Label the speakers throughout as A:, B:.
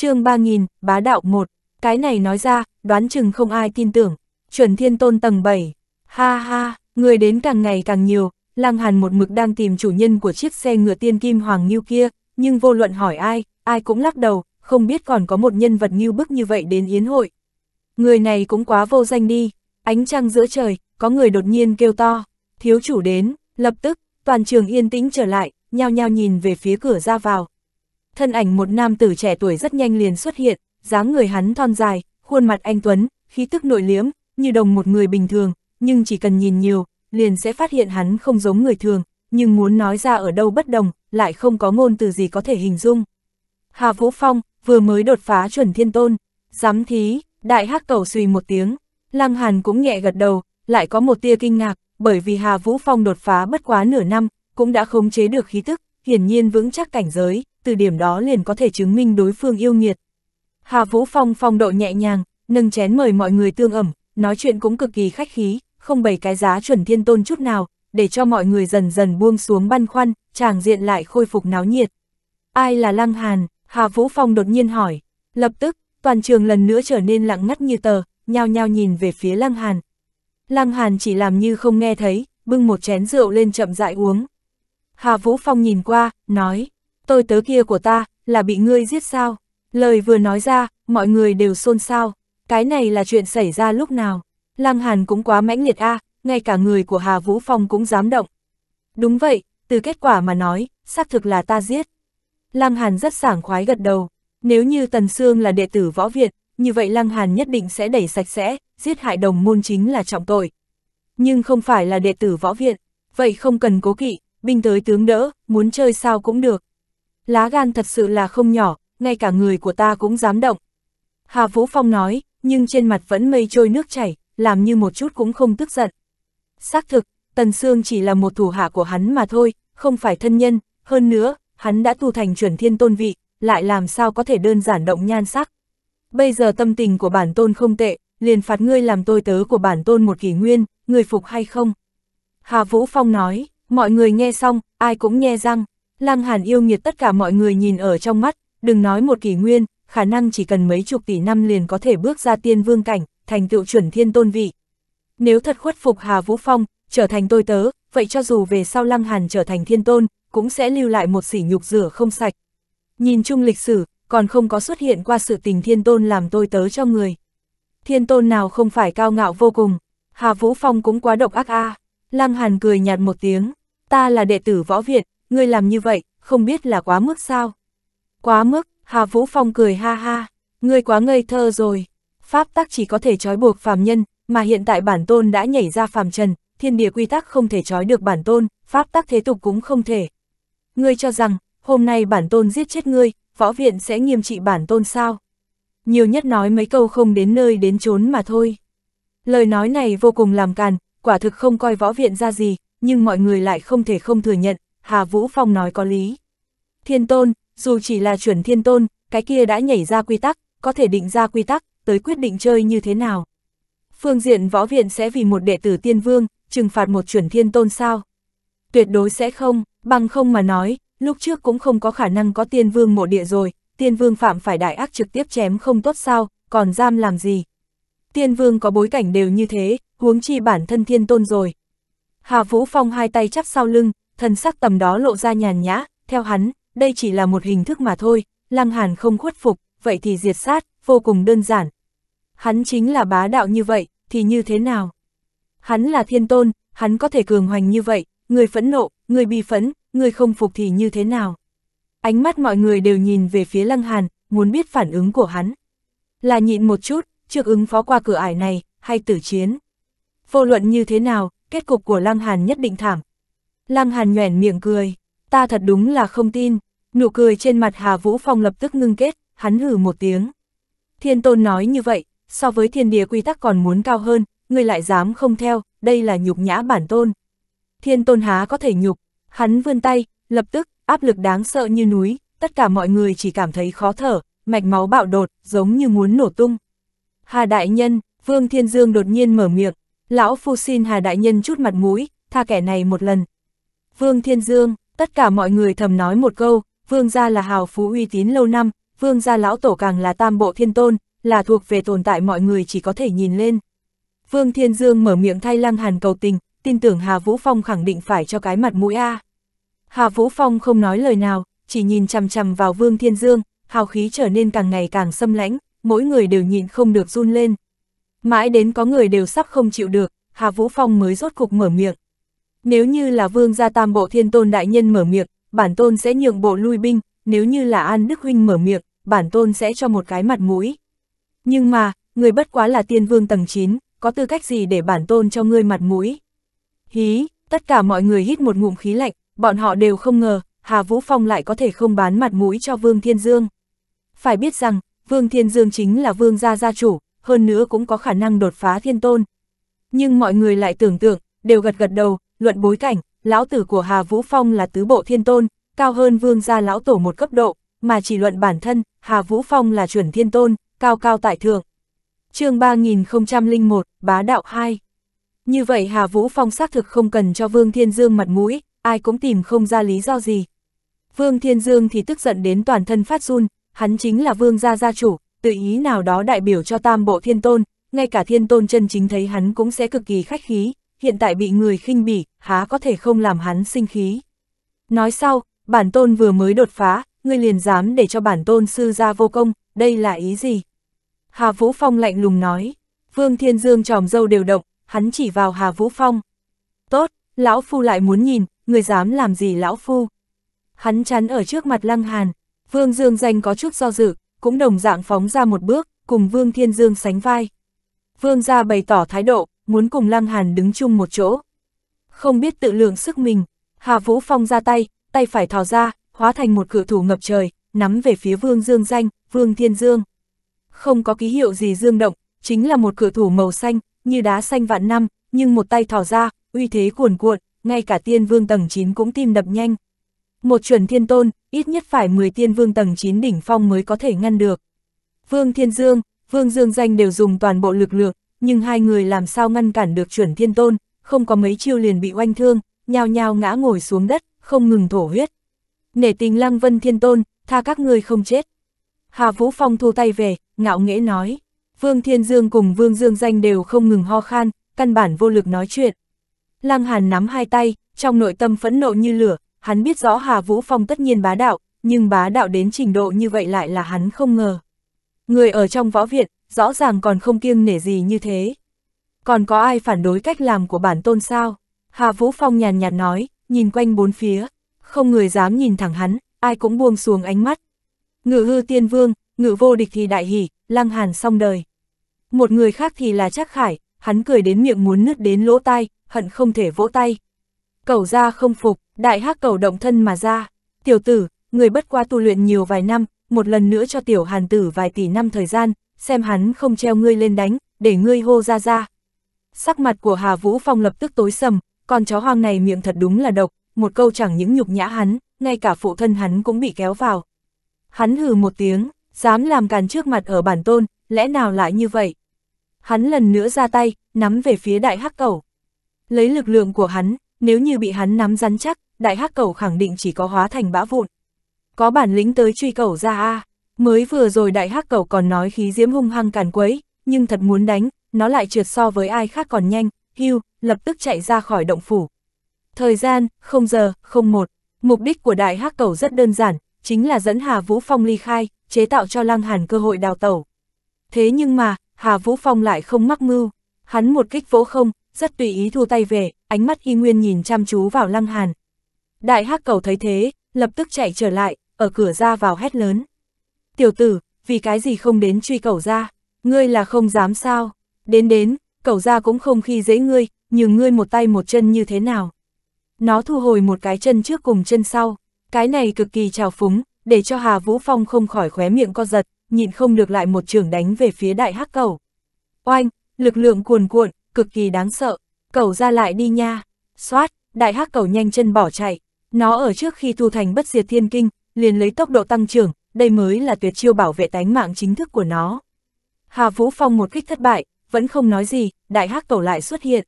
A: chương 3000, bá đạo 1, cái này nói ra, đoán chừng không ai tin tưởng, chuẩn thiên tôn tầng 7, ha ha, người đến càng ngày càng nhiều, Lăng Hàn một mực đang tìm chủ nhân của chiếc xe ngựa tiên kim hoàng như kia, nhưng vô luận hỏi ai, ai cũng lắc đầu, không biết còn có một nhân vật như bức như vậy đến yến hội. Người này cũng quá vô danh đi, ánh trăng giữa trời, có người đột nhiên kêu to, thiếu chủ đến, lập tức, toàn trường yên tĩnh trở lại, nhao nhao nhìn về phía cửa ra vào, thân ảnh một nam tử trẻ tuổi rất nhanh liền xuất hiện, dáng người hắn thon dài, khuôn mặt anh Tuấn, khí tức nội liếm, như đồng một người bình thường, nhưng chỉ cần nhìn nhiều, liền sẽ phát hiện hắn không giống người thường, nhưng muốn nói ra ở đâu bất đồng, lại không có ngôn từ gì có thể hình dung. Hà Vũ Phong, vừa mới đột phá chuẩn thiên tôn, giám thí, đại hắc cầu suy một tiếng, Lăng Hàn cũng nhẹ gật đầu, lại có một tia kinh ngạc, bởi vì Hà Vũ Phong đột phá bất quá nửa năm, cũng đã khống chế được khí tức, hiển nhiên vững chắc cảnh giới, từ điểm đó liền có thể chứng minh đối phương yêu nghiệt. Hà Vũ Phong phong độ nhẹ nhàng, nâng chén mời mọi người tương ẩm, nói chuyện cũng cực kỳ khách khí, không bày cái giá chuẩn thiên tôn chút nào, để cho mọi người dần dần buông xuống băn khoăn, chàng diện lại khôi phục náo nhiệt. Ai là Lăng Hàn? Hà Vũ Phong đột nhiên hỏi. Lập tức, toàn trường lần nữa trở nên lặng ngắt như tờ, nhao nhao nhìn về phía Lăng Hàn. Lăng Hàn chỉ làm như không nghe thấy, bưng một chén rượu lên chậm rãi uống. Hà Vũ Phong nhìn qua, nói, tôi tớ kia của ta, là bị ngươi giết sao? Lời vừa nói ra, mọi người đều xôn xao. Cái này là chuyện xảy ra lúc nào? Lăng Hàn cũng quá mãnh liệt a, à, ngay cả người của Hà Vũ Phong cũng dám động. Đúng vậy, từ kết quả mà nói, xác thực là ta giết. Lăng Hàn rất sảng khoái gật đầu. Nếu như Tần Sương là đệ tử võ viện, như vậy Lăng Hàn nhất định sẽ đẩy sạch sẽ, giết hại đồng môn chính là trọng tội. Nhưng không phải là đệ tử võ viện, vậy không cần cố kỵ, binh tới tướng đỡ, muốn chơi sao cũng được lá gan thật sự là không nhỏ, ngay cả người của ta cũng dám động. Hà Vũ Phong nói, nhưng trên mặt vẫn mây trôi nước chảy, làm như một chút cũng không tức giận. Xác thực, Tần Sương chỉ là một thủ hạ của hắn mà thôi, không phải thân nhân, hơn nữa, hắn đã tu thành chuẩn thiên tôn vị, lại làm sao có thể đơn giản động nhan sắc. Bây giờ tâm tình của bản tôn không tệ, liền phạt ngươi làm tôi tớ của bản tôn một kỷ nguyên, người phục hay không? Hà Vũ Phong nói, mọi người nghe xong, ai cũng nghe răng. Lăng Hàn yêu nghiệt tất cả mọi người nhìn ở trong mắt, đừng nói một kỷ nguyên, khả năng chỉ cần mấy chục tỷ năm liền có thể bước ra tiên vương cảnh, thành tựu chuẩn thiên tôn vị. Nếu thật khuất phục Hà Vũ Phong, trở thành tôi tớ, vậy cho dù về sau Lăng Hàn trở thành thiên tôn, cũng sẽ lưu lại một sỉ nhục rửa không sạch. Nhìn chung lịch sử, còn không có xuất hiện qua sự tình thiên tôn làm tôi tớ cho người. Thiên tôn nào không phải cao ngạo vô cùng, Hà Vũ Phong cũng quá độc ác a. À. Lăng Hàn cười nhạt một tiếng, ta là đệ tử võ viện, ngươi làm như vậy, không biết là quá mức sao? Quá mức, Hà Vũ Phong cười ha ha, ngươi quá ngây thơ rồi. Pháp tắc chỉ có thể trói buộc phàm nhân, mà hiện tại bản tôn đã nhảy ra phàm trần, thiên địa quy tắc không thể trói được bản tôn, pháp tắc thế tục cũng không thể. Ngươi cho rằng, hôm nay bản tôn giết chết ngươi, võ viện sẽ nghiêm trị bản tôn sao? Nhiều nhất nói mấy câu không đến nơi đến chốn mà thôi. Lời nói này vô cùng làm càn, quả thực không coi võ viện ra gì, nhưng mọi người lại không thể không thừa nhận, Hà Vũ Phong nói có lý. Thiên tôn, dù chỉ là chuẩn thiên tôn, cái kia đã nhảy ra quy tắc, có thể định ra quy tắc, tới quyết định chơi như thế nào. Phương diện võ viện sẽ vì một đệ tử tiên vương, trừng phạt một chuẩn thiên tôn sao? Tuyệt đối sẽ không, bằng không mà nói, lúc trước cũng không có khả năng có tiên vương mộ địa rồi, tiên vương phạm phải đại ác trực tiếp chém không tốt sao, còn giam làm gì? Tiên vương có bối cảnh đều như thế, huống chi bản thân thiên tôn rồi. Hà Vũ Phong hai tay chắp sau lưng, thân sắc tầm đó lộ ra nhàn nhã, theo hắn, đây chỉ là một hình thức mà thôi, Lăng Hàn không khuất phục, vậy thì diệt sát, vô cùng đơn giản. Hắn chính là bá đạo như vậy, thì như thế nào? Hắn là thiên tôn, hắn có thể cường hoành như vậy, người phẫn nộ, người bi phẫn, người không phục thì như thế nào? Ánh mắt mọi người đều nhìn về phía Lăng Hàn, muốn biết phản ứng của hắn. Là nhịn một chút, trước ứng phó qua cửa ải này, hay tử chiến. Vô luận như thế nào, kết cục của Lăng Hàn nhất định thảm, Lăng Hàn nhoẻn miệng cười, ta thật đúng là không tin, nụ cười trên mặt Hà Vũ Phong lập tức ngưng kết, hắn hử một tiếng. Thiên tôn nói như vậy, so với thiên địa quy tắc còn muốn cao hơn, ngươi lại dám không theo, đây là nhục nhã bản tôn. Thiên tôn há có thể nhục, hắn vươn tay, lập tức, áp lực đáng sợ như núi, tất cả mọi người chỉ cảm thấy khó thở, mạch máu bạo đột, giống như muốn nổ tung. Hà Đại Nhân, Vương Thiên Dương đột nhiên mở miệng, lão phu xin Hà Đại Nhân chút mặt mũi, tha kẻ này một lần, Vương Thiên Dương, tất cả mọi người thầm nói một câu, Vương gia là hào phú uy tín lâu năm, Vương gia lão tổ càng là tam bộ thiên tôn, là thuộc về tồn tại mọi người chỉ có thể nhìn lên. Vương Thiên Dương mở miệng thay Lăng Hàn cầu tình, tin tưởng Hà Vũ Phong khẳng định phải cho cái mặt mũi A. Hà Vũ Phong không nói lời nào, chỉ nhìn chằm chằm vào Vương Thiên Dương, hào khí trở nên càng ngày càng xâm lãnh, mỗi người đều nhịn không được run lên. Mãi đến có người đều sắp không chịu được, Hà Vũ Phong mới rốt cục mở miệng. Nếu như là vương gia tam bộ thiên tôn đại nhân mở miệng, bản tôn sẽ nhượng bộ lui binh, nếu như là An Đức Huynh mở miệng, bản tôn sẽ cho một cái mặt mũi. Nhưng mà, người bất quá là tiên vương tầng 9, có tư cách gì để bản tôn cho ngươi mặt mũi? Hí, tất cả mọi người hít một ngụm khí lạnh, bọn họ đều không ngờ, Hà Vũ Phong lại có thể không bán mặt mũi cho Vương Thiên Dương. Phải biết rằng, Vương Thiên Dương chính là Vương gia gia chủ, hơn nữa cũng có khả năng đột phá thiên tôn. Nhưng mọi người lại tưởng tượng, đều gật gật đầu, luận bối cảnh, lão tử của Hà Vũ Phong là tứ bộ thiên tôn, cao hơn vương gia lão tổ một cấp độ, mà chỉ luận bản thân, Hà Vũ Phong là chuẩn thiên tôn, cao cao tại thượng. chương 3001, Bá Đạo 2 Như vậy Hà Vũ Phong xác thực không cần cho Vương Thiên Dương mặt mũi, ai cũng tìm không ra lý do gì. Vương Thiên Dương thì tức giận đến toàn thân phát run, hắn chính là Vương gia gia chủ, tự ý nào đó đại biểu cho tam bộ thiên tôn, ngay cả thiên tôn chân chính thấy hắn cũng sẽ cực kỳ khách khí, hiện tại bị người khinh bỉ, há có thể không làm hắn sinh khí. Nói sau, bản tôn vừa mới đột phá, ngươi liền dám để cho bản tôn sư ra vô công, đây là ý gì? Hà Vũ Phong lạnh lùng nói, Vương Thiên Dương tròm dâu đều động, hắn chỉ vào Hà Vũ Phong. Tốt, Lão Phu lại muốn nhìn, người dám làm gì Lão Phu? Hắn chắn ở trước mặt Lăng Hàn, Vương Dương danh có chút do dự, cũng đồng dạng phóng ra một bước, cùng Vương Thiên Dương sánh vai. Vương gia bày tỏ thái độ, muốn cùng Lăng Hàn đứng chung một chỗ. Không biết tự lượng sức mình, Hà Vũ Phong ra tay, tay phải thò ra, hóa thành một cửa thủ ngập trời, nắm về phía Vương Dương Danh, Vương Thiên Dương. Không có ký hiệu gì dương động, chính là một cửa thủ màu xanh, như đá xanh vạn năm, nhưng một tay thò ra, uy thế cuồn cuộn, ngay cả tiên vương tầng 9 cũng tim đập nhanh. Một chuẩn thiên tôn, ít nhất phải 10 tiên vương tầng 9 đỉnh phong mới có thể ngăn được. Vương Thiên Dương, Vương Dương Danh đều dùng toàn bộ lực lượng, nhưng hai người làm sao ngăn cản được chuẩn thiên tôn, không có mấy chiêu liền bị oanh thương, nhào nhào ngã ngồi xuống đất, không ngừng thổ huyết. Nể tình lăng vân thiên tôn, tha các ngươi không chết. Hà Vũ Phong thu tay về, ngạo nghễ nói. Vương Thiên Dương cùng Vương Dương Danh đều không ngừng ho khan, căn bản vô lực nói chuyện. Lăng Hàn nắm hai tay, trong nội tâm phẫn nộ như lửa, hắn biết rõ Hà Vũ Phong tất nhiên bá đạo, nhưng bá đạo đến trình độ như vậy lại là hắn không ngờ. Người ở trong võ viện, rõ ràng còn không kiêng nể gì như thế. Còn có ai phản đối cách làm của bản tôn sao? Hà Vũ Phong nhàn nhạt nói, nhìn quanh bốn phía, không người dám nhìn thẳng hắn, ai cũng buông xuống ánh mắt. Ngự hư tiên vương, ngự vô địch thì đại hỉ, lăng hàn xong đời. Một người khác thì là chắc khải, hắn cười đến miệng muốn nứt đến lỗ tai, hận không thể vỗ tay. Cầu ra không phục, đại hắc cầu động thân mà ra. Tiểu tử, người bất qua tu luyện nhiều vài năm, một lần nữa cho tiểu hàn tử vài tỷ năm thời gian, xem hắn không treo ngươi lên đánh, để ngươi hô ra ra. Sắc mặt của Hà Vũ Phong lập tức tối sầm, con chó hoang này miệng thật đúng là độc, một câu chẳng những nhục nhã hắn, ngay cả phụ thân hắn cũng bị kéo vào. Hắn hừ một tiếng, dám làm càn trước mặt ở bản tôn, lẽ nào lại như vậy? Hắn lần nữa ra tay, nắm về phía đại hắc cẩu. Lấy lực lượng của hắn, nếu như bị hắn nắm rắn chắc, đại hắc cẩu khẳng định chỉ có hóa thành bã vụn. Có bản lĩnh tới truy cẩu ra a. À. Mới vừa rồi đại hắc cầu còn nói khí diễm hung hăng càn quấy, nhưng thật muốn đánh, nó lại trượt so với ai khác còn nhanh, hưu, lập tức chạy ra khỏi động phủ. Thời gian, không giờ, không một. Mục đích của đại hắc cầu rất đơn giản, chính là dẫn Hà Vũ Phong ly khai, chế tạo cho Lăng Hàn cơ hội đào tẩu. Thế nhưng mà, Hà Vũ Phong lại không mắc mưu, hắn một kích vỗ không, rất tùy ý thu tay về, ánh mắt y nguyên nhìn chăm chú vào Lăng Hàn. Đại hắc cầu thấy thế, lập tức chạy trở lại, ở cửa ra vào hét lớn tiểu tử, vì cái gì không đến truy cẩu ra, ngươi là không dám sao, đến đến, cẩu ra cũng không khi dễ ngươi, nhưng ngươi một tay một chân như thế nào. Nó thu hồi một cái chân trước cùng chân sau, cái này cực kỳ trào phúng, để cho Hà Vũ Phong không khỏi khóe miệng co giật, nhịn không được lại một trường đánh về phía đại hắc cẩu. Oanh, lực lượng cuồn cuộn, cực kỳ đáng sợ, cẩu ra lại đi nha, xoát, đại hắc cẩu nhanh chân bỏ chạy, nó ở trước khi thu thành bất diệt thiên kinh, liền lấy tốc độ tăng trưởng, đây mới là tuyệt chiêu bảo vệ tánh mạng chính thức của nó. Hà Vũ Phong một kích thất bại, vẫn không nói gì, đại hắc cầu lại xuất hiện.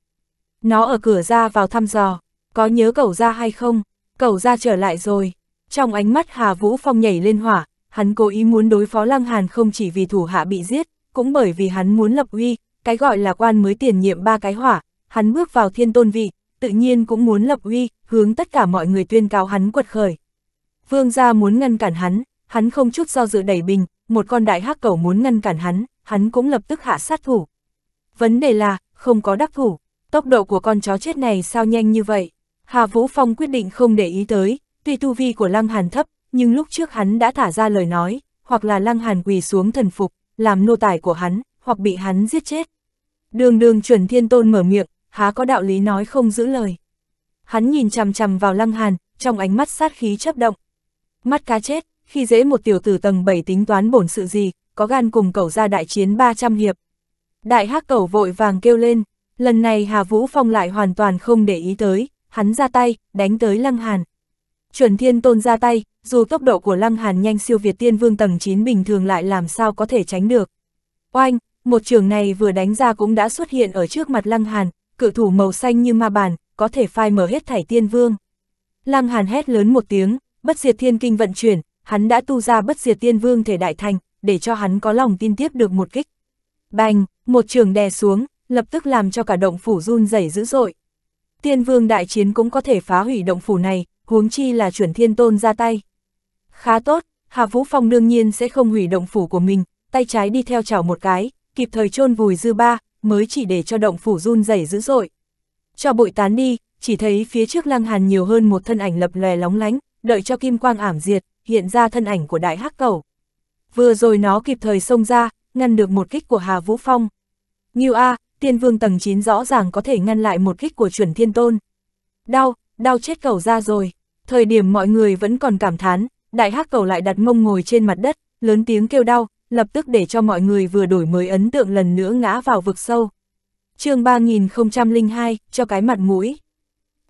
A: Nó ở cửa ra vào thăm dò, có nhớ cầu ra hay không? Cầu ra trở lại rồi. Trong ánh mắt Hà Vũ Phong nhảy lên hỏa, hắn cố ý muốn đối phó Lăng Hàn không chỉ vì thủ hạ bị giết, cũng bởi vì hắn muốn lập uy, cái gọi là quan mới tiền nhiệm ba cái hỏa, hắn bước vào thiên tôn vị, tự nhiên cũng muốn lập uy, hướng tất cả mọi người tuyên cáo hắn quật khởi. Vương gia muốn ngăn cản hắn, hắn không chút do dự đẩy bình, một con đại hắc cẩu muốn ngăn cản hắn, hắn cũng lập tức hạ sát thủ. Vấn đề là, không có đắc thủ, tốc độ của con chó chết này sao nhanh như vậy? Hà Vũ Phong quyết định không để ý tới, tuy tu vi của Lăng Hàn thấp, nhưng lúc trước hắn đã thả ra lời nói, hoặc là Lăng Hàn quỳ xuống thần phục, làm nô tài của hắn, hoặc bị hắn giết chết. Đường đường chuẩn thiên tôn mở miệng, há có đạo lý nói không giữ lời. Hắn nhìn chằm chằm vào Lăng Hàn, trong ánh mắt sát khí chấp động. Mắt cá chết, khi dễ một tiểu tử tầng 7 tính toán bổn sự gì, có gan cùng cậu ra đại chiến 300 hiệp. Đại hắc cẩu vội vàng kêu lên, lần này Hà Vũ Phong lại hoàn toàn không để ý tới, hắn ra tay, đánh tới Lăng Hàn. Chuẩn thiên tôn ra tay, dù tốc độ của Lăng Hàn nhanh siêu việt tiên vương tầng 9 bình thường lại làm sao có thể tránh được. Oanh, một trường này vừa đánh ra cũng đã xuất hiện ở trước mặt Lăng Hàn, cự thủ màu xanh như ma bàn, có thể phai mở hết thảy tiên vương. Lăng Hàn hét lớn một tiếng, bất diệt thiên kinh vận chuyển, hắn đã tu ra bất diệt tiên vương thể đại thành, để cho hắn có lòng tin tiếp được một kích. Bành, một trường đè xuống, lập tức làm cho cả động phủ run rẩy dữ dội. Tiên vương đại chiến cũng có thể phá hủy động phủ này, huống chi là chuẩn thiên tôn ra tay. Khá tốt, Hà Vũ Phong đương nhiên sẽ không hủy động phủ của mình, tay trái đi theo chảo một cái, kịp thời chôn vùi dư ba, mới chỉ để cho động phủ run rẩy dữ dội. Cho bụi tán đi, chỉ thấy phía trước lăng hàn nhiều hơn một thân ảnh lập lòe lóng lánh, đợi cho kim quang ảm diệt, hiện ra thân ảnh của đại hắc cầu. Vừa rồi nó kịp thời xông ra, ngăn được một kích của Hà Vũ Phong. Nghiêu A, tiên vương tầng 9 rõ ràng có thể ngăn lại một kích của chuẩn thiên tôn. Đau, đau chết cầu ra rồi. Thời điểm mọi người vẫn còn cảm thán, đại hắc cầu lại đặt mông ngồi trên mặt đất, lớn tiếng kêu đau, lập tức để cho mọi người vừa đổi mới ấn tượng lần nữa ngã vào vực sâu. chương 3002, cho cái mặt mũi.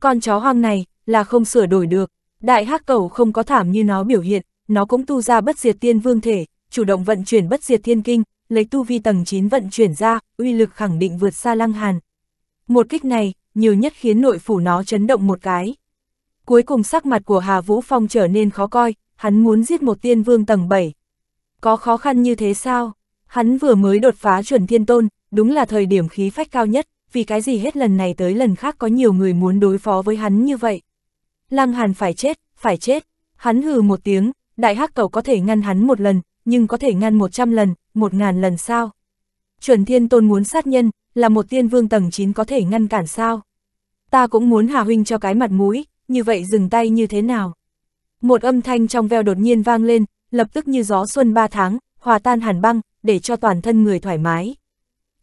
A: Con chó hoang này, là không sửa đổi được, đại hắc cầu không có thảm như nó biểu hiện, nó cũng tu ra bất diệt tiên vương thể, chủ động vận chuyển bất diệt thiên kinh, lấy tu vi tầng 9 vận chuyển ra, uy lực khẳng định vượt xa lăng hàn. Một kích này, nhiều nhất khiến nội phủ nó chấn động một cái. Cuối cùng sắc mặt của Hà Vũ Phong trở nên khó coi, hắn muốn giết một tiên vương tầng 7. Có khó khăn như thế sao? Hắn vừa mới đột phá chuẩn thiên tôn, đúng là thời điểm khí phách cao nhất, vì cái gì hết lần này tới lần khác có nhiều người muốn đối phó với hắn như vậy. Lăng Hàn phải chết, phải chết. Hắn hừ một tiếng, đại hắc cầu có thể ngăn hắn một lần, nhưng có thể ngăn một trăm lần, một ngàn lần sao? Chuẩn thiên tôn muốn sát nhân, là một tiên vương tầng 9 có thể ngăn cản sao? Ta cũng muốn Hà Huynh cho cái mặt mũi, như vậy dừng tay như thế nào? Một âm thanh trong veo đột nhiên vang lên, lập tức như gió xuân ba tháng, hòa tan hàn băng, để cho toàn thân người thoải mái.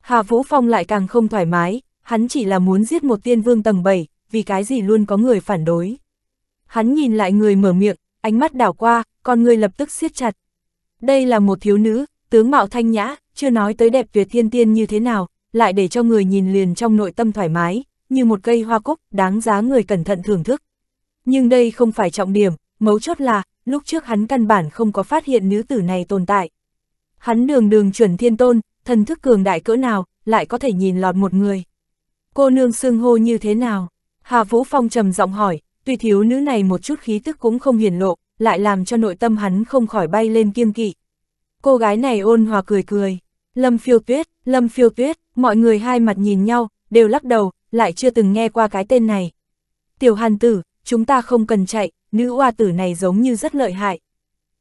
A: Hà Vũ Phong lại càng không thoải mái, hắn chỉ là muốn giết một tiên vương tầng 7, vì cái gì luôn có người phản đối. Hắn nhìn lại người mở miệng, ánh mắt đảo qua, con người lập tức siết chặt. Đây là một thiếu nữ, tướng mạo thanh nhã, chưa nói tới đẹp tuyệt thiên tiên như thế nào, lại để cho người nhìn liền trong nội tâm thoải mái, như một cây hoa cúc, đáng giá người cẩn thận thưởng thức. Nhưng đây không phải trọng điểm, mấu chốt là, lúc trước hắn căn bản không có phát hiện nữ tử này tồn tại. Hắn đường đường chuẩn thiên tôn, thần thức cường đại cỡ nào, lại có thể nhìn lọt một người. Cô nương xưng hô như thế nào? Hà Vũ Phong trầm giọng hỏi, tuy thiếu nữ này một chút khí tức cũng không hiển lộ, lại làm cho nội tâm hắn không khỏi bay lên kiêng kỵ. Cô gái này ôn hòa cười cười, Lâm Phiêu Tuyết, Lâm Phiêu Tuyết, mọi người hai mặt nhìn nhau, đều lắc đầu, lại chưa từng nghe qua cái tên này. Tiểu Hàn Tử, chúng ta không cần chạy, nữ oa tử này giống như rất lợi hại.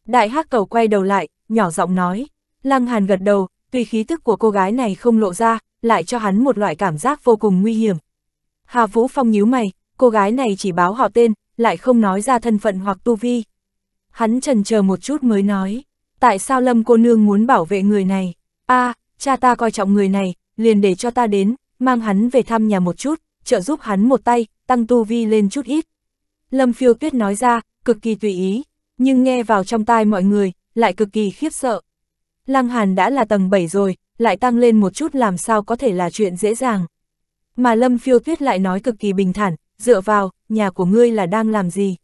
A: Đại hắc cầu quay đầu lại, nhỏ giọng nói, Lăng Hàn gật đầu, tuy khí tức của cô gái này không lộ ra, lại cho hắn một loại cảm giác vô cùng nguy hiểm. Hà Vũ Phong nhíu mày, cô gái này chỉ báo họ tên, lại không nói ra thân phận hoặc tu vi. Hắn trần chờ một chút mới nói, tại sao Lâm cô nương muốn bảo vệ người này? a à, cha ta coi trọng người này, liền để cho ta đến, mang hắn về thăm nhà một chút, trợ giúp hắn một tay, tăng tu vi lên chút ít. Lâm phiêu tuyết nói ra, cực kỳ tùy ý, nhưng nghe vào trong tai mọi người, lại cực kỳ khiếp sợ. Lăng Hàn đã là tầng 7 rồi, lại tăng lên một chút làm sao có thể là chuyện dễ dàng. Mà Lâm phiêu tuyết lại nói cực kỳ bình thản, dựa vào, nhà của ngươi là đang làm gì?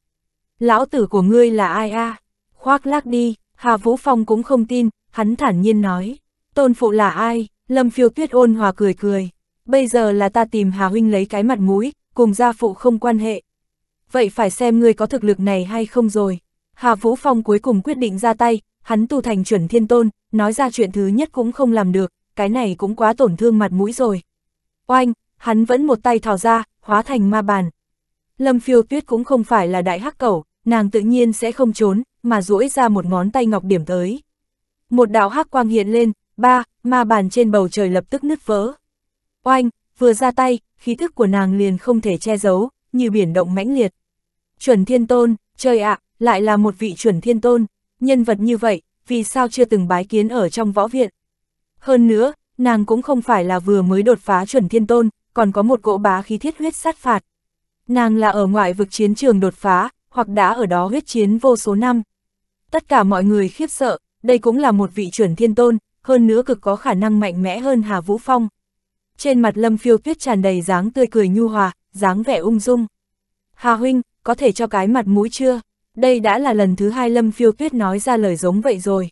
A: Lão tử của ngươi là ai a? Khoác lác đi, Hà Vũ Phong cũng không tin, hắn thản nhiên nói. Tôn phụ là ai? Lâm phiêu tuyết ôn hòa cười cười. Bây giờ là ta tìm Hà Huynh lấy cái mặt mũi, cùng gia phụ không quan hệ. Vậy phải xem ngươi có thực lực này hay không rồi. Hà Vũ Phong cuối cùng quyết định ra tay, hắn tu thành chuẩn thiên tôn, nói ra chuyện thứ nhất cũng không làm được, cái này cũng quá tổn thương mặt mũi rồi. Oanh, hắn vẫn một tay thò ra, hóa thành ma bàn. Lâm phiêu tuyết cũng không phải là đại hắc cẩu, nàng tự nhiên sẽ không trốn, mà duỗi ra một ngón tay ngọc điểm tới. Một đạo hắc quang hiện lên, ba, ma bàn trên bầu trời lập tức nứt vỡ. Oanh, vừa ra tay, khí thức của nàng liền không thể che giấu, như biển động mãnh liệt. Chuẩn thiên tôn, trời ạ, lại là một vị chuẩn thiên tôn, nhân vật như vậy, vì sao chưa từng bái kiến ở trong võ viện. Hơn nữa, nàng cũng không phải là vừa mới đột phá chuẩn thiên tôn, còn có một cỗ bá khí thiết huyết sát phạt. Nàng là ở ngoại vực chiến trường đột phá, hoặc đã ở đó huyết chiến vô số năm. Tất cả mọi người khiếp sợ, đây cũng là một vị chuẩn thiên tôn, hơn nữa cực có khả năng mạnh mẽ hơn Hà Vũ Phong. Trên mặt Lâm Phiêu Tuyết tràn đầy dáng tươi cười nhu hòa, dáng vẻ ung dung. Hà Huynh, có thể cho cái mặt mũi chưa? Đây đã là lần thứ hai Lâm Phiêu Tuyết nói ra lời giống vậy rồi.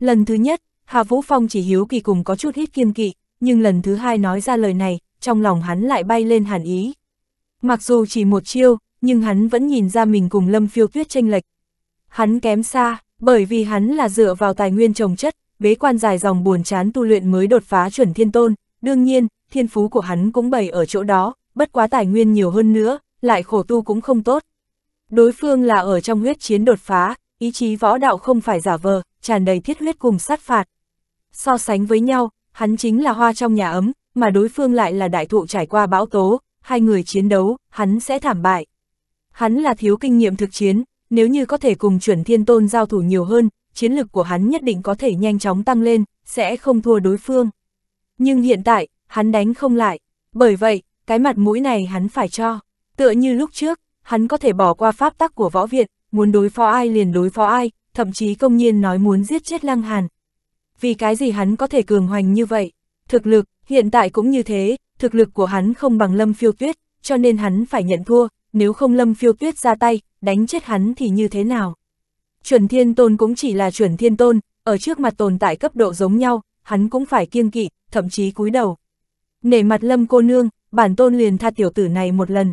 A: Lần thứ nhất, Hà Vũ Phong chỉ hiếu kỳ cùng có chút ít kiên kỵ, nhưng lần thứ hai nói ra lời này, trong lòng hắn lại bay lên hàn ý. Mặc dù chỉ một chiêu, nhưng hắn vẫn nhìn ra mình cùng Lâm Phiêu Tuyết tranh lệch. Hắn kém xa, bởi vì hắn là dựa vào tài nguyên trồng chất, bế quan dài dòng buồn chán tu luyện mới đột phá chuẩn thiên tôn, đương nhiên, thiên phú của hắn cũng bày ở chỗ đó, bất quá tài nguyên nhiều hơn nữa, lại khổ tu cũng không tốt. Đối phương là ở trong huyết chiến đột phá, ý chí võ đạo không phải giả vờ, tràn đầy thiết huyết cùng sát phạt. So sánh với nhau, hắn chính là hoa trong nhà ấm, mà đối phương lại là đại thụ trải qua bão tố, hai người chiến đấu, hắn sẽ thảm bại. Hắn là thiếu kinh nghiệm thực chiến, nếu như có thể cùng chuẩn thiên tôn giao thủ nhiều hơn, chiến lực của hắn nhất định có thể nhanh chóng tăng lên, sẽ không thua đối phương. Nhưng hiện tại, hắn đánh không lại, bởi vậy, cái mặt mũi này hắn phải cho. Tựa như lúc trước, hắn có thể bỏ qua pháp tắc của võ viện, muốn đối phó ai liền đối phó ai, thậm chí công nhiên nói muốn giết chết Lăng Hàn. Vì cái gì hắn có thể cường hoành như vậy? Thực lực, Hiện tại cũng như thế, thực lực của hắn không bằng Lâm Phiêu Tuyết, cho nên hắn phải nhận thua, nếu không Lâm Phiêu Tuyết ra tay, đánh chết hắn thì như thế nào? Chuẩn Thiên Tôn cũng chỉ là Chuẩn Thiên Tôn, ở trước mặt tồn tại cấp độ giống nhau, hắn cũng phải kiêng kỵ, thậm chí cúi đầu. Nể mặt Lâm cô nương, bản tôn liền tha tiểu tử này một lần.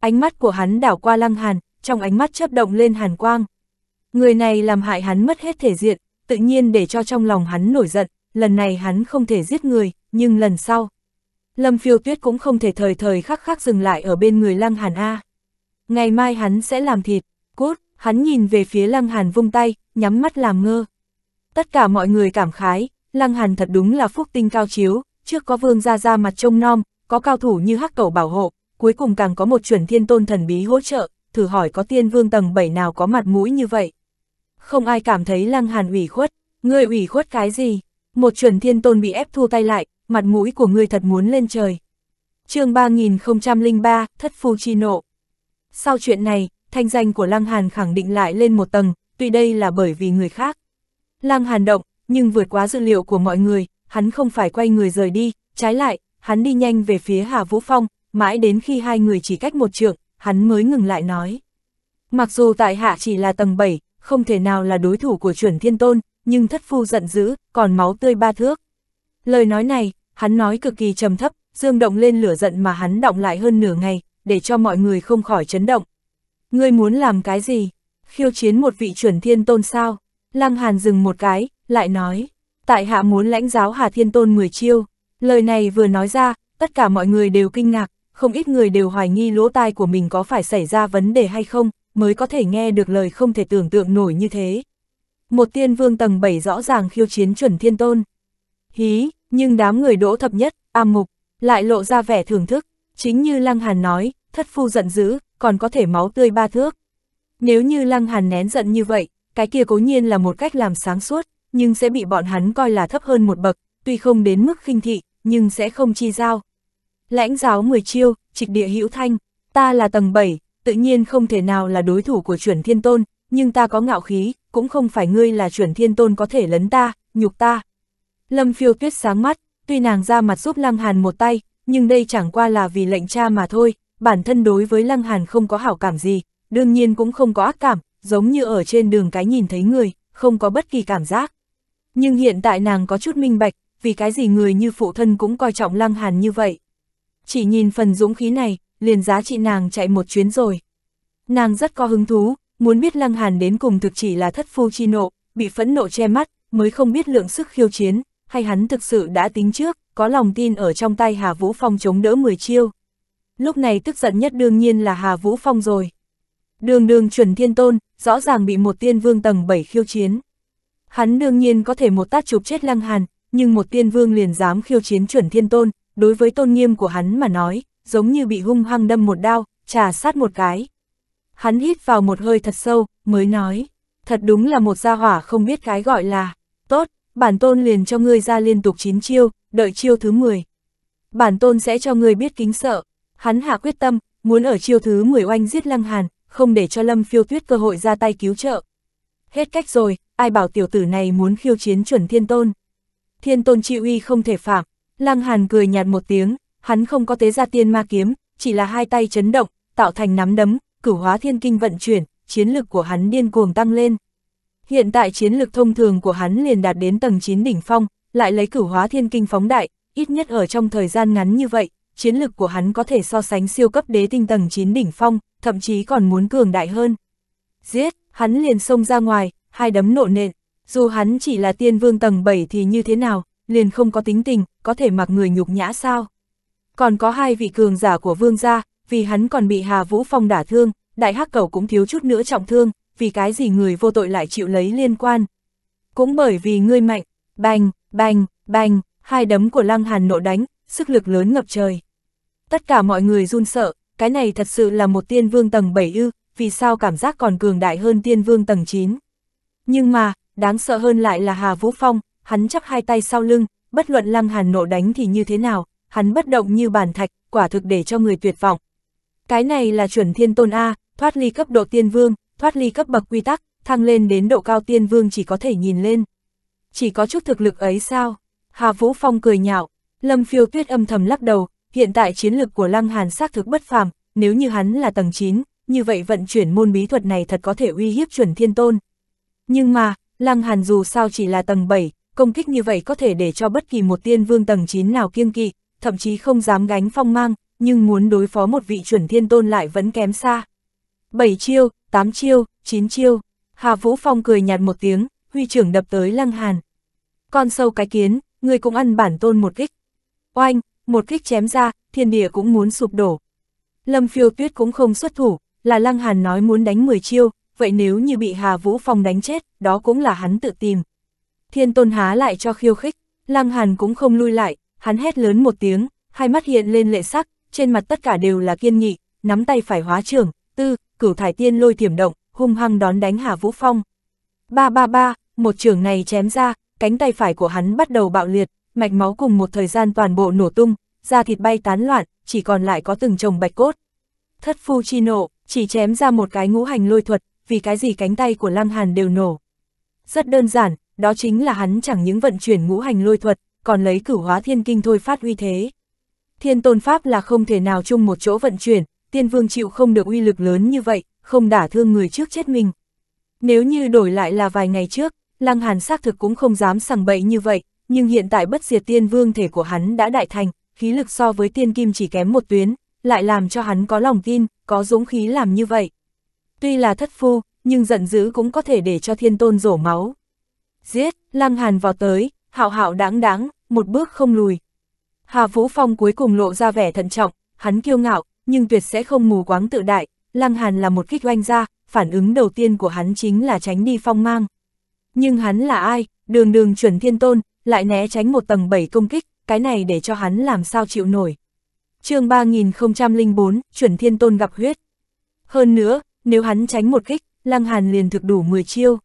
A: Ánh mắt của hắn đảo qua Lăng Hàn, trong ánh mắt chớp động lên hàn quang. Người này làm hại hắn mất hết thể diện, tự nhiên để cho trong lòng hắn nổi giận, lần này hắn không thể giết người, nhưng lần sau, Lâm Phiêu Tuyết cũng không thể thời thời khắc khắc dừng lại ở bên người Lăng Hàn A. Ngày mai hắn sẽ làm thịt, cốt, hắn nhìn về phía Lăng Hàn vung tay, nhắm mắt làm ngơ. Tất cả mọi người cảm khái, Lăng Hàn thật đúng là phúc tinh cao chiếu, trước có vương gia ra mặt trông nom, có cao thủ như hắc cầu bảo hộ, cuối cùng càng có một chuẩn thiên tôn thần bí hỗ trợ, thử hỏi có tiên vương tầng 7 nào có mặt mũi như vậy. Không ai cảm thấy Lăng Hàn ủy khuất, người ủy khuất cái gì, một chuẩn thiên tôn bị ép thua tay lại, mặt mũi của ngươi thật muốn lên trời. chương 3003, Thất Phu Chi Nộ. Sau chuyện này, thanh danh của Lăng Hàn khẳng định lại lên một tầng, tuy đây là bởi vì người khác. Lăng Hàn động, nhưng vượt quá dự liệu của mọi người, hắn không phải quay người rời đi, trái lại, hắn đi nhanh về phía Hà Vũ Phong, mãi đến khi hai người chỉ cách một trượng, hắn mới ngừng lại nói. Mặc dù tại hạ chỉ là tầng 7, không thể nào là đối thủ của chuẩn thiên tôn, nhưng thất phu giận dữ, còn máu tươi ba thước. Lời nói này, hắn nói cực kỳ trầm thấp, dương động lên lửa giận mà hắn động lại hơn nửa ngày, để cho mọi người không khỏi chấn động. Ngươi muốn làm cái gì? Khiêu chiến một vị chuẩn thiên tôn sao? Lăng Hàn dừng một cái, lại nói, tại hạ muốn lãnh giáo Hà Thiên Tôn 10 chiêu. Lời này vừa nói ra, tất cả mọi người đều kinh ngạc, không ít người đều hoài nghi lỗ tai của mình có phải xảy ra vấn đề hay không, mới có thể nghe được lời không thể tưởng tượng nổi như thế. Một tiên vương tầng 7 rõ ràng khiêu chiến chuẩn thiên tôn. Hí, nhưng đám người đỗ thập nhất, am Mục, lại lộ ra vẻ thưởng thức, chính như Lăng Hàn nói, thất phu giận dữ, còn có thể máu tươi ba thước. Nếu như Lăng Hàn nén giận như vậy, cái kia cố nhiên là một cách làm sáng suốt, nhưng sẽ bị bọn hắn coi là thấp hơn một bậc, tuy không đến mức khinh thị, nhưng sẽ không chi giao. Lãnh giáo 10 chiêu, trịch địa hữu thanh, ta là tầng 7, tự nhiên không thể nào là đối thủ của chuẩn thiên tôn, nhưng ta có ngạo khí, cũng không phải ngươi là chuẩn thiên tôn có thể lấn ta, nhục ta. Lâm phiêu tuyết sáng mắt, tuy nàng ra mặt giúp Lăng Hàn một tay, nhưng đây chẳng qua là vì lệnh cha mà thôi, bản thân đối với Lăng Hàn không có hảo cảm gì, đương nhiên cũng không có ác cảm, giống như ở trên đường cái nhìn thấy người, không có bất kỳ cảm giác. Nhưng hiện tại nàng có chút minh bạch, vì cái gì người như phụ thân cũng coi trọng Lăng Hàn như vậy. Chỉ nhìn phần dũng khí này, liền giá trị nàng chạy một chuyến rồi. Nàng rất có hứng thú, muốn biết Lăng Hàn đến cùng thực chỉ là thất phu chi nộ, bị phẫn nộ che mắt, mới không biết lượng sức khiêu chiến, hay hắn thực sự đã tính trước, có lòng tin ở trong tay Hà Vũ Phong chống đỡ 10 chiêu. Lúc này tức giận nhất đương nhiên là Hà Vũ Phong rồi. Đường đường chuẩn thiên tôn, rõ ràng bị một tiên vương tầng 7 khiêu chiến. Hắn đương nhiên có thể một tát chụp chết lăng hàn, nhưng một tiên vương liền dám khiêu chiến chuẩn thiên tôn, đối với tôn nghiêm của hắn mà nói, giống như bị hung hăng đâm một đao, trà sát một cái. Hắn hít vào một hơi thật sâu, mới nói, thật đúng là một gia hỏa không biết cái gọi là, tốt, bản tôn liền cho ngươi ra liên tục 9 chiêu, đợi chiêu thứ 10. Bản tôn sẽ cho ngươi biết kính sợ. Hắn hạ quyết tâm, muốn ở chiêu thứ 10 oanh giết Lăng Hàn, không để cho Lâm Phiêu Tuyết cơ hội ra tay cứu trợ. Hết cách rồi, ai bảo tiểu tử này muốn khiêu chiến chuẩn thiên tôn. Thiên tôn chi uy không thể phạm, Lăng Hàn cười nhạt một tiếng, hắn không có tế ra tiên ma kiếm, chỉ là hai tay chấn động, tạo thành nắm đấm, cửu hóa thiên kinh vận chuyển, chiến lực của hắn điên cuồng tăng lên. Hiện tại chiến lực thông thường của hắn liền đạt đến tầng 9 đỉnh phong, lại lấy cửu hóa thiên kinh phóng đại, ít nhất ở trong thời gian ngắn như vậy, chiến lực của hắn có thể so sánh siêu cấp đế tinh tầng 9 đỉnh phong, thậm chí còn muốn cường đại hơn. Giết, hắn liền xông ra ngoài, hai đấm nộ nện, dù hắn chỉ là tiên vương tầng 7 thì như thế nào, liền không có tính tình, có thể mặc người nhục nhã sao. Còn có hai vị cường giả của vương gia, vì hắn còn bị Hà Vũ Phong đả thương, đại hắc cầu cũng thiếu chút nữa trọng thương, vì cái gì người vô tội lại chịu lấy liên quan. Cũng bởi vì ngươi mạnh, bành, bành, bành, hai đấm của Lăng Hàn nộ đánh, sức lực lớn ngập trời. Tất cả mọi người run sợ, cái này thật sự là một tiên vương tầng 7 ư, vì sao cảm giác còn cường đại hơn tiên vương tầng 9. Nhưng mà, đáng sợ hơn lại là Hà Vũ Phong, hắn chắp hai tay sau lưng, bất luận Lăng Hàn nộ đánh thì như thế nào, hắn bất động như bàn thạch, quả thực để cho người tuyệt vọng. Cái này là chuẩn thiên tôn A, thoát ly cấp độ tiên vương, thoát ly cấp bậc quy tắc, thăng lên đến độ cao tiên vương chỉ có thể nhìn lên. Chỉ có chút thực lực ấy sao? Hà Vũ Phong cười nhạo, Lâm Phiêu Tuyết âm thầm lắc đầu, hiện tại chiến lực của Lăng Hàn xác thực bất phàm, nếu như hắn là tầng 9, như vậy vận chuyển môn bí thuật này thật có thể uy hiếp chuẩn thiên tôn. Nhưng mà, Lăng Hàn dù sao chỉ là tầng 7, công kích như vậy có thể để cho bất kỳ một tiên vương tầng 9 nào kiêng kỵ, thậm chí không dám gánh phong mang, nhưng muốn đối phó một vị chuẩn thiên tôn lại vẫn kém xa. 7 chiêu, 8 chiêu, 9 chiêu. Hà Vũ Phong cười nhạt một tiếng, huy trưởng đập tới Lăng Hàn. Con sâu cái kiến, người cũng ăn bản tôn một kích. Oanh, một kích chém ra, thiên địa cũng muốn sụp đổ. Lâm phiêu tuyết cũng không xuất thủ, là Lăng Hàn nói muốn đánh 10 chiêu, vậy nếu như bị Hà Vũ Phong đánh chết, đó cũng là hắn tự tìm. Thiên tôn há lại cho khiêu khích, Lăng Hàn cũng không lui lại, hắn hét lớn một tiếng, hai mắt hiện lên lệ sắc, trên mặt tất cả đều là kiên nghị, nắm tay phải hóa trưởng, tư, cửu thải tiên lôi thiểm động, hung hăng đón đánh Hà Vũ Phong. Ba ba ba, một trường này chém ra, cánh tay phải của hắn bắt đầu bạo liệt, mạch máu cùng một thời gian toàn bộ nổ tung, da thịt bay tán loạn, chỉ còn lại có từng chồng bạch cốt. Thất phu chi nộ, chỉ chém ra một cái ngũ hành lôi thuật, vì cái gì cánh tay của Lăng Hàn đều nổ. Rất đơn giản, đó chính là hắn chẳng những vận chuyển ngũ hành lôi thuật, còn lấy cửu hóa thiên kinh thôi phát uy thế. Thiên tôn pháp là không thể nào chung một chỗ vận chuyển, tiên vương chịu không được uy lực lớn như vậy, không đả thương người trước chết mình. Nếu như đổi lại là vài ngày trước, Lăng Hàn xác thực cũng không dám sằng bậy như vậy, nhưng hiện tại bất diệt tiên vương thể của hắn đã đại thành, khí lực so với tiên kim chỉ kém một tuyến, lại làm cho hắn có lòng tin, có dũng khí làm như vậy. Tuy là thất phu, nhưng giận dữ cũng có thể để cho thiên tôn rổ máu. Giết, Lăng Hàn vào tới, hạo hạo đáng đáng, một bước không lùi. Hà Vũ Phong cuối cùng lộ ra vẻ thận trọng, hắn kiêu ngạo, nhưng tuyệt sẽ không mù quáng tự đại, Lăng Hàn là một kích oanh ra, phản ứng đầu tiên của hắn chính là tránh đi phong mang. Nhưng hắn là ai, đường đường chuẩn thiên tôn, lại né tránh một tầng 7 công kích, cái này để cho hắn làm sao chịu nổi. chương 3004, chuẩn thiên tôn gặp huyết. Hơn nữa, nếu hắn tránh một kích, Lăng Hàn liền thực đủ 10 chiêu.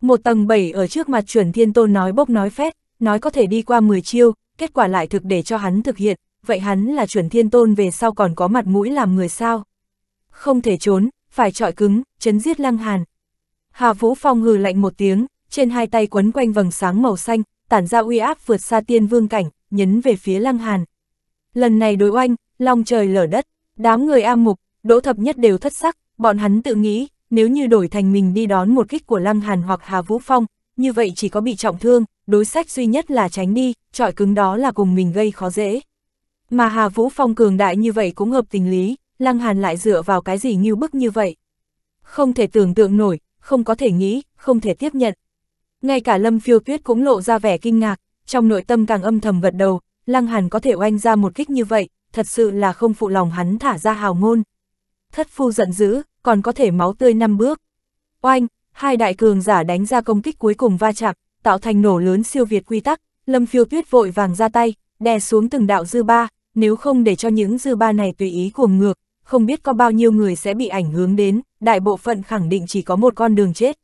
A: Một tầng 7 ở trước mặt chuẩn thiên tôn nói bốc nói phét, nói có thể đi qua 10 chiêu, kết quả lại thực để cho hắn thực hiện, vậy hắn là chuẩn thiên tôn về sau còn có mặt mũi làm người sao? Không thể trốn, phải trọi cứng, chấn giết lăng hàn. Hà Vũ Phong hừ lạnh một tiếng, trên hai tay quấn quanh vầng sáng màu xanh, tản ra uy áp vượt xa tiên vương cảnh, nhấn về phía lăng hàn. Lần này đối oanh, long trời lở đất, đám người am mục, đỗ thập nhất đều thất sắc, bọn hắn tự nghĩ, nếu như đổi thành mình đi đón một kích của lăng hàn hoặc Hà Vũ Phong, như vậy chỉ có bị trọng thương, đối sách duy nhất là tránh đi, trọi cứng đó là cùng mình gây khó dễ. Mà Hà Vũ Phong cường đại như vậy cũng hợp tình lý, Lăng Hàn lại dựa vào cái gì như bức như vậy. Không thể tưởng tượng nổi, không có thể nghĩ, không thể tiếp nhận. Ngay cả Lâm Phiêu Tuyết cũng lộ ra vẻ kinh ngạc, trong nội tâm càng âm thầm gật đầu, Lăng Hàn có thể oanh ra một kích như vậy, thật sự là không phụ lòng hắn thả ra hào ngôn. Thất phu giận dữ, còn có thể máu tươi năm bước. Oanh, hai đại cường giả đánh ra công kích cuối cùng va chạm, tạo thành nổ lớn siêu việt quy tắc, Lâm Phiêu Tuyết vội vàng ra tay, đè xuống từng đạo dư ba, nếu không để cho những dư ba này tùy ý cuồng ngược, không biết có bao nhiêu người sẽ bị ảnh hưởng đến, đại bộ phận khẳng định chỉ có một con đường chết.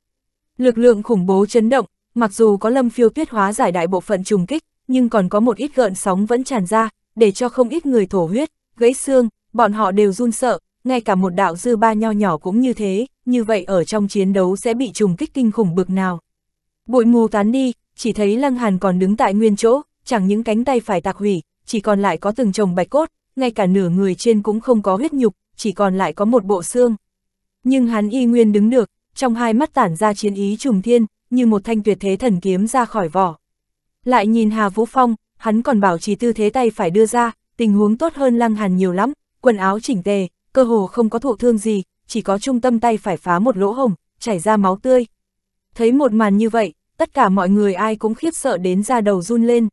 A: Lực lượng khủng bố chấn động, mặc dù có lâm phiêu tuyết hóa giải đại bộ phận trùng kích, nhưng còn có một ít gợn sóng vẫn tràn ra, để cho không ít người thổ huyết, gãy xương, bọn họ đều run sợ, ngay cả một đạo dư ba nho nhỏ cũng như thế, như vậy ở trong chiến đấu sẽ bị trùng kích kinh khủng bực nào. Bụi mù tán đi, chỉ thấy Lăng Hàn còn đứng tại nguyên chỗ, chẳng những cánh tay phải tạc hủy, chỉ còn lại có từng chồng bạch cốt, ngay cả nửa người trên cũng không có huyết nhục, chỉ còn lại có một bộ xương. Nhưng hắn y nguyên đứng được, trong hai mắt tản ra chiến ý trùng thiên, như một thanh tuyệt thế thần kiếm ra khỏi vỏ. Lại nhìn Hà Vũ Phong, hắn còn bảo trì tư thế tay phải đưa ra, tình huống tốt hơn Lăng Hàn nhiều lắm, quần áo chỉnh tề, cơ hồ không có thụ thương gì, chỉ có trung tâm tay phải phá một lỗ hồng, chảy ra máu tươi. Thấy một màn như vậy, tất cả mọi người ai cũng khiếp sợ đến da đầu run lên.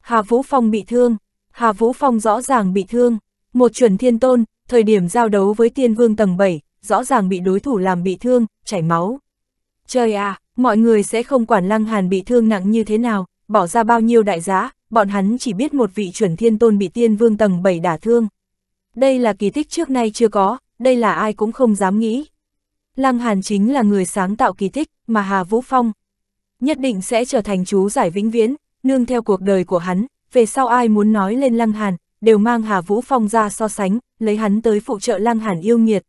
A: Hà Vũ Phong bị thương, Hà Vũ Phong rõ ràng bị thương, một chuẩn thiên tôn, thời điểm giao đấu với tiên vương tầng 7, rõ ràng bị đối thủ làm bị thương, chảy máu. Trời à, mọi người sẽ không quản lăng hàn bị thương nặng như thế nào, bỏ ra bao nhiêu đại giá, bọn hắn chỉ biết một vị chuẩn thiên tôn bị tiên vương tầng 7 đả thương. Đây là kỳ tích trước nay chưa có, đây là ai cũng không dám nghĩ. Lăng Hàn chính là người sáng tạo kỳ tích mà Hà Vũ Phong nhất định sẽ trở thành chú giải vĩnh viễn, nương theo cuộc đời của hắn, về sau ai muốn nói lên Lăng Hàn, đều mang Hà Vũ Phong ra so sánh, lấy hắn tới phụ trợ Lăng Hàn yêu nghiệt.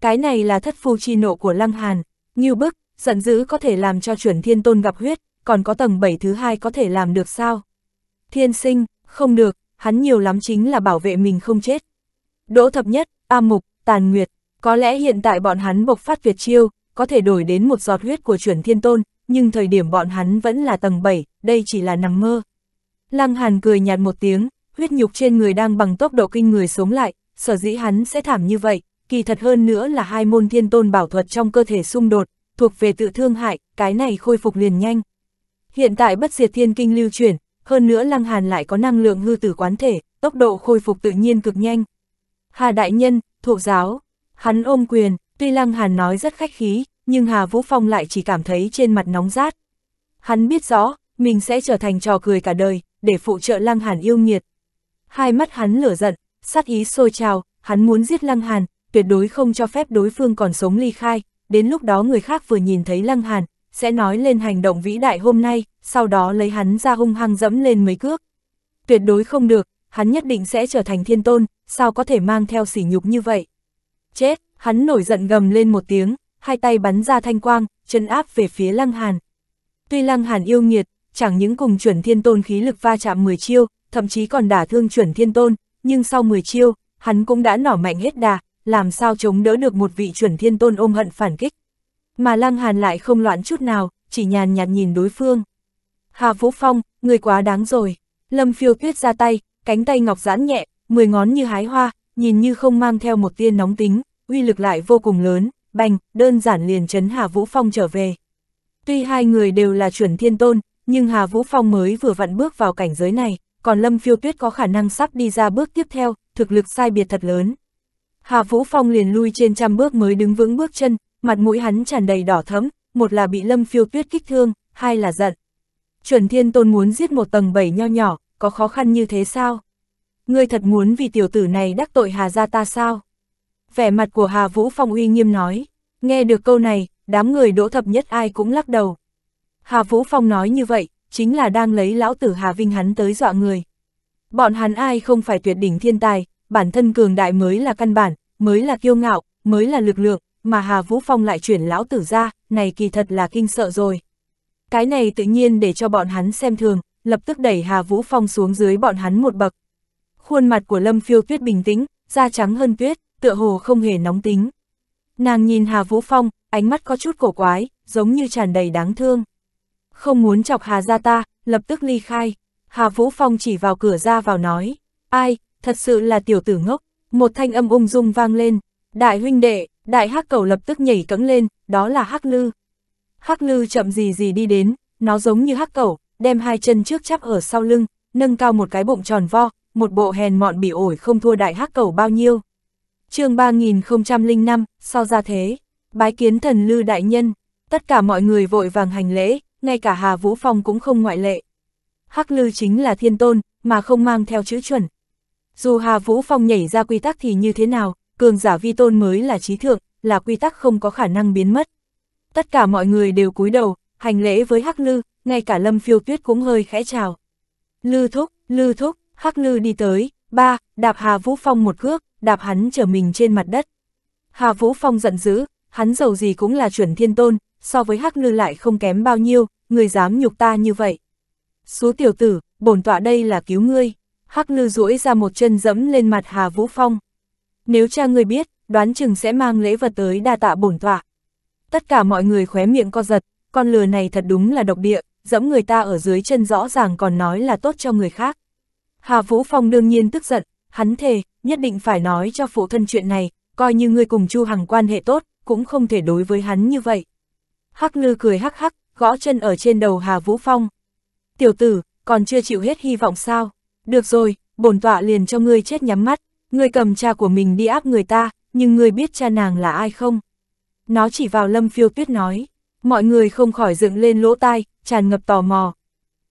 A: Cái này là thất phu chi nộ của Lăng Hàn, như bức, giận dữ có thể làm cho chuẩn thiên tôn gặp huyết, còn có tầng 7 thứ hai có thể làm được sao? Thiên sinh, không được, hắn nhiều lắm chính là bảo vệ mình không chết. Đỗ thập nhất, A Mục, Tàn Nguyệt, có lẽ hiện tại bọn hắn bộc phát Việt chiêu, có thể đổi đến một giọt huyết của chuẩn thiên tôn, nhưng thời điểm bọn hắn vẫn là tầng 7, đây chỉ là nằm mơ. Lăng Hàn cười nhạt một tiếng, huyết nhục trên người đang bằng tốc độ kinh người sống lại, sở dĩ hắn sẽ thảm như vậy, kỳ thật hơn nữa là hai môn thiên tôn bảo thuật trong cơ thể xung đột, thuộc về tự thương hại, cái này khôi phục liền nhanh. Hiện tại bất diệt thiên kinh lưu chuyển, hơn nữa Lăng Hàn lại có năng lượng hư tử quán thể, tốc độ khôi phục tự nhiên cực nhanh. Hà Đại Nhân, thuộc giáo, hắn ôm quyền, tuy Lăng Hàn nói rất khách khí, nhưng Hà Vũ Phong lại chỉ cảm thấy trên mặt nóng rát. Hắn biết rõ, mình sẽ trở thành trò cười cả đời, để phụ trợ Lăng Hàn yêu nghiệt. Hai mắt hắn lửa giận, sát ý sôi trào, hắn muốn giết Lăng Hàn, tuyệt đối không cho phép đối phương còn sống ly khai, đến lúc đó người khác vừa nhìn thấy Lăng Hàn, sẽ nói lên hành động vĩ đại hôm nay, sau đó lấy hắn ra hung hăng dẫm lên mấy cước. Tuyệt đối không được, hắn nhất định sẽ trở thành thiên tôn, sao có thể mang theo sỉ nhục như vậy. Chết, hắn nổi giận gầm lên một tiếng, hai tay bắn ra thanh quang, chân áp về phía Lăng Hàn. Tuy Lăng Hàn yêu nghiệt, chẳng những cùng chuẩn thiên tôn khí lực va chạm 10 chiêu, thậm chí còn đả thương chuẩn thiên tôn, nhưng sau 10 chiêu, hắn cũng đã nỏ mạnh hết đà, làm sao chống đỡ được một vị chuẩn thiên tôn ôm hận phản kích. Mà Lăng Hàn lại không loạn chút nào, chỉ nhàn nhạt nhìn đối phương. Hà Vũ Phong, người quá đáng rồi. Lâm phiêu tuyết ra tay, cánh tay ngọc giãn nhẹ, mười ngón như hái hoa, nhìn như không mang theo một tia nóng tính, uy lực lại vô cùng lớn, bành, đơn giản liền chấn Hà Vũ Phong trở về. Tuy hai người đều là chuẩn thiên tôn, nhưng Hà Vũ Phong mới vừa vặn bước vào cảnh giới này, còn Lâm Phiêu Tuyết có khả năng sắp đi ra bước tiếp theo, thực lực sai biệt thật lớn. Hà Vũ Phong liền lui trên trăm bước mới đứng vững bước chân, mặt mũi hắn tràn đầy đỏ thẫm, một là bị Lâm Phiêu Tuyết kích thương, hai là giận. Chuẩn Thiên Tôn muốn giết một tầng bảy nho nhỏ, có khó khăn như thế sao? Ngươi thật muốn vì tiểu tử này đắc tội Hà gia ta sao? Vẻ mặt của Hà Vũ Phong uy nghiêm nói, nghe được câu này, đám người đỗ thập nhất ai cũng lắc đầu. Hà Vũ Phong nói như vậy, chính là đang lấy lão tử Hà Vinh hắn tới dọa người. Bọn hắn ai không phải tuyệt đỉnh thiên tài, bản thân cường đại mới là căn bản, mới là kiêu ngạo, mới là lực lượng, mà Hà Vũ Phong lại chuyển lão tử ra, này kỳ thật là kinh sợ rồi. Cái này tự nhiên để cho bọn hắn xem thường, lập tức đẩy Hà Vũ Phong xuống dưới bọn hắn một bậc. Khuôn mặt của Lâm Phiêu Tuyết bình tĩnh, da trắng hơn tuyết, tựa hồ không hề nóng tính. Nàng nhìn Hà Vũ Phong, ánh mắt có chút cổ quái, giống như tràn đầy đáng thương không muốn chọc Hà ra ta, lập tức ly khai. Hà Vũ Phong chỉ vào cửa ra vào nói, ai, thật sự là tiểu tử ngốc, một thanh âm ung dung vang lên, đại huynh đệ, đại hắc cầu lập tức nhảy cẫng lên, đó là hắc lư. Hắc lư chậm gì gì đi đến, nó giống như hắc cầu, đem hai chân trước chắp ở sau lưng, nâng cao một cái bụng tròn vo, một bộ hèn mọn bị ổi không thua đại hắc cầu bao nhiêu. chương 3005, sau ra thế, bái kiến thần lư đại nhân, tất cả mọi người vội vàng hành lễ, ngay cả Hà Vũ Phong cũng không ngoại lệ. Hắc Lư chính là thiên tôn, mà không mang theo chữ chuẩn. Dù Hà Vũ Phong nhảy ra quy tắc thì như thế nào, cường giả vi tôn mới là trí thượng, là quy tắc không có khả năng biến mất. Tất cả mọi người đều cúi đầu, hành lễ với Hắc Lư, ngay cả Lâm Phiêu Tuyết cũng hơi khẽ chào. Lư thúc, Lư thúc, Hắc Lư đi tới, ba, đạp Hà Vũ Phong một cước, đạp hắn trở mình trên mặt đất. Hà Vũ Phong giận dữ, hắn giàu gì cũng là chuẩn thiên tôn, so với Hắc Lư lại không kém bao nhiêu, người dám nhục ta như vậy. số tiểu tử, bổn tọa đây là cứu ngươi. Hắc Lư duỗi ra một chân dẫm lên mặt Hà Vũ Phong. Nếu cha ngươi biết, đoán chừng sẽ mang lễ vật tới đa tạ bổn tọa. Tất cả mọi người khóe miệng co giật, con lừa này thật đúng là độc địa, dẫm người ta ở dưới chân rõ ràng còn nói là tốt cho người khác. Hà Vũ Phong đương nhiên tức giận, hắn thề, nhất định phải nói cho phụ thân chuyện này, coi như ngươi cùng Chu Hằng quan hệ tốt, cũng không thể đối với hắn như vậy. Hắc ngư cười hắc hắc, gõ chân ở trên đầu Hà Vũ Phong. Tiểu tử, còn chưa chịu hết hy vọng sao? Được rồi, bổn tọa liền cho ngươi chết nhắm mắt, ngươi cầm cha của mình đi áp người ta, nhưng ngươi biết cha nàng là ai không? Nó chỉ vào lâm phiêu tuyết nói, mọi người không khỏi dựng lên lỗ tai, tràn ngập tò mò.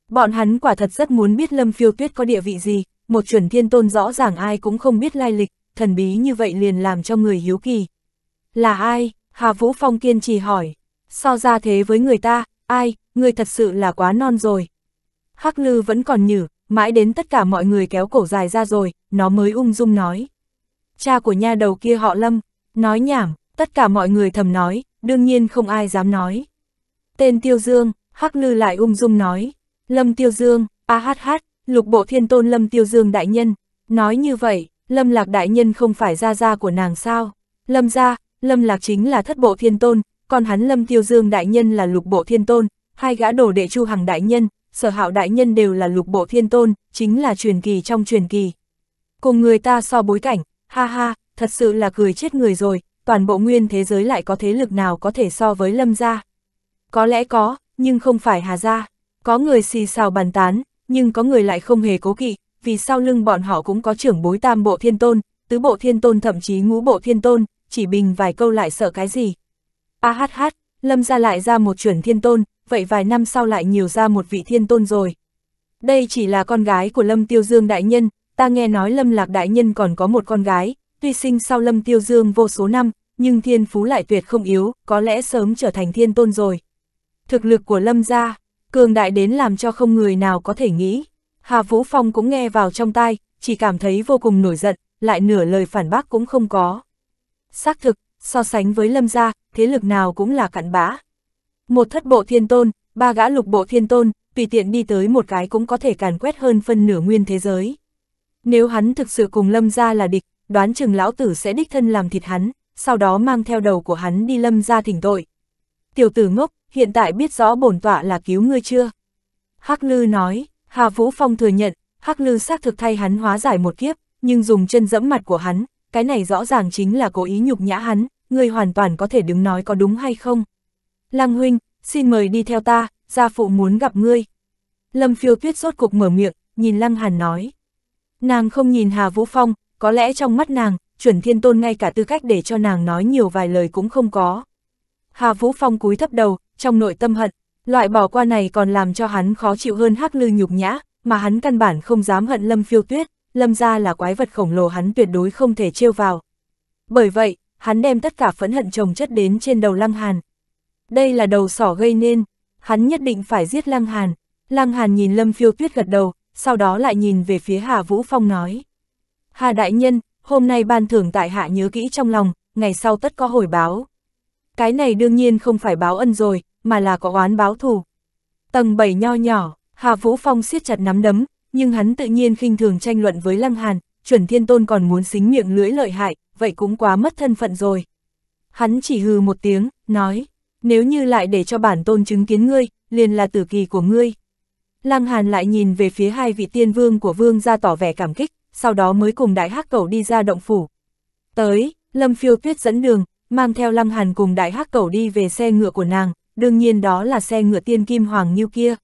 A: Bọn hắn quả thật rất muốn biết lâm phiêu tuyết có địa vị gì, một chuẩn thiên tôn rõ ràng ai cũng không biết lai lịch, thần bí như vậy liền làm cho người hiếu kỳ. Là ai? Hà Vũ Phong kiên trì hỏi so ra thế với người ta, ai, người thật sự là quá non rồi. Hắc lư vẫn còn nhử, mãi đến tất cả mọi người kéo cổ dài ra rồi, nó mới ung dung nói. Cha của nha đầu kia họ lâm, nói nhảm, tất cả mọi người thầm nói, đương nhiên không ai dám nói. Tên Tiêu Dương, Hắc Lư lại ung dung nói, Lâm Tiêu Dương, a hát hát, lục bộ thiên tôn Lâm Tiêu Dương đại nhân, nói như vậy, Lâm Lạc đại nhân không phải gia gia của nàng sao? Lâm gia, Lâm Lạc chính là thất bộ thiên tôn, còn hắn Lâm Tiêu Dương đại nhân là lục bộ thiên tôn, hai gã đồ đệ Chu Hằng đại nhân, sở hạo đại nhân đều là lục bộ thiên tôn, chính là truyền kỳ trong truyền kỳ. Cùng người ta so bối cảnh, ha ha, thật sự là cười chết người rồi, toàn bộ nguyên thế giới lại có thế lực nào có thể so với Lâm gia. Có lẽ có, nhưng không phải Hà gia. Có người xì xào bàn tán, nhưng có người lại không hề cố kỵ, vì sau lưng bọn họ cũng có trưởng bối tam bộ thiên tôn, tứ bộ thiên tôn thậm chí ngũ bộ thiên tôn, chỉ bình vài câu lại sợ cái gì. A hát hát, Lâm ra lại ra một chuẩn thiên tôn, vậy vài năm sau lại nhiều ra một vị thiên tôn rồi. Đây chỉ là con gái của Lâm Tiêu Dương Đại Nhân, ta nghe nói Lâm Lạc Đại Nhân còn có một con gái, tuy sinh sau Lâm Tiêu Dương vô số năm, nhưng thiên phú lại tuyệt không yếu, có lẽ sớm trở thành thiên tôn rồi. Thực lực của Lâm gia cường đại đến làm cho không người nào có thể nghĩ. Hà Vũ Phong cũng nghe vào trong tai, chỉ cảm thấy vô cùng nổi giận, lại nửa lời phản bác cũng không có. Xác thực, so sánh với lâm gia, thế lực nào cũng là cặn bã. Một thất bộ thiên tôn, ba gã lục bộ thiên tôn, tùy tiện đi tới một cái cũng có thể càn quét hơn phân nửa nguyên thế giới. Nếu hắn thực sự cùng lâm gia là địch, đoán chừng lão tử sẽ đích thân làm thịt hắn, sau đó mang theo đầu của hắn đi lâm gia thỉnh tội. Tiểu tử ngốc, hiện tại biết rõ bổn tọa là cứu ngươi chưa? Hắc Lư nói, Hà Vũ Phong thừa nhận, Hắc Lư xác thực thay hắn hóa giải một kiếp, nhưng dùng chân dẫm mặt của hắn, cái này rõ ràng chính là cố ý nhục nhã hắn, ngươi hoàn toàn có thể đứng nói có đúng hay không. Lăng huynh, xin mời đi theo ta, gia phụ muốn gặp ngươi. Lâm phiêu tuyết rốt cục mở miệng, nhìn Lăng Hàn nói. Nàng không nhìn Hà Vũ Phong, có lẽ trong mắt nàng, chuẩn thiên tôn ngay cả tư cách để cho nàng nói nhiều vài lời cũng không có. Hà Vũ Phong cúi thấp đầu, trong nội tâm hận, loại bỏ qua này còn làm cho hắn khó chịu hơn hắc lư nhục nhã, mà hắn căn bản không dám hận Lâm phiêu tuyết, lâm ra là quái vật khổng lồ hắn tuyệt đối không thể trêu vào. Bởi vậy, hắn đem tất cả phẫn hận chồng chất đến trên đầu Lăng Hàn. Đây là đầu sỏ gây nên, hắn nhất định phải giết Lăng Hàn. Lăng Hàn nhìn Lâm Phiêu Tuyết gật đầu, sau đó lại nhìn về phía Hà Vũ Phong nói. Hà Đại Nhân, hôm nay ban thưởng tại hạ nhớ kỹ trong lòng, ngày sau tất có hồi báo. Cái này đương nhiên không phải báo ân rồi, mà là có oán báo thù. Tầng 7 nho nhỏ, Hà Vũ Phong siết chặt nắm đấm, nhưng hắn tự nhiên khinh thường tranh luận với Lăng Hàn, chuẩn thiên tôn còn muốn xính miệng lưỡi lợi hại, vậy cũng quá mất thân phận rồi. Hắn chỉ hừ một tiếng, nói, nếu như lại để cho bản tôn chứng kiến ngươi, liền là tử kỳ của ngươi. Lăng Hàn lại nhìn về phía hai vị tiên vương của vương ra tỏ vẻ cảm kích, sau đó mới cùng đại hắc cầu đi ra động phủ. Tới, Lâm Phiêu Tuyết dẫn đường, mang theo Lăng Hàn cùng đại hắc cầu đi về xe ngựa của nàng, đương nhiên đó là xe ngựa tiên kim hoàng như kia.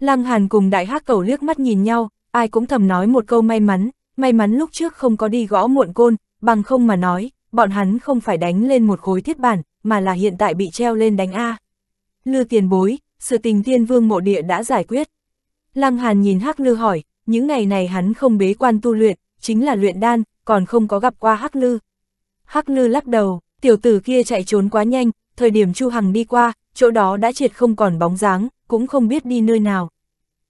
A: Lăng Hàn cùng đại hắc cầu liếc mắt nhìn nhau, ai cũng thầm nói một câu may mắn, may mắn lúc trước không có đi gõ muộn côn, bằng không mà nói, bọn hắn không phải đánh lên một khối thiết bản, mà là hiện tại bị treo lên đánh A. Lư tiền bối, sự tình tiên vương mộ địa đã giải quyết. Lăng Hàn nhìn Hắc Lư hỏi, những ngày này hắn không bế quan tu luyện, chính là luyện đan, còn không có gặp qua Hắc Lư. Hắc Lư lắc đầu, tiểu tử kia chạy trốn quá nhanh, thời điểm Chu Hằng đi qua, chỗ đó đã triệt không còn bóng dáng, cũng không biết đi nơi nào.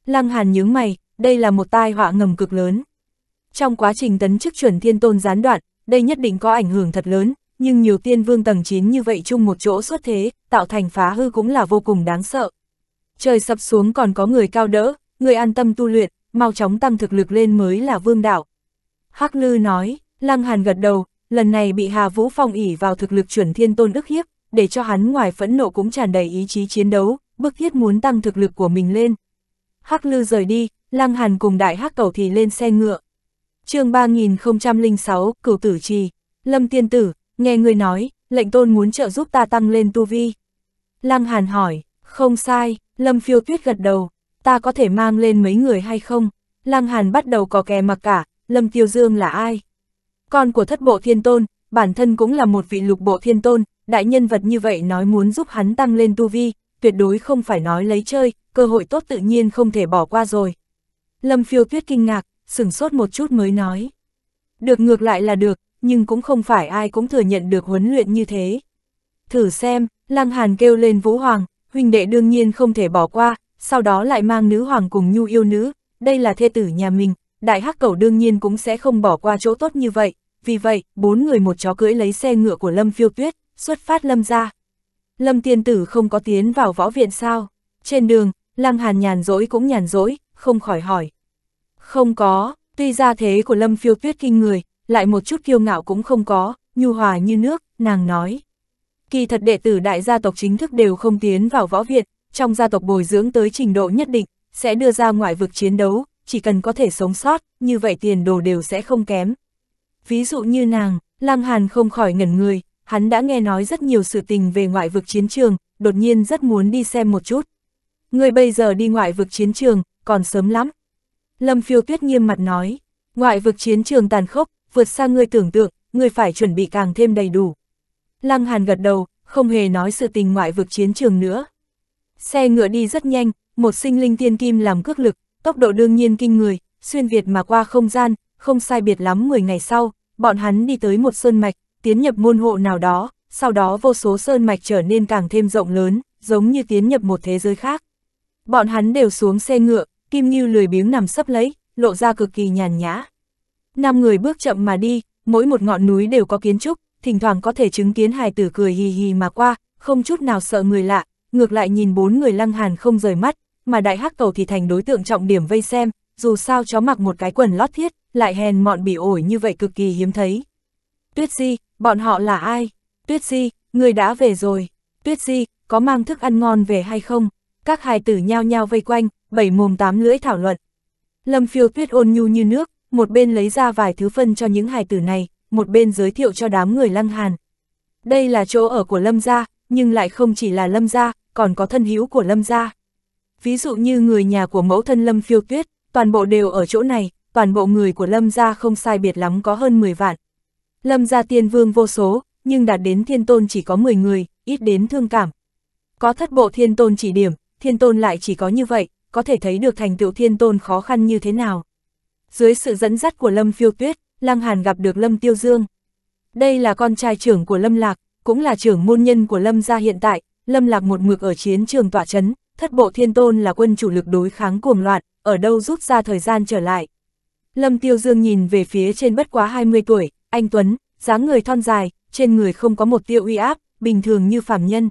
A: Lăng Hàn nhướng mày, đây là một tai họa ngầm cực lớn. Trong quá trình tấn chức chuẩn thiên tôn gián đoạn, đây nhất định có ảnh hưởng thật lớn, nhưng nhiều tiên vương tầng 9 như vậy chung một chỗ xuất thế, tạo thành phá hư cũng là vô cùng đáng sợ. Trời sập xuống còn có người cao đỡ, người an tâm tu luyện, mau chóng tăng thực lực lên mới là vương đạo. Hắc Lư nói, Lăng Hàn gật đầu, lần này bị Hà Vũ Phong ỉ vào thực lực chuẩn thiên tôn ức hiếp, để cho hắn ngoài phẫn nộ cũng tràn đầy ý chí chiến đấu, bức thiết muốn tăng thực lực của mình lên. Hắc Lư rời đi, Lăng Hàn cùng Đại Hắc Cầu thì lên xe ngựa. Chương 3006, Cửu Tử Trì, Lâm Tiên Tử, nghe người nói, lệnh tôn muốn trợ giúp ta tăng lên tu vi. Lăng Hàn hỏi, không sai, Lâm Phiêu Tuyết gật đầu, ta có thể mang lên mấy người hay không? Lăng Hàn bắt đầu có kè mặc cả, Lâm Tiêu Dương là ai? Con của thất bộ thiên tôn, bản thân cũng là một vị lục bộ thiên tôn, đại nhân vật như vậy nói muốn giúp hắn tăng lên tu vi, tuyệt đối không phải nói lấy chơi, cơ hội tốt tự nhiên không thể bỏ qua rồi. Lâm phiêu tuyết kinh ngạc, sửng sốt một chút mới nói. Được ngược lại là được, nhưng cũng không phải ai cũng thừa nhận được huấn luyện như thế. Thử xem, lang Hàn kêu lên Vũ Hoàng, huynh đệ đương nhiên không thể bỏ qua, sau đó lại mang nữ hoàng cùng nhu yêu nữ, đây là thê tử nhà mình, đại hắc cẩu đương nhiên cũng sẽ không bỏ qua chỗ tốt như vậy, vì vậy, bốn người một chó cưỡi lấy xe ngựa của Lâm Phiêu Tuyết, xuất phát lâm ra. Lâm tiên tử không có tiến vào võ viện sao, trên đường, lăng hàn nhàn dỗi cũng nhàn dỗi, không khỏi hỏi. Không có, tuy ra thế của lâm phiêu tuyết kinh người, lại một chút kiêu ngạo cũng không có, nhu hòa như nước, nàng nói. Kỳ thật đệ tử đại gia tộc chính thức đều không tiến vào võ viện, trong gia tộc bồi dưỡng tới trình độ nhất định, sẽ đưa ra ngoại vực chiến đấu, chỉ cần có thể sống sót, như vậy tiền đồ đều sẽ không kém. Ví dụ như nàng, Lăng Hàn không khỏi ngẩn người, hắn đã nghe nói rất nhiều sự tình về ngoại vực chiến trường, đột nhiên rất muốn đi xem một chút. Người bây giờ đi ngoại vực chiến trường, còn sớm lắm. Lâm phiêu tuyết nghiêm mặt nói, ngoại vực chiến trường tàn khốc, vượt xa ngươi tưởng tượng, ngươi phải chuẩn bị càng thêm đầy đủ. Lăng Hàn gật đầu, không hề nói sự tình ngoại vực chiến trường nữa. Xe ngựa đi rất nhanh, một sinh linh tiên kim làm cước lực, tốc độ đương nhiên kinh người, xuyên Việt mà qua không gian, không sai biệt lắm 10 ngày sau, bọn hắn đi tới một sơn mạch, tiến nhập môn hộ nào đó, sau đó vô số sơn mạch trở nên càng thêm rộng lớn, giống như tiến nhập một thế giới khác. Bọn hắn đều xuống xe ngựa, Kim Ngưu lười biếng nằm sấp lấy, lộ ra cực kỳ nhàn nhã. Năm người bước chậm mà đi, mỗi một ngọn núi đều có kiến trúc, thỉnh thoảng có thể chứng kiến hài tử cười hì hì mà qua, không chút nào sợ người lạ, ngược lại nhìn bốn người lăng hàn không rời mắt, mà đại hắc cầu thì thành đối tượng trọng điểm vây xem, dù sao chó mặc một cái quần lót thiết, lại hèn mọn bị ổi như vậy cực kỳ hiếm thấy. Tuyết Di, Bọn họ là ai? Tuyết Di, người đã về rồi. Tuyết Di, có mang thức ăn ngon về hay không? Các hài tử nhao nhao vây quanh, bảy mồm tám lưỡi thảo luận. Lâm phiêu tuyết ôn nhu như nước, một bên lấy ra vài thứ phân cho những hài tử này, một bên giới thiệu cho đám người lăng hàn. Đây là chỗ ở của Lâm gia, nhưng lại không chỉ là Lâm gia, còn có thân hữu của Lâm gia. Ví dụ như người nhà của mẫu thân Lâm phiêu tuyết, toàn bộ đều ở chỗ này, toàn bộ người của Lâm gia không sai biệt lắm có hơn 10 vạn, Lâm gia tiên vương vô số, nhưng đạt đến thiên tôn chỉ có 10 người, ít đến thương cảm. Có thất bộ thiên tôn chỉ điểm, thiên tôn lại chỉ có như vậy, có thể thấy được thành tựu thiên tôn khó khăn như thế nào. Dưới sự dẫn dắt của Lâm phiêu tuyết, Lăng Hàn gặp được Lâm Tiêu Dương. Đây là con trai trưởng của Lâm Lạc, cũng là trưởng môn nhân của Lâm gia hiện tại, Lâm Lạc một mực ở chiến trường tọa chấn, thất bộ thiên tôn là quân chủ lực đối kháng cuồng loạn, ở đâu rút ra thời gian trở lại. Lâm Tiêu Dương nhìn về phía trên bất quá 20 tuổi, anh Tuấn, dáng người thon dài, trên người không có một tiêu uy áp, bình thường như phàm nhân.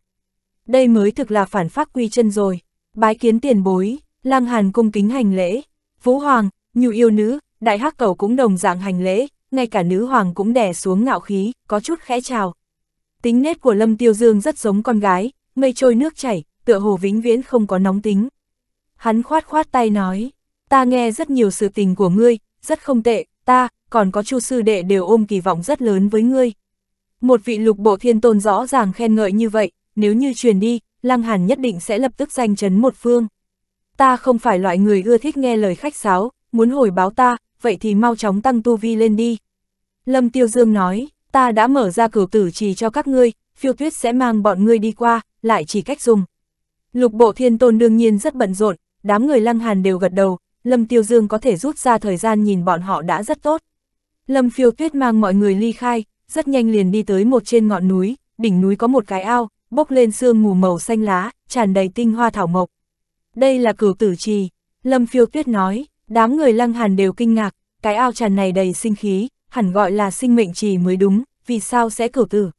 A: Đây mới thực là phản phát quy chân rồi. Bái kiến tiền bối, lang hàn cung kính hành lễ. Vũ Hoàng, nhu yêu nữ, đại hắc cầu cũng đồng dạng hành lễ, ngay cả nữ hoàng cũng đè xuống ngạo khí, có chút khẽ chào. Tính nết của Lâm Tiêu Dương rất giống con gái, mây trôi nước chảy, tựa hồ vĩnh viễn không có nóng tính. Hắn khoát khoát tay nói, ta nghe rất nhiều sự tình của ngươi, rất không tệ, ta, còn có chu sư đệ đều ôm kỳ vọng rất lớn với ngươi. Một vị lục bộ thiên tôn rõ ràng khen ngợi như vậy, nếu như truyền đi, Lăng Hàn nhất định sẽ lập tức danh chấn một phương. Ta không phải loại người ưa thích nghe lời khách sáo, muốn hồi báo ta, vậy thì mau chóng tăng tu vi lên đi. Lâm Tiêu Dương nói, ta đã mở ra cửu tử trì cho các ngươi, phiêu tuyết sẽ mang bọn ngươi đi qua, lại chỉ cách dùng. Lục bộ thiên tôn đương nhiên rất bận rộn, đám người Lăng Hàn đều gật đầu, Lâm Tiêu Dương có thể rút ra thời gian nhìn bọn họ đã rất tốt. Lâm phiêu tuyết mang mọi người ly khai, rất nhanh liền đi tới một trên ngọn núi, đỉnh núi có một cái ao, bốc lên sương mù màu xanh lá, tràn đầy tinh hoa thảo mộc. Đây là cửu tử trì, Lâm phiêu tuyết nói, đám người lăng hàn đều kinh ngạc, cái ao tràn này đầy sinh khí, hẳn gọi là sinh mệnh trì mới đúng, vì sao sẽ cửu tử.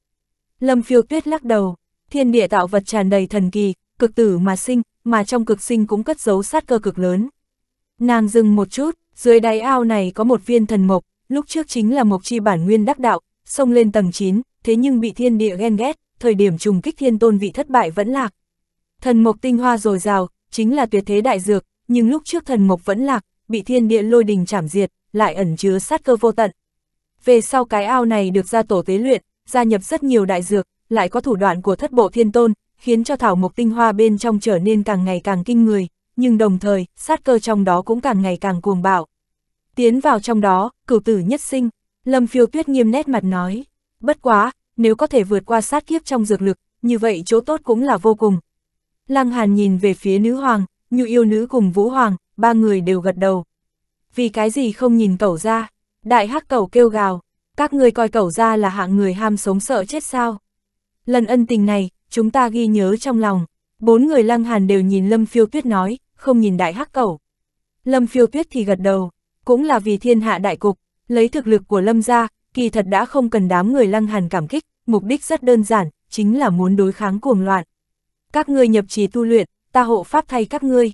A: Lâm phiêu tuyết lắc đầu, thiên địa tạo vật tràn đầy thần kỳ, cực tử mà sinh, mà trong cực sinh cũng cất giấu sát cơ cực lớn. Nàng dừng một chút, dưới đáy ao này có một viên thần mộc, lúc trước chính là Mộc Chi bản nguyên đắc đạo, xông lên tầng 9, thế nhưng bị thiên địa ghen ghét, thời điểm trùng kích thiên tôn vị thất bại vẫn lạc. Thần Mộc tinh hoa dồi rào, chính là tuyệt thế đại dược, nhưng lúc trước thần Mộc vẫn lạc, bị thiên địa lôi đình chảm diệt, lại ẩn chứa sát cơ vô tận. Về sau cái ao này được gia tổ tế luyện, gia nhập rất nhiều đại dược, lại có thủ đoạn của thất bộ thiên tôn, khiến cho thảo mộc tinh hoa bên trong trở nên càng ngày càng kinh người, nhưng đồng thời, sát cơ trong đó cũng càng ngày càng cuồng bạo tiến vào trong đó, cửu tử nhất sinh, Lâm Phiêu Tuyết nghiêm nét mặt nói, bất quá, nếu có thể vượt qua sát kiếp trong dược lực, như vậy chỗ tốt cũng là vô cùng. Lăng Hàn nhìn về phía nữ hoàng, như yêu nữ cùng vũ hoàng, ba người đều gật đầu. Vì cái gì không nhìn cẩu ra, đại hắc cẩu kêu gào, các người coi cẩu ra là hạng người ham sống sợ chết sao. Lần ân tình này, chúng ta ghi nhớ trong lòng, bốn người Lăng Hàn đều nhìn Lâm Phiêu Tuyết nói, không nhìn đại hắc cẩu. Lâm Phiêu Tuyết thì gật đầu, cũng là vì thiên hạ đại cục, lấy thực lực của Lâm gia, kỳ thật đã không cần đám người Lăng Hàn cảm kích, mục đích rất đơn giản, chính là muốn đối kháng cuồng loạn. Các ngươi nhập trì tu luyện, ta hộ pháp thay các ngươi.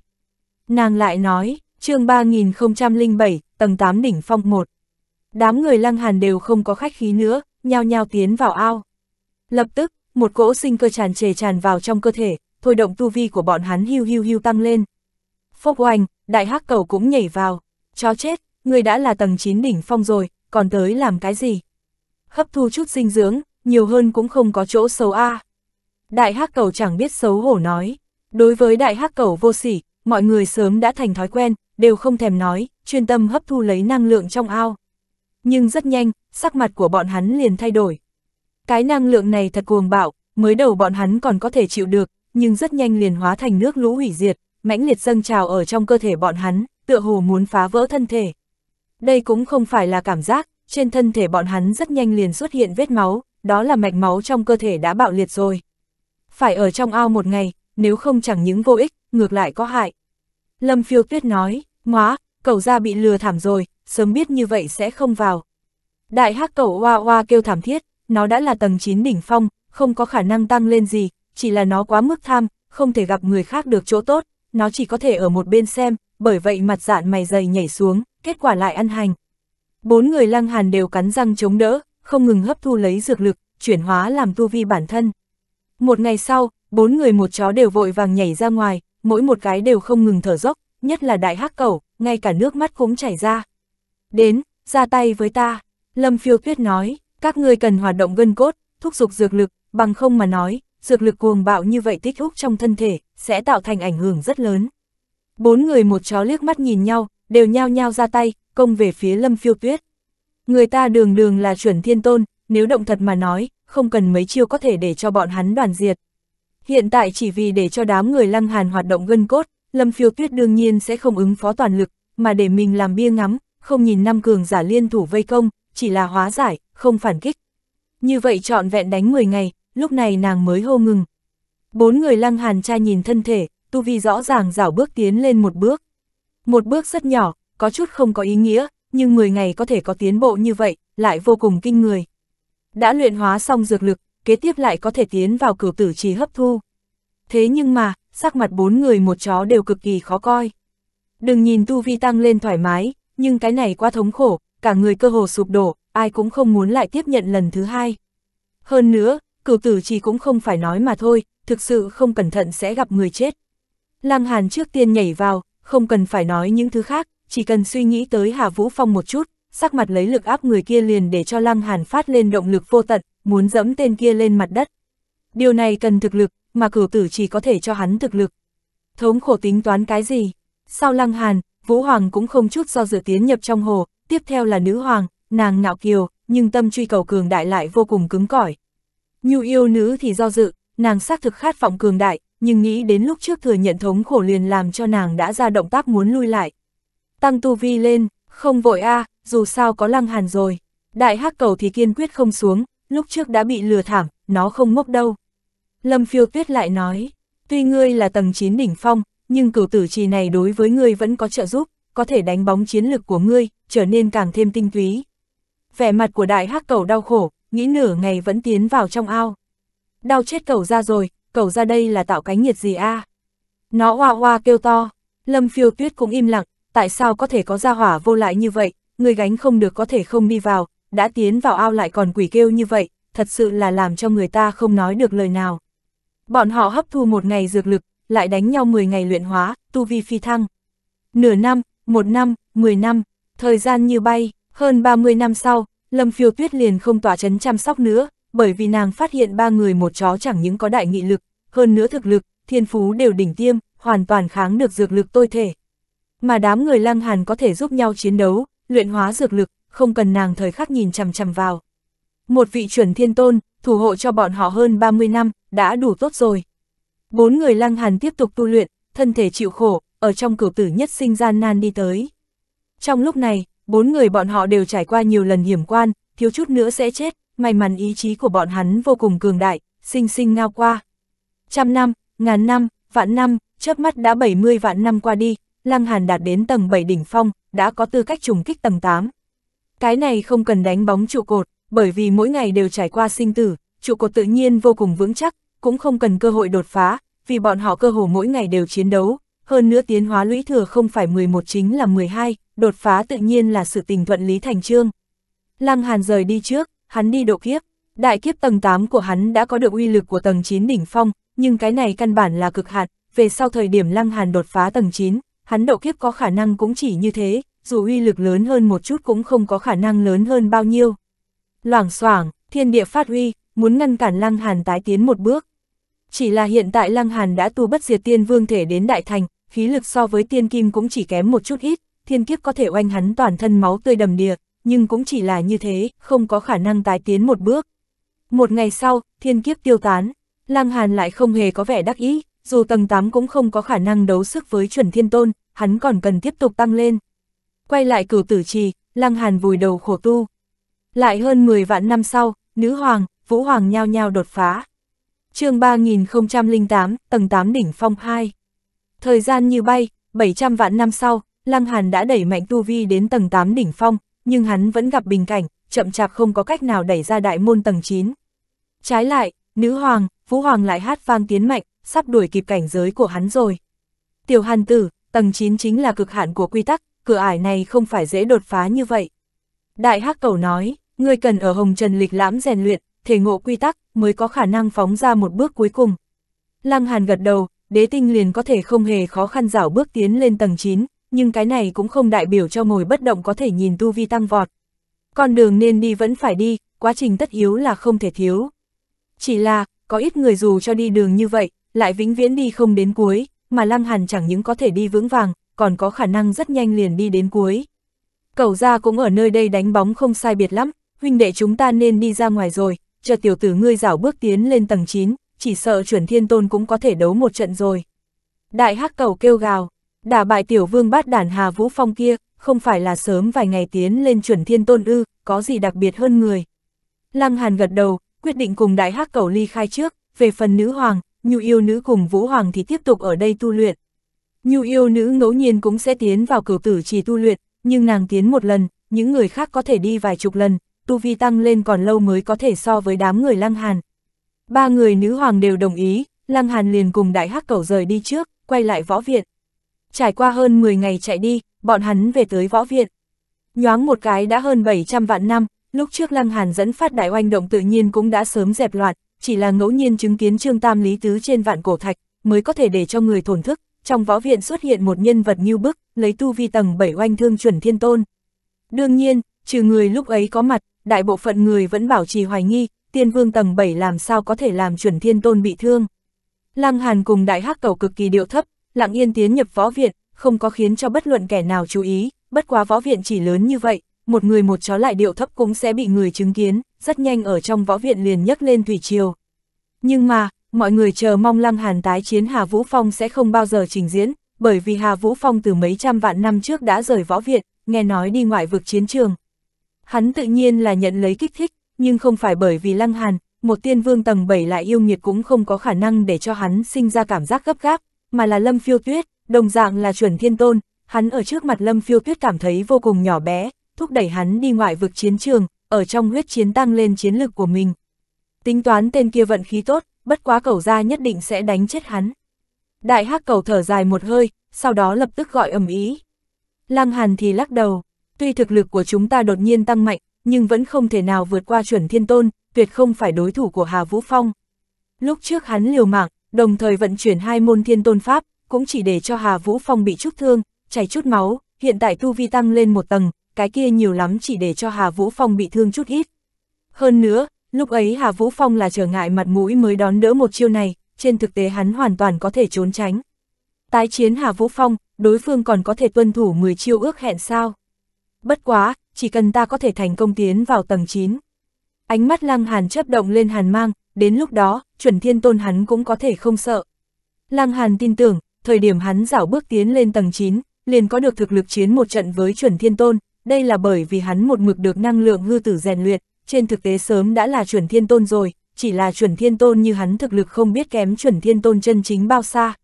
A: Nàng lại nói, chương 3007, tầng 8 đỉnh phong 1. Đám người Lăng Hàn đều không có khách khí nữa, nhao nhao tiến vào ao. Lập tức, một cỗ sinh cơ tràn trề tràn vào trong cơ thể, thôi động tu vi của bọn hắn hưu hưu hưu tăng lên. Phốc oanh, đại hắc cầu cũng nhảy vào cho chết, người đã là tầng 9 đỉnh phong rồi, còn tới làm cái gì? Hấp thu chút dinh dưỡng, nhiều hơn cũng không có chỗ xấu a. À. Đại hắc cầu chẳng biết xấu hổ nói, đối với đại hắc cầu vô sỉ, mọi người sớm đã thành thói quen, đều không thèm nói, chuyên tâm hấp thu lấy năng lượng trong ao. Nhưng rất nhanh, sắc mặt của bọn hắn liền thay đổi. Cái năng lượng này thật cuồng bạo, mới đầu bọn hắn còn có thể chịu được, nhưng rất nhanh liền hóa thành nước lũ hủy diệt, mãnh liệt dâng trào ở trong cơ thể bọn hắn, tựa hồ muốn phá vỡ thân thể. Đây cũng không phải là cảm giác, trên thân thể bọn hắn rất nhanh liền xuất hiện vết máu, đó là mạch máu trong cơ thể đã bạo liệt rồi. Phải ở trong ao một ngày, nếu không chẳng những vô ích, ngược lại có hại. Lâm phiêu tuyết nói, ngóa, cậu ra bị lừa thảm rồi, sớm biết như vậy sẽ không vào. Đại hắc cậu hoa hoa kêu thảm thiết, nó đã là tầng 9 đỉnh phong, không có khả năng tăng lên gì, chỉ là nó quá mức tham, không thể gặp người khác được chỗ tốt, nó chỉ có thể ở một bên xem, bởi vậy mặt dạn mày dày nhảy xuống, kết quả lại ăn hành. Bốn người lăng hàn đều cắn răng chống đỡ, không ngừng hấp thu lấy dược lực, chuyển hóa làm tu vi bản thân. Một ngày sau, bốn người một chó đều vội vàng nhảy ra ngoài, mỗi một cái đều không ngừng thở dốc, nhất là đại hắc cẩu, ngay cả nước mắt cũng chảy ra. Đến, ra tay với ta, Lâm Phiêu Tuyết nói, các ngươi cần hoạt động gân cốt, thúc giục dược lực, bằng không mà nói, dược lực cuồng bạo như vậy tích hút trong thân thể, sẽ tạo thành ảnh hưởng rất lớn. Bốn người một chó liếc mắt nhìn nhau, đều nhao nhao ra tay, công về phía lâm phiêu tuyết. Người ta đường đường là chuẩn thiên tôn, nếu động thật mà nói, không cần mấy chiêu có thể để cho bọn hắn đoàn diệt. Hiện tại chỉ vì để cho đám người lăng hàn hoạt động gân cốt, lâm phiêu tuyết đương nhiên sẽ không ứng phó toàn lực, mà để mình làm bia ngắm, không nhìn năm cường giả liên thủ vây công, chỉ là hóa giải, không phản kích. Như vậy trọn vẹn đánh 10 ngày, lúc này nàng mới hô ngừng. Bốn người lăng hàn trai nhìn thân thể, tu vi rõ ràng rảo bước tiến lên một bước. Một bước rất nhỏ, có chút không có ý nghĩa, nhưng 10 ngày có thể có tiến bộ như vậy, lại vô cùng kinh người. Đã luyện hóa xong dược lực, kế tiếp lại có thể tiến vào cửu tử trì hấp thu. Thế nhưng mà, sắc mặt bốn người một chó đều cực kỳ khó coi. Đừng nhìn tu vi tăng lên thoải mái, nhưng cái này quá thống khổ, cả người cơ hồ sụp đổ, ai cũng không muốn lại tiếp nhận lần thứ hai. Hơn nữa, cửu tử chỉ cũng không phải nói mà thôi, thực sự không cẩn thận sẽ gặp người chết. Lăng Hàn trước tiên nhảy vào, không cần phải nói những thứ khác, chỉ cần suy nghĩ tới Hà Vũ Phong một chút, sắc mặt lấy lực áp người kia liền để cho Lăng Hàn phát lên động lực vô tận, muốn dẫm tên kia lên mặt đất. Điều này cần thực lực, mà cửu tử chỉ có thể cho hắn thực lực. Thống khổ tính toán cái gì? Sau Lăng Hàn, Vũ Hoàng cũng không chút do dự tiến nhập trong hồ, tiếp theo là nữ hoàng, nàng ngạo kiều, nhưng tâm truy cầu cường đại lại vô cùng cứng cỏi. Nhu yêu nữ thì do dự, nàng xác thực khát vọng cường đại, nhưng nghĩ đến lúc trước thừa nhận thống khổ liền làm cho nàng đã ra động tác muốn lui lại. Tăng tu vi lên, không vội a à, dù sao có lăng hàn rồi. Đại hắc cầu thì kiên quyết không xuống, lúc trước đã bị lừa thảm, nó không ngốc đâu. Lâm phiêu tuyết lại nói, tuy ngươi là tầng 9 đỉnh phong, nhưng cửu tử trì này đối với ngươi vẫn có trợ giúp, có thể đánh bóng chiến lực của ngươi, trở nên càng thêm tinh túy. Vẻ mặt của đại hắc cầu đau khổ, nghĩ nửa ngày vẫn tiến vào trong ao. Đau chết cầu ra rồi, cầu ra đây là tạo cánh nhiệt gì a? À? Nó hoa hoa kêu to, Lâm Phiêu Tuyết cũng im lặng, tại sao có thể có ra hỏa vô lại như vậy, người gánh không được có thể không đi vào, đã tiến vào ao lại còn quỷ kêu như vậy, thật sự là làm cho người ta không nói được lời nào. Bọn họ hấp thu một ngày dược lực, lại đánh nhau 10 ngày luyện hóa, tu vi phi thăng. Nửa năm, một năm, 10 năm, thời gian như bay, hơn 30 năm sau, Lâm Phiêu Tuyết liền không tỏa chấn chăm sóc nữa, bởi vì nàng phát hiện ba người một chó chẳng những có đại nghị lực, hơn nữa thực lực, thiên phú đều đỉnh tiêm, hoàn toàn kháng được dược lực tôi thể. Mà đám người lăng hàn có thể giúp nhau chiến đấu, luyện hóa dược lực, không cần nàng thời khắc nhìn chằm chằm vào. Một vị chuẩn thiên tôn, thủ hộ cho bọn họ hơn 30 năm, đã đủ tốt rồi. Bốn người lăng hàn tiếp tục tu luyện, thân thể chịu khổ, ở trong cửu tử nhất sinh gian nan đi tới. Trong lúc này, bốn người bọn họ đều trải qua nhiều lần hiểm quan, thiếu chút nữa sẽ chết, may mắn ý chí của bọn hắn vô cùng cường đại, sinh sinh ngao qua. Trăm năm, ngàn năm, vạn năm, chớp mắt đã 70 vạn năm qua đi, Lăng Hàn đạt đến tầng 7 đỉnh phong, đã có tư cách trùng kích tầng 8. Cái này không cần đánh bóng trụ cột, bởi vì mỗi ngày đều trải qua sinh tử, trụ cột tự nhiên vô cùng vững chắc, cũng không cần cơ hội đột phá, vì bọn họ cơ hồ mỗi ngày đều chiến đấu, hơn nữa tiến hóa lũy thừa không phải 11 chính là 12, đột phá tự nhiên là sự tình thuận lý thành trương. Lăng Hàn rời đi trước, hắn đi độ kiếp, đại kiếp tầng 8 của hắn đã có được uy lực của tầng 9 đỉnh phong, nhưng cái này căn bản là cực hạn, về sau thời điểm Lăng Hàn đột phá tầng 9, hắn độ kiếp có khả năng cũng chỉ như thế, dù uy lực lớn hơn một chút cũng không có khả năng lớn hơn bao nhiêu. Loảng xoảng, thiên địa phát huy muốn ngăn cản Lăng Hàn tái tiến một bước. Chỉ là hiện tại Lăng Hàn đã tu bất diệt tiên vương thể đến đại thành, khí lực so với tiên kim cũng chỉ kém một chút ít, thiên kiếp có thể oanh hắn toàn thân máu tươi đầm đìa, nhưng cũng chỉ là như thế, không có khả năng tái tiến một bước. Một ngày sau, thiên kiếp tiêu tán, Lăng Hàn lại không hề có vẻ đắc ý, dù tầng 8 cũng không có khả năng đấu sức với chuẩn thiên tôn, hắn còn cần tiếp tục tăng lên. Quay lại cửu tử trì, Lăng Hàn vùi đầu khổ tu. Lại hơn 10 vạn năm sau, nữ hoàng, vũ hoàng nhao nhao đột phá. chương 3008, tầng 8 đỉnh phong 2 Thời gian như bay, 700 vạn năm sau, Lăng Hàn đã đẩy mạnh tu vi đến tầng 8 đỉnh phong, nhưng hắn vẫn gặp bình cảnh, chậm chạp không có cách nào đẩy ra đại môn tầng 9. Trái lại, nữ hoàng, vũ Hoàng lại hát vang tiến mạnh, sắp đuổi kịp cảnh giới của hắn rồi. Tiểu Hàn Tử, tầng 9 chính là cực hạn của quy tắc, cửa ải này không phải dễ đột phá như vậy. Đại Hắc Cầu nói, ngươi cần ở Hồng Trần lịch lãm rèn luyện, thể ngộ quy tắc mới có khả năng phóng ra một bước cuối cùng. Lăng Hàn gật đầu, đế tinh liền có thể không hề khó khăn dảo bước tiến lên tầng 9, nhưng cái này cũng không đại biểu cho ngồi bất động có thể nhìn tu vi tăng vọt. Con đường nên đi vẫn phải đi, quá trình tất yếu là không thể thiếu. Chỉ là, có ít người dù cho đi đường như vậy, lại vĩnh viễn đi không đến cuối, mà Lăng Hàn chẳng những có thể đi vững vàng, còn có khả năng rất nhanh liền đi đến cuối. Cậu ra cũng ở nơi đây đánh bóng không sai biệt lắm, huynh đệ chúng ta nên đi ra ngoài rồi, chờ tiểu tử ngươi dảo bước tiến lên tầng 9, chỉ sợ chuẩn thiên tôn cũng có thể đấu một trận rồi. Đại hắc cầu kêu gào, đả bại tiểu vương bát đản Hà Vũ Phong kia, không phải là sớm vài ngày tiến lên chuẩn thiên tôn ư, có gì đặc biệt hơn người. Lăng Hàn gật đầu, quyết định cùng đại hắc cầu ly khai trước, về phần nữ hoàng, nhu yêu nữ cùng vũ hoàng thì tiếp tục ở đây tu luyện. Nhu yêu nữ ngẫu nhiên cũng sẽ tiến vào cửu tử trì tu luyện, nhưng nàng tiến một lần, những người khác có thể đi vài chục lần, tu vi tăng lên còn lâu mới có thể so với đám người lăng hàn, Ba người nữ hoàng đều đồng ý, Lăng Hàn liền cùng đại hắc cầu rời đi trước, quay lại võ viện. Trải qua hơn 10 ngày chạy đi, bọn hắn về tới võ viện. Nhoáng một cái đã hơn 700 vạn năm, lúc trước Lăng Hàn dẫn phát đại oanh động tự nhiên cũng đã sớm dẹp loạn, chỉ là ngẫu nhiên chứng kiến Trương Tam Lý Tứ trên vạn cổ thạch, mới có thể để cho người thổn thức. Trong võ viện xuất hiện một nhân vật như bức, lấy tu vi tầng 7 oanh thương chuẩn thiên tôn. Đương nhiên, trừ người lúc ấy có mặt, đại bộ phận người vẫn bảo trì hoài nghi, tiên vương tầng 7 làm sao có thể làm chuẩn thiên tôn bị thương. Lăng Hàn cùng đại hắc cầu cực kỳ điệu thấp, lặng yên tiến nhập võ viện, không có khiến cho bất luận kẻ nào chú ý, bất quá võ viện chỉ lớn như vậy, một người một chó lại điệu thấp cũng sẽ bị người chứng kiến, rất nhanh ở trong võ viện liền nhấc lên thủy triều. Nhưng mà, mọi người chờ mong Lăng Hàn tái chiến Hà Vũ Phong sẽ không bao giờ trình diễn, bởi vì Hà Vũ Phong từ mấy trăm vạn năm trước đã rời võ viện, nghe nói đi ngoại vực chiến trường. Hắn tự nhiên là nhận lấy kích thích, nhưng không phải bởi vì Lăng Hàn, một tiên vương tầng 7 lại yêu nghiệt cũng không có khả năng để cho hắn sinh ra cảm giác gấp gáp, mà là Lâm Phiêu Tuyết, đồng dạng là chuẩn thiên tôn, hắn ở trước mặt Lâm Phiêu Tuyết cảm thấy vô cùng nhỏ bé, thúc đẩy hắn đi ngoại vực chiến trường, ở trong huyết chiến tăng lên chiến lực của mình. Tính toán tên kia vận khí tốt, bất quá cầu ra nhất định sẽ đánh chết hắn. Đại hắc cầu thở dài một hơi, sau đó lập tức gọi ầm ý. Lăng Hàn thì lắc đầu, tuy thực lực của chúng ta đột nhiên tăng mạnh, nhưng vẫn không thể nào vượt qua chuẩn thiên tôn, tuyệt không phải đối thủ của Hà Vũ Phong. Lúc trước hắn liều mạng, đồng thời vận chuyển hai môn thiên tôn pháp, cũng chỉ để cho Hà Vũ Phong bị chút thương, chảy chút máu, hiện tại tu vi tăng lên một tầng, cái kia nhiều lắm chỉ để cho Hà Vũ Phong bị thương chút ít. Hơn nữa, lúc ấy Hà Vũ Phong là trở ngại mặt mũi mới đón đỡ một chiêu này, trên thực tế hắn hoàn toàn có thể trốn tránh. Tái chiến Hà Vũ Phong, đối phương còn có thể tuân thủ 10 chiêu ước hẹn sao? Bất quá, chỉ cần ta có thể thành công tiến vào tầng 9. Ánh mắt Lăng Hàn chớp động lên hàn mang, đến lúc đó, chuẩn thiên tôn hắn cũng có thể không sợ. Lăng Hàn tin tưởng, thời điểm hắn dảo bước tiến lên tầng 9, liền có được thực lực chiến một trận với chuẩn thiên tôn, đây là bởi vì hắn một mực được năng lượng hư tử rèn luyện, trên thực tế sớm đã là chuẩn thiên tôn rồi, chỉ là chuẩn thiên tôn như hắn thực lực không biết kém chuẩn thiên tôn chân chính bao xa.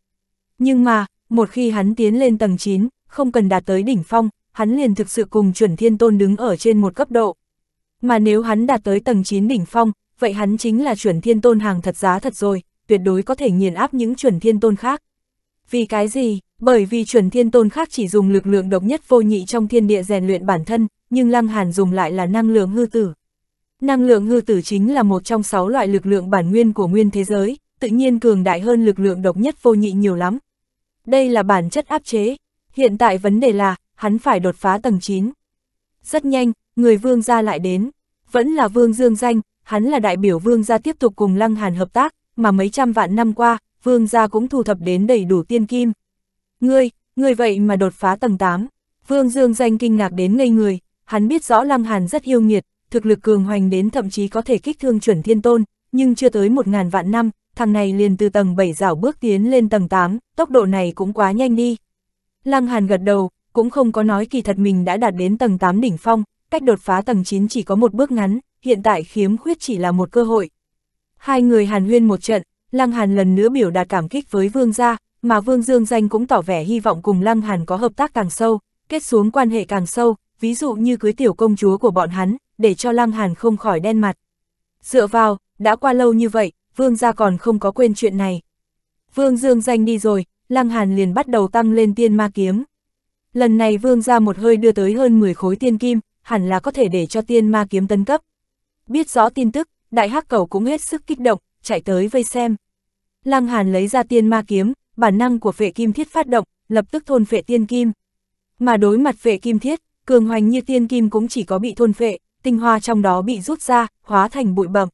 A: Nhưng mà, một khi hắn tiến lên tầng 9, không cần đạt tới đỉnh phong, hắn liền thực sự cùng chuẩn thiên tôn đứng ở trên một cấp độ. Mà nếu hắn đạt tới tầng 9 đỉnh phong, vậy hắn chính là chuẩn thiên tôn hàng thật giá thật rồi, tuyệt đối có thể nghiền áp những chuẩn thiên tôn khác. Vì cái gì? Bởi vì chuẩn thiên tôn khác chỉ dùng lực lượng độc nhất vô nhị trong thiên địa rèn luyện bản thân, nhưng Lăng Hàn dùng lại là năng lượng hư tử. Năng lượng hư tử chính là một trong sáu loại lực lượng bản nguyên của nguyên thế giới, tự nhiên cường đại hơn lực lượng độc nhất vô nhị nhiều lắm. Đây là bản chất áp chế. Hiện tại vấn đề là, hắn phải đột phá tầng 9. Rất nhanh, người vương gia lại đến, vẫn là vương dương danh, hắn là đại biểu vương gia tiếp tục cùng Lăng Hàn hợp tác, mà mấy trăm vạn năm qua, vương gia cũng thu thập đến đầy đủ tiên kim. Ngươi, ngươi vậy mà đột phá tầng 8, vương dương danh kinh ngạc đến ngây người, hắn biết rõ Lăng Hàn rất yêu nghiệt, thực lực cường hoành đến thậm chí có thể kích thương chuẩn thiên tôn, nhưng chưa tới một ngàn vạn năm, thằng này liền từ tầng 7 rảo bước tiến lên tầng 8, tốc độ này cũng quá nhanh đi. Lăng Hàn gật đầu, cũng không có nói kỳ thật mình đã đạt đến tầng 8 đỉnh phong, cách đột phá tầng 9 chỉ có một bước ngắn, hiện tại khiếm khuyết chỉ là một cơ hội. Hai người hàn huyên một trận, Lăng Hàn lần nữa biểu đạt cảm kích với Vương gia, mà Vương Dương Danh cũng tỏ vẻ hy vọng cùng Lăng Hàn có hợp tác càng sâu, kết xuống quan hệ càng sâu, ví dụ như cưới tiểu công chúa của bọn hắn, để cho Lăng Hàn không khỏi đen mặt. Dựa vào, đã qua lâu như vậy, Vương gia còn không có quên chuyện này. Vương Dương Danh đi rồi, Lăng Hàn liền bắt đầu tăng lên tiên ma kiếm, Lần này vương ra một hơi đưa tới hơn 10 khối tiên kim, hẳn là có thể để cho tiên ma kiếm tân cấp. Biết rõ tin tức, đại hắc cầu cũng hết sức kích động, chạy tới vây xem. Lăng Hàn lấy ra tiên ma kiếm, bản năng của phệ kim thiết phát động, lập tức thôn phệ tiên kim. Mà đối mặt phệ kim thiết, cường hoành như tiên kim cũng chỉ có bị thôn phệ, tinh hoa trong đó bị rút ra, hóa thành bụi bẩm.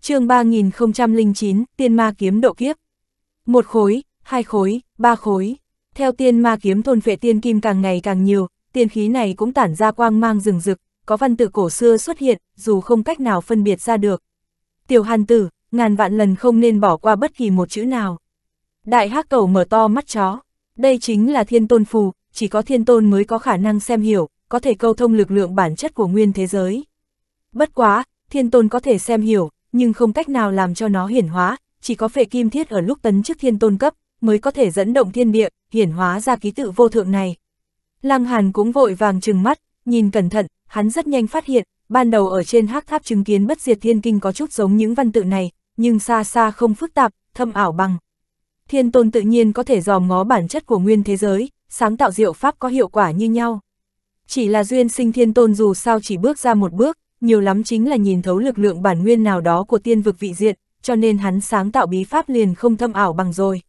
A: chương 3009, tiên ma kiếm độ kiếp. Một khối, hai khối, ba khối. Theo tiên ma kiếm thôn phệ tiên kim càng ngày càng nhiều, tiên khí này cũng tản ra quang mang rừng rực, có văn tự cổ xưa xuất hiện, dù không cách nào phân biệt ra được. Tiểu hàn tử, ngàn vạn lần không nên bỏ qua bất kỳ một chữ nào. Đại hắc cầu mở to mắt chó, đây chính là thiên tôn phù, chỉ có thiên tôn mới có khả năng xem hiểu, có thể câu thông lực lượng bản chất của nguyên thế giới. Bất quá, thiên tôn có thể xem hiểu, nhưng không cách nào làm cho nó hiển hóa, chỉ có phệ kim thiết ở lúc tấn chức thiên tôn cấp, mới có thể dẫn động thiên địa, hiển hóa ra ký tự vô thượng này. Lăng Hàn cũng vội vàng trừng mắt, nhìn cẩn thận, hắn rất nhanh phát hiện, ban đầu ở trên hắc tháp chứng kiến bất diệt thiên kinh có chút giống những văn tự này, nhưng xa xa không phức tạp, thâm ảo bằng. Thiên tôn tự nhiên có thể dòm ngó bản chất của nguyên thế giới, sáng tạo diệu pháp có hiệu quả như nhau. Chỉ là duyên sinh thiên tôn dù sao chỉ bước ra một bước, nhiều lắm chính là nhìn thấu lực lượng bản nguyên nào đó của tiên vực vị diện, cho nên hắn sáng tạo bí pháp liền không thâm ảo bằng rồi.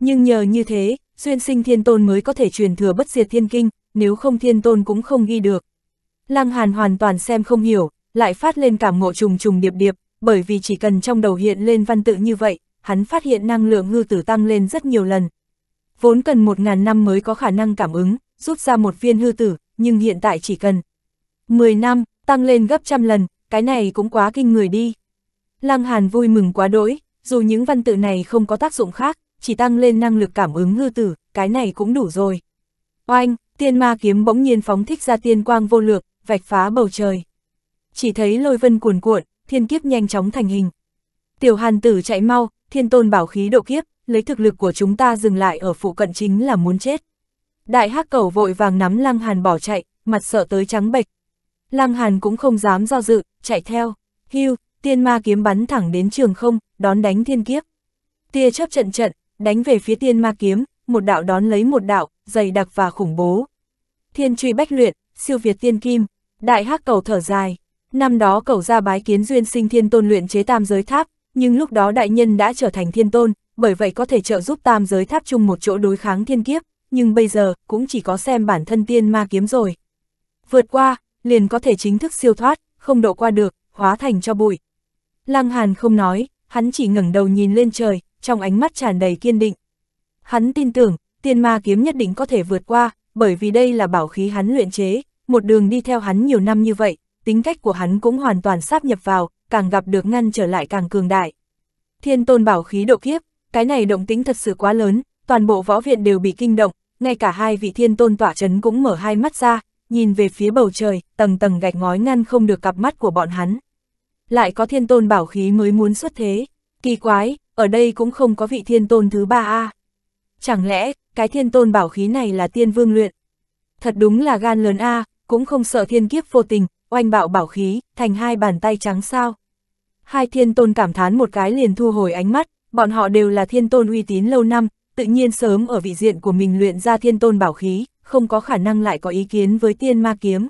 A: Nhưng nhờ như thế, duyên sinh thiên tôn mới có thể truyền thừa bất diệt thiên kinh, nếu không thiên tôn cũng không ghi được. Lăng Hàn hoàn toàn xem không hiểu, lại phát lên cảm ngộ trùng trùng điệp điệp, bởi vì chỉ cần trong đầu hiện lên văn tự như vậy, hắn phát hiện năng lượng ngư tử tăng lên rất nhiều lần. Vốn cần một ngàn năm mới có khả năng cảm ứng, rút ra một viên hư tử, nhưng hiện tại chỉ cần mười năm, tăng lên gấp trăm lần, cái này cũng quá kinh người đi. Lăng Hàn vui mừng quá đỗi, dù những văn tự này không có tác dụng khác, chỉ tăng lên năng lực cảm ứng hư tử, cái này cũng đủ rồi. Oanh, tiên ma kiếm bỗng nhiên phóng thích ra tiên quang vô lược, vạch phá bầu trời. Chỉ thấy lôi vân cuồn cuộn, thiên kiếp nhanh chóng thành hình. Tiểu hàn tử chạy mau, thiên tôn bảo khí độ kiếp, lấy thực lực của chúng ta dừng lại ở phụ cận chính là muốn chết. Đại hắc cầu vội vàng nắm lăng hàn bỏ chạy, mặt sợ tới trắng bệch. Lăng hàn cũng không dám do dự, chạy theo. Hưu, tiên ma kiếm bắn thẳng đến trường không, đón đánh thiên kiếp. Tia chớp trận trận, đánh về phía tiên ma kiếm, một đạo đón lấy một đạo, dày đặc và khủng bố. Thiên truy bách luyện, siêu việt tiên kim, đại hắc cầu thở dài. Năm đó cầu ra bái kiến duyên sinh thiên tôn luyện chế tam giới tháp, nhưng lúc đó đại nhân đã trở thành thiên tôn, bởi vậy có thể trợ giúp tam giới tháp chung một chỗ đối kháng thiên kiếp, nhưng bây giờ cũng chỉ có xem bản thân tiên ma kiếm rồi. Vượt qua, liền có thể chính thức siêu thoát, không độ qua được, hóa thành cho bụi. Lăng Hàn không nói, hắn chỉ ngẩng đầu nhìn lên trời, trong ánh mắt tràn đầy kiên định. Hắn tin tưởng, tiên ma kiếm nhất định có thể vượt qua, bởi vì đây là bảo khí hắn luyện chế, một đường đi theo hắn nhiều năm như vậy, tính cách của hắn cũng hoàn toàn sáp nhập vào, càng gặp được ngăn trở lại càng cường đại. Thiên tôn bảo khí độ kiếp, cái này động tính thật sự quá lớn, toàn bộ võ viện đều bị kinh động, ngay cả hai vị thiên tôn tỏa chấn cũng mở hai mắt ra, nhìn về phía bầu trời, tầng tầng gạch ngói ngăn không được cặp mắt của bọn hắn. Lại có thiên tôn bảo khí mới muốn xuất thế. Kỳ quái, ở đây cũng không có vị thiên tôn thứ ba a. Chẳng lẽ, cái thiên tôn bảo khí này là tiên vương luyện? Thật đúng là gan lớn a, cũng không sợ thiên kiếp vô tình, oanh bạo bảo khí, thành hai bàn tay trắng sao. Hai thiên tôn cảm thán một cái liền thu hồi ánh mắt, bọn họ đều là thiên tôn uy tín lâu năm, tự nhiên sớm ở vị diện của mình luyện ra thiên tôn bảo khí, không có khả năng lại có ý kiến với tiên ma kiếm.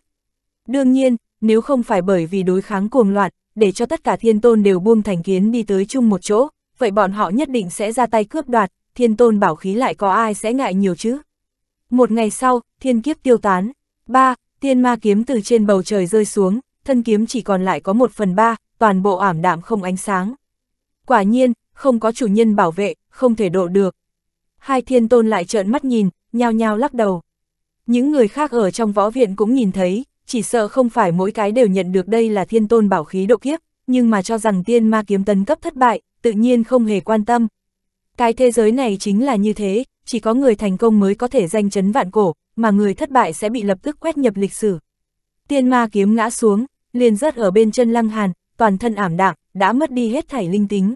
A: Đương nhiên, nếu không phải bởi vì đối kháng cuồng loạn, để cho tất cả thiên tôn đều buông thành kiến đi tới chung một chỗ, vậy bọn họ nhất định sẽ ra tay cướp đoạt, thiên tôn bảo khí lại có ai sẽ ngại nhiều chứ. Một ngày sau, thiên kiếp tiêu tán. ba thiên ma kiếm từ trên bầu trời rơi xuống, thân kiếm chỉ còn lại có một phần ba, toàn bộ ảm đạm không ánh sáng. Quả nhiên, không có chủ nhân bảo vệ, không thể độ được. Hai thiên tôn lại trợn mắt nhìn, nhao nhao lắc đầu. Những người khác ở trong võ viện cũng nhìn thấy, chỉ sợ không phải mỗi cái đều nhận được đây là thiên tôn bảo khí độ kiếp, nhưng mà cho rằng tiên ma kiếm tấn cấp thất bại, tự nhiên không hề quan tâm. Cái thế giới này chính là như thế, chỉ có người thành công mới có thể danh chấn vạn cổ, mà người thất bại sẽ bị lập tức quét nhập lịch sử. Tiên ma kiếm ngã xuống, liền rớt ở bên chân lăng hàn, toàn thân ảm đạm, đã mất đi hết thảy linh tính.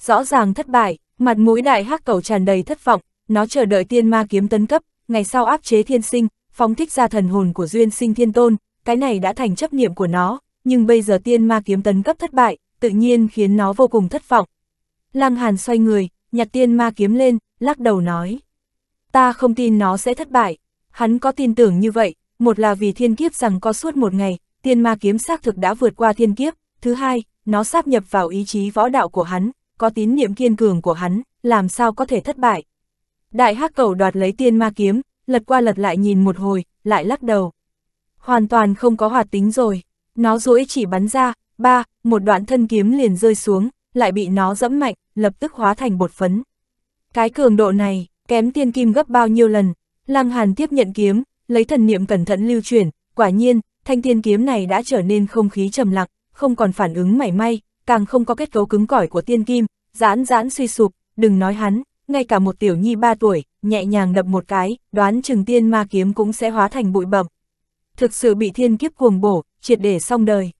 A: Rõ ràng thất bại, mặt mũi đại hắc cầu tràn đầy thất vọng, nó chờ đợi tiên ma kiếm tấn cấp, ngày sau áp chế thiên sinh, phóng thích ra thần hồn của duyên sinh thiên tôn, cái này đã thành chấp niệm của nó, nhưng bây giờ tiên ma kiếm tấn cấp thất bại, tự nhiên khiến nó vô cùng thất vọng. Lăng Hàn xoay người, nhặt tiên ma kiếm lên, lắc đầu nói. Ta không tin nó sẽ thất bại, hắn có tin tưởng như vậy, một là vì thiên kiếp rằng có suốt một ngày, tiên ma kiếm xác thực đã vượt qua thiên kiếp, thứ hai, nó sáp nhập vào ý chí võ đạo của hắn, có tín niệm kiên cường của hắn, làm sao có thể thất bại. Đại hắc cầu đoạt lấy tiên ma kiếm, lật qua lật lại nhìn một hồi, lại lắc đầu. Hoàn toàn không có hoạt tính rồi, nó duỗi chỉ bắn ra, ba, một đoạn thân kiếm liền rơi xuống, lại bị nó dẫm mạnh, lập tức hóa thành bột phấn. Cái cường độ này, kém tiên kim gấp bao nhiêu lần, Lăng Hàn tiếp nhận kiếm, lấy thần niệm cẩn thận lưu chuyển, quả nhiên, thanh tiên kiếm này đã trở nên không khí trầm lặng, không còn phản ứng mảy may, càng không có kết cấu cứng cỏi của tiên kim, giãn giãn suy sụp, đừng nói hắn, ngay cả một tiểu nhi ba tuổi, nhẹ nhàng đập một cái, đoán chừng tiên ma kiếm cũng sẽ hóa thành bụi bậm Thực sự bị thiên kiếp cuồng bổ, triệt để xong đời.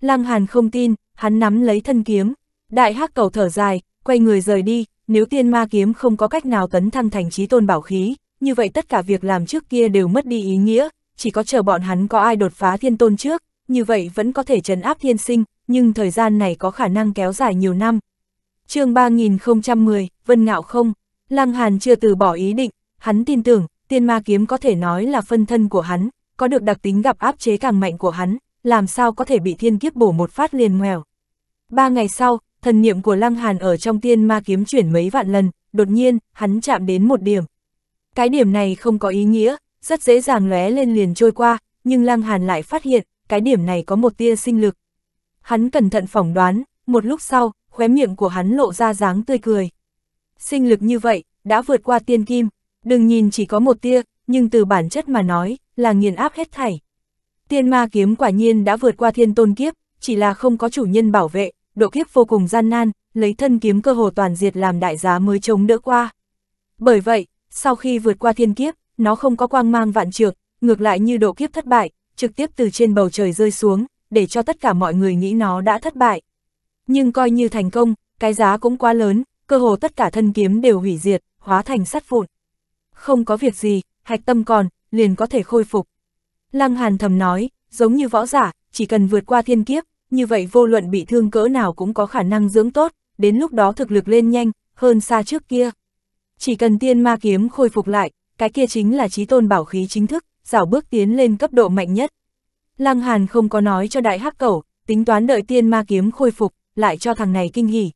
A: Lăng Hàn không tin, hắn nắm lấy thân kiếm, đại hắc cầu thở dài, quay người rời đi, nếu tiên ma kiếm không có cách nào tấn thăng thành trí tôn bảo khí, như vậy tất cả việc làm trước kia đều mất đi ý nghĩa, chỉ có chờ bọn hắn có ai đột phá thiên tôn trước, như vậy vẫn có thể trấn áp thiên sinh, nhưng thời gian này có khả năng kéo dài nhiều năm. chương 3010, Vân Ngạo không? Lăng Hàn chưa từ bỏ ý định, hắn tin tưởng, tiên ma kiếm có thể nói là phân thân của hắn, có được đặc tính gặp áp chế càng mạnh của hắn, làm sao có thể bị thiên kiếp bổ một phát liền nghèo. Ba ngày sau, thần niệm của Lăng Hàn ở trong tiên ma kiếm chuyển mấy vạn lần, đột nhiên, hắn chạm đến một điểm. Cái điểm này không có ý nghĩa, rất dễ dàng lóe lên liền trôi qua, nhưng Lăng Hàn lại phát hiện, cái điểm này có một tia sinh lực. Hắn cẩn thận phỏng đoán, một lúc sau, khóe miệng của hắn lộ ra dáng tươi cười sinh lực như vậy, đã vượt qua tiên kim, đừng nhìn chỉ có một tia, nhưng từ bản chất mà nói, là nghiền áp hết thảy. Tiên ma kiếm quả nhiên đã vượt qua thiên tôn kiếp, chỉ là không có chủ nhân bảo vệ, độ kiếp vô cùng gian nan, lấy thân kiếm cơ hồ toàn diệt làm đại giá mới chống đỡ qua. Bởi vậy, sau khi vượt qua thiên kiếp, nó không có quang mang vạn trược, ngược lại như độ kiếp thất bại, trực tiếp từ trên bầu trời rơi xuống, để cho tất cả mọi người nghĩ nó đã thất bại. Nhưng coi như thành công, cái giá cũng quá lớn, cơ hồ tất cả thân kiếm đều hủy diệt, hóa thành sắt vụn. Không có việc gì, hạch tâm còn, liền có thể khôi phục. Lăng Hàn thầm nói, giống như võ giả, chỉ cần vượt qua thiên kiếp, như vậy vô luận bị thương cỡ nào cũng có khả năng dưỡng tốt, đến lúc đó thực lực lên nhanh, hơn xa trước kia. Chỉ cần tiên ma kiếm khôi phục lại, cái kia chính là trí tôn bảo khí chính thức, dảo bước tiến lên cấp độ mạnh nhất. Lăng Hàn không có nói cho đại hắc cẩu, tính toán đợi tiên ma kiếm khôi phục, lại cho thằng này kinh hỉ,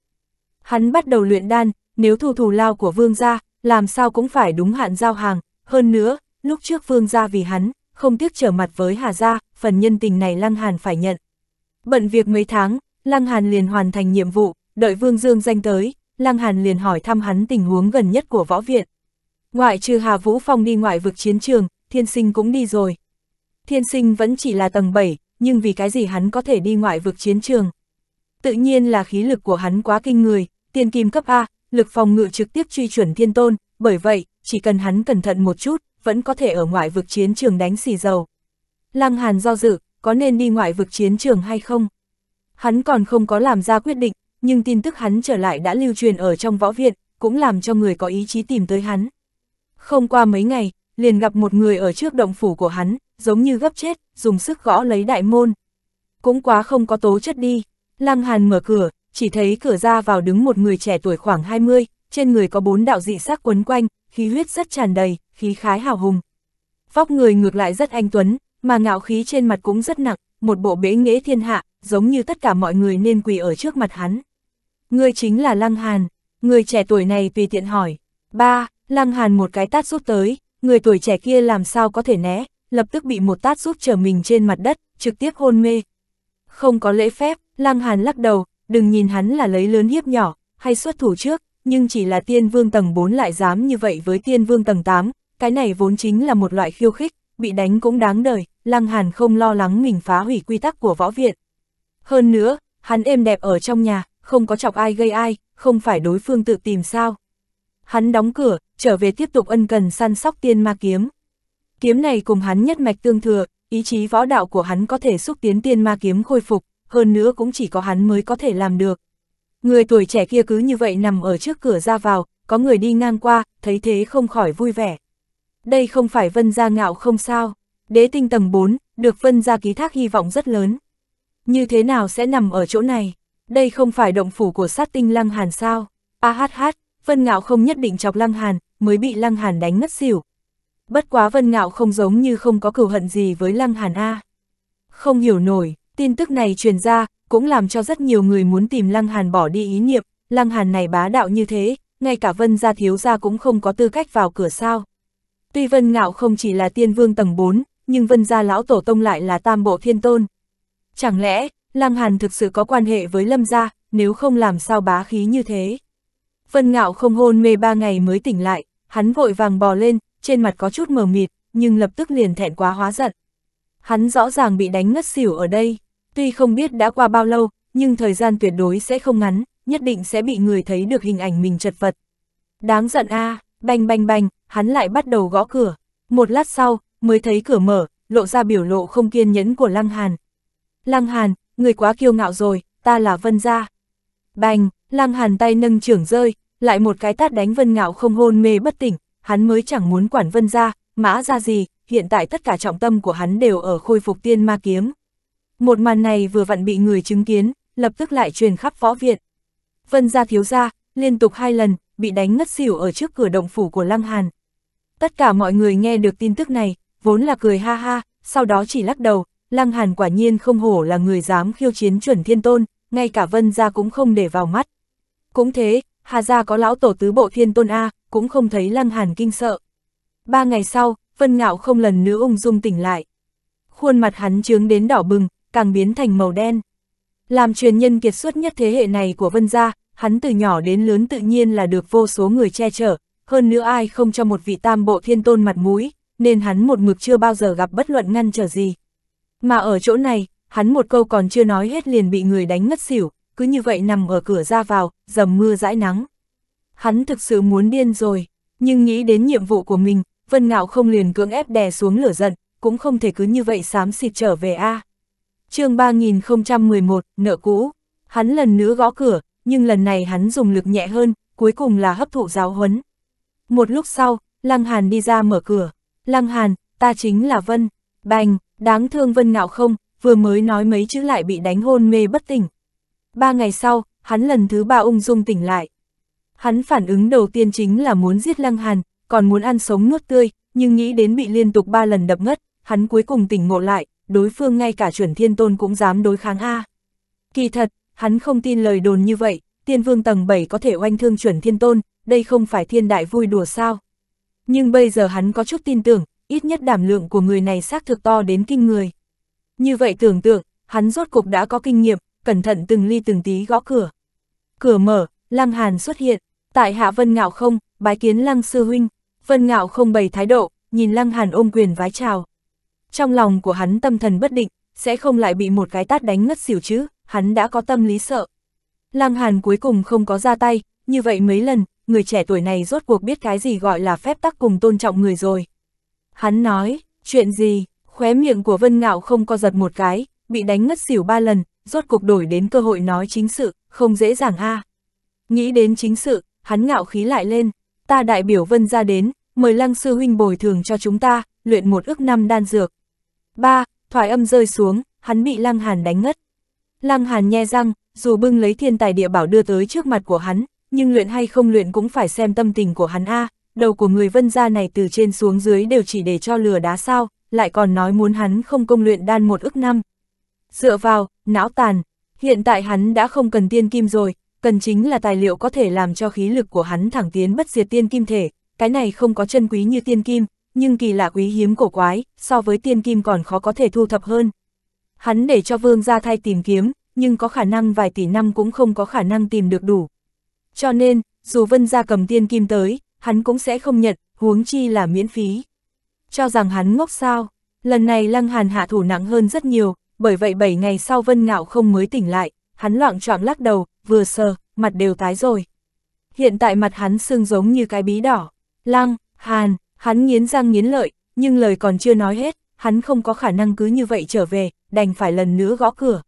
A: Hắn bắt đầu luyện đan, nếu thu thù lao của vương gia, làm sao cũng phải đúng hạn giao hàng. Hơn nữa, lúc trước vương gia vì hắn, không tiếc trở mặt với Hà gia, phần nhân tình này Lăng Hàn phải nhận. Bận việc mấy tháng, Lăng Hàn liền hoàn thành nhiệm vụ, đợi vương dương danh tới, Lăng Hàn liền hỏi thăm hắn tình huống gần nhất của võ viện. Ngoại trừ Hà Vũ Phong đi ngoại vực chiến trường, thiên sinh cũng đi rồi. Thiên sinh vẫn chỉ là tầng 7, nhưng vì cái gì hắn có thể đi ngoại vực chiến trường. Tự nhiên là khí lực của hắn quá kinh người, thiên kim cấp A, lực phòng ngự trực tiếp truy chuẩn thiên tôn, bởi vậy, chỉ cần hắn cẩn thận một chút, vẫn có thể ở ngoại vực chiến trường đánh xì dầu. Lăng Hàn do dự, có nên đi ngoại vực chiến trường hay không? Hắn còn không có làm ra quyết định, nhưng tin tức hắn trở lại đã lưu truyền ở trong võ viện, cũng làm cho người có ý chí tìm tới hắn. Không qua mấy ngày, liền gặp một người ở trước động phủ của hắn, giống như gấp chết, dùng sức gõ lấy đại môn. Cũng quá không có tố chất đi. Lăng Hàn mở cửa, chỉ thấy cửa ra vào đứng một người trẻ tuổi khoảng 20, trên người có bốn đạo dị sắc quấn quanh, khí huyết rất tràn đầy, khí khái hào hùng. Vóc người ngược lại rất anh tuấn, mà ngạo khí trên mặt cũng rất nặng, một bộ bế nghĩa thiên hạ, giống như tất cả mọi người nên quỳ ở trước mặt hắn. người chính là Lăng Hàn, người trẻ tuổi này tùy tiện hỏi. Ba, Lăng Hàn một cái tát rút tới, người tuổi trẻ kia làm sao có thể né, lập tức bị một tát rút trở mình trên mặt đất, trực tiếp hôn mê. Không có lễ phép, Lăng Hàn lắc đầu, đừng nhìn hắn là lấy lớn hiếp nhỏ, hay xuất thủ trước, nhưng chỉ là tiên vương tầng 4 lại dám như vậy với tiên vương tầng 8, cái này vốn chính là một loại khiêu khích, bị đánh cũng đáng đời, Lăng Hàn không lo lắng mình phá hủy quy tắc của võ viện. Hơn nữa, hắn êm đẹp ở trong nhà, không có chọc ai gây ai, không phải đối phương tự tìm sao. Hắn đóng cửa, trở về tiếp tục ân cần săn sóc tiên ma kiếm. Kiếm này cùng hắn nhất mạch tương thừa, ý chí võ đạo của hắn có thể xúc tiến tiên ma kiếm khôi phục, hơn nữa cũng chỉ có hắn mới có thể làm được. Người tuổi trẻ kia cứ như vậy nằm ở trước cửa ra vào, có người đi ngang qua, thấy thế không khỏi vui vẻ. Đây không phải vân gia ngạo không sao, đế tinh tầng 4, được vân gia ký thác hy vọng rất lớn. Như thế nào sẽ nằm ở chỗ này? Đây không phải động phủ của sát tinh lăng hàn sao? A hát hát, vân ngạo không nhất định chọc lăng hàn, mới bị lăng hàn đánh ngất xỉu. Bất quá vân ngạo không giống như không có cửu hận gì với lăng hàn A. Không hiểu nổi, Tin tức này truyền ra, cũng làm cho rất nhiều người muốn tìm Lăng Hàn bỏ đi ý niệm, Lăng Hàn này bá đạo như thế, ngay cả Vân gia thiếu gia cũng không có tư cách vào cửa sao. Tuy Vân Ngạo không chỉ là tiên vương tầng 4, nhưng Vân gia lão tổ tông lại là tam bộ thiên tôn. Chẳng lẽ, Lăng Hàn thực sự có quan hệ với Lâm gia, nếu không làm sao bá khí như thế. Vân Ngạo không hôn mê ba ngày mới tỉnh lại, hắn vội vàng bò lên, trên mặt có chút mờ mịt, nhưng lập tức liền thẹn quá hóa giận. Hắn rõ ràng bị đánh ngất xỉu ở đây. Tuy không biết đã qua bao lâu, nhưng thời gian tuyệt đối sẽ không ngắn, nhất định sẽ bị người thấy được hình ảnh mình chật vật. Đáng giận a à, bành bành bành, hắn lại bắt đầu gõ cửa. Một lát sau, mới thấy cửa mở, lộ ra biểu lộ không kiên nhẫn của Lăng Hàn. Lăng Hàn, người quá kiêu ngạo rồi, ta là Vân Gia. Bành, Lăng Hàn tay nâng trưởng rơi, lại một cái tát đánh Vân Ngạo không hôn mê bất tỉnh, hắn mới chẳng muốn quản Vân Gia, mã ra gì, hiện tại tất cả trọng tâm của hắn đều ở khôi phục tiên ma kiếm. Một màn này vừa vặn bị người chứng kiến, lập tức lại truyền khắp võ viện. Vân gia thiếu gia, liên tục hai lần, bị đánh ngất xỉu ở trước cửa động phủ của Lăng Hàn. Tất cả mọi người nghe được tin tức này, vốn là cười ha ha, sau đó chỉ lắc đầu, Lăng Hàn quả nhiên không hổ là người dám khiêu chiến chuẩn thiên tôn, ngay cả Vân gia cũng không để vào mắt. Cũng thế, Hà gia có lão tổ tứ bộ thiên tôn A, cũng không thấy Lăng Hàn kinh sợ. Ba ngày sau, Vân Ngạo không lần nữa ung dung tỉnh lại. Khuôn mặt hắn trướng đến đỏ bừng, càng biến thành màu đen. Làm truyền nhân kiệt xuất nhất thế hệ này của Vân Gia, hắn từ nhỏ đến lớn tự nhiên là được vô số người che chở, hơn nữa ai không cho một vị tam bộ thiên tôn mặt mũi, nên hắn một mực chưa bao giờ gặp bất luận ngăn trở gì. Mà ở chỗ này, hắn một câu còn chưa nói hết liền bị người đánh ngất xỉu, cứ như vậy nằm ở cửa ra vào, dầm mưa dãi nắng. Hắn thực sự muốn điên rồi, nhưng nghĩ đến nhiệm vụ của mình, Vân Ngạo không liền cưỡng ép đè xuống lửa giận, cũng không thể cứ như vậy xám xịt trở về a. À chương 3011, nợ cũ. Hắn lần nữa gõ cửa, nhưng lần này hắn dùng lực nhẹ hơn, cuối cùng là hấp thụ giáo huấn. Một lúc sau, Lăng Hàn đi ra mở cửa. Lăng Hàn, ta chính là Vân. Bành, đáng thương Vân ngạo không, vừa mới nói mấy chữ lại bị đánh hôn mê bất tỉnh. Ba ngày sau, hắn lần thứ ba ung dung tỉnh lại. Hắn phản ứng đầu tiên chính là muốn giết Lăng Hàn, còn muốn ăn sống nuốt tươi, nhưng nghĩ đến bị liên tục ba lần đập ngất, hắn cuối cùng tỉnh ngộ lại, đối phương ngay cả chuẩn thiên tôn cũng dám đối kháng A. Kỳ thật, hắn không tin lời đồn như vậy, tiên vương tầng 7 có thể oanh thương chuẩn thiên tôn, đây không phải thiên đại vui đùa sao. Nhưng bây giờ hắn có chút tin tưởng, ít nhất đảm lượng của người này xác thực to đến kinh người. Như vậy tưởng tượng, hắn rốt cục đã có kinh nghiệm, cẩn thận từng ly từng tí gõ cửa. Cửa mở, Lăng Hàn xuất hiện, tại hạ Vân Ngạo không, bái kiến Lăng Sư Huynh, Vân Ngạo không bày thái độ, nhìn Lăng Hàn ôm quyền vái chào trong lòng của hắn tâm thần bất định, sẽ không lại bị một cái tát đánh ngất xỉu chứ, hắn đã có tâm lý sợ. Lăng Hàn cuối cùng không có ra tay, như vậy mấy lần, người trẻ tuổi này rốt cuộc biết cái gì gọi là phép tắc cùng tôn trọng người rồi. Hắn nói, chuyện gì, khóe miệng của Vân Ngạo không co giật một cái, bị đánh ngất xỉu ba lần, rốt cuộc đổi đến cơ hội nói chính sự, không dễ dàng a. Nghĩ đến chính sự, hắn ngạo khí lại lên, ta đại biểu Vân ra đến, mời Lăng Sư Huynh bồi thường cho chúng ta, luyện một ước năm đan dược. Ba, thoại âm rơi xuống, hắn bị Lăng Hàn đánh ngất. Lăng Hàn nhe răng, dù bưng lấy thiên tài địa bảo đưa tới trước mặt của hắn, nhưng luyện hay không luyện cũng phải xem tâm tình của hắn a. đầu của người vân gia này từ trên xuống dưới đều chỉ để cho lừa đá sao, lại còn nói muốn hắn không công luyện đan một ức năm. Dựa vào, não tàn, hiện tại hắn đã không cần tiên kim rồi, cần chính là tài liệu có thể làm cho khí lực của hắn thẳng tiến bất diệt tiên kim thể, cái này không có chân quý như tiên kim, nhưng kỳ lạ quý hiếm cổ quái, so với tiên kim còn khó có thể thu thập hơn. Hắn để cho vương ra thay tìm kiếm, nhưng có khả năng vài tỷ năm cũng không có khả năng tìm được đủ. Cho nên, dù vân ra cầm tiên kim tới, hắn cũng sẽ không nhận, huống chi là miễn phí. Cho rằng hắn ngốc sao, lần này lăng hàn hạ thủ nặng hơn rất nhiều, bởi vậy 7 ngày sau vân ngạo không mới tỉnh lại, hắn loạn choạng lắc đầu, vừa sờ, mặt đều tái rồi. Hiện tại mặt hắn sưng giống như cái bí đỏ. Lăng, hàn, Hắn nghiến răng nghiến lợi, nhưng lời còn chưa nói hết, hắn không có khả năng cứ như vậy trở về, đành phải lần nữa gõ cửa.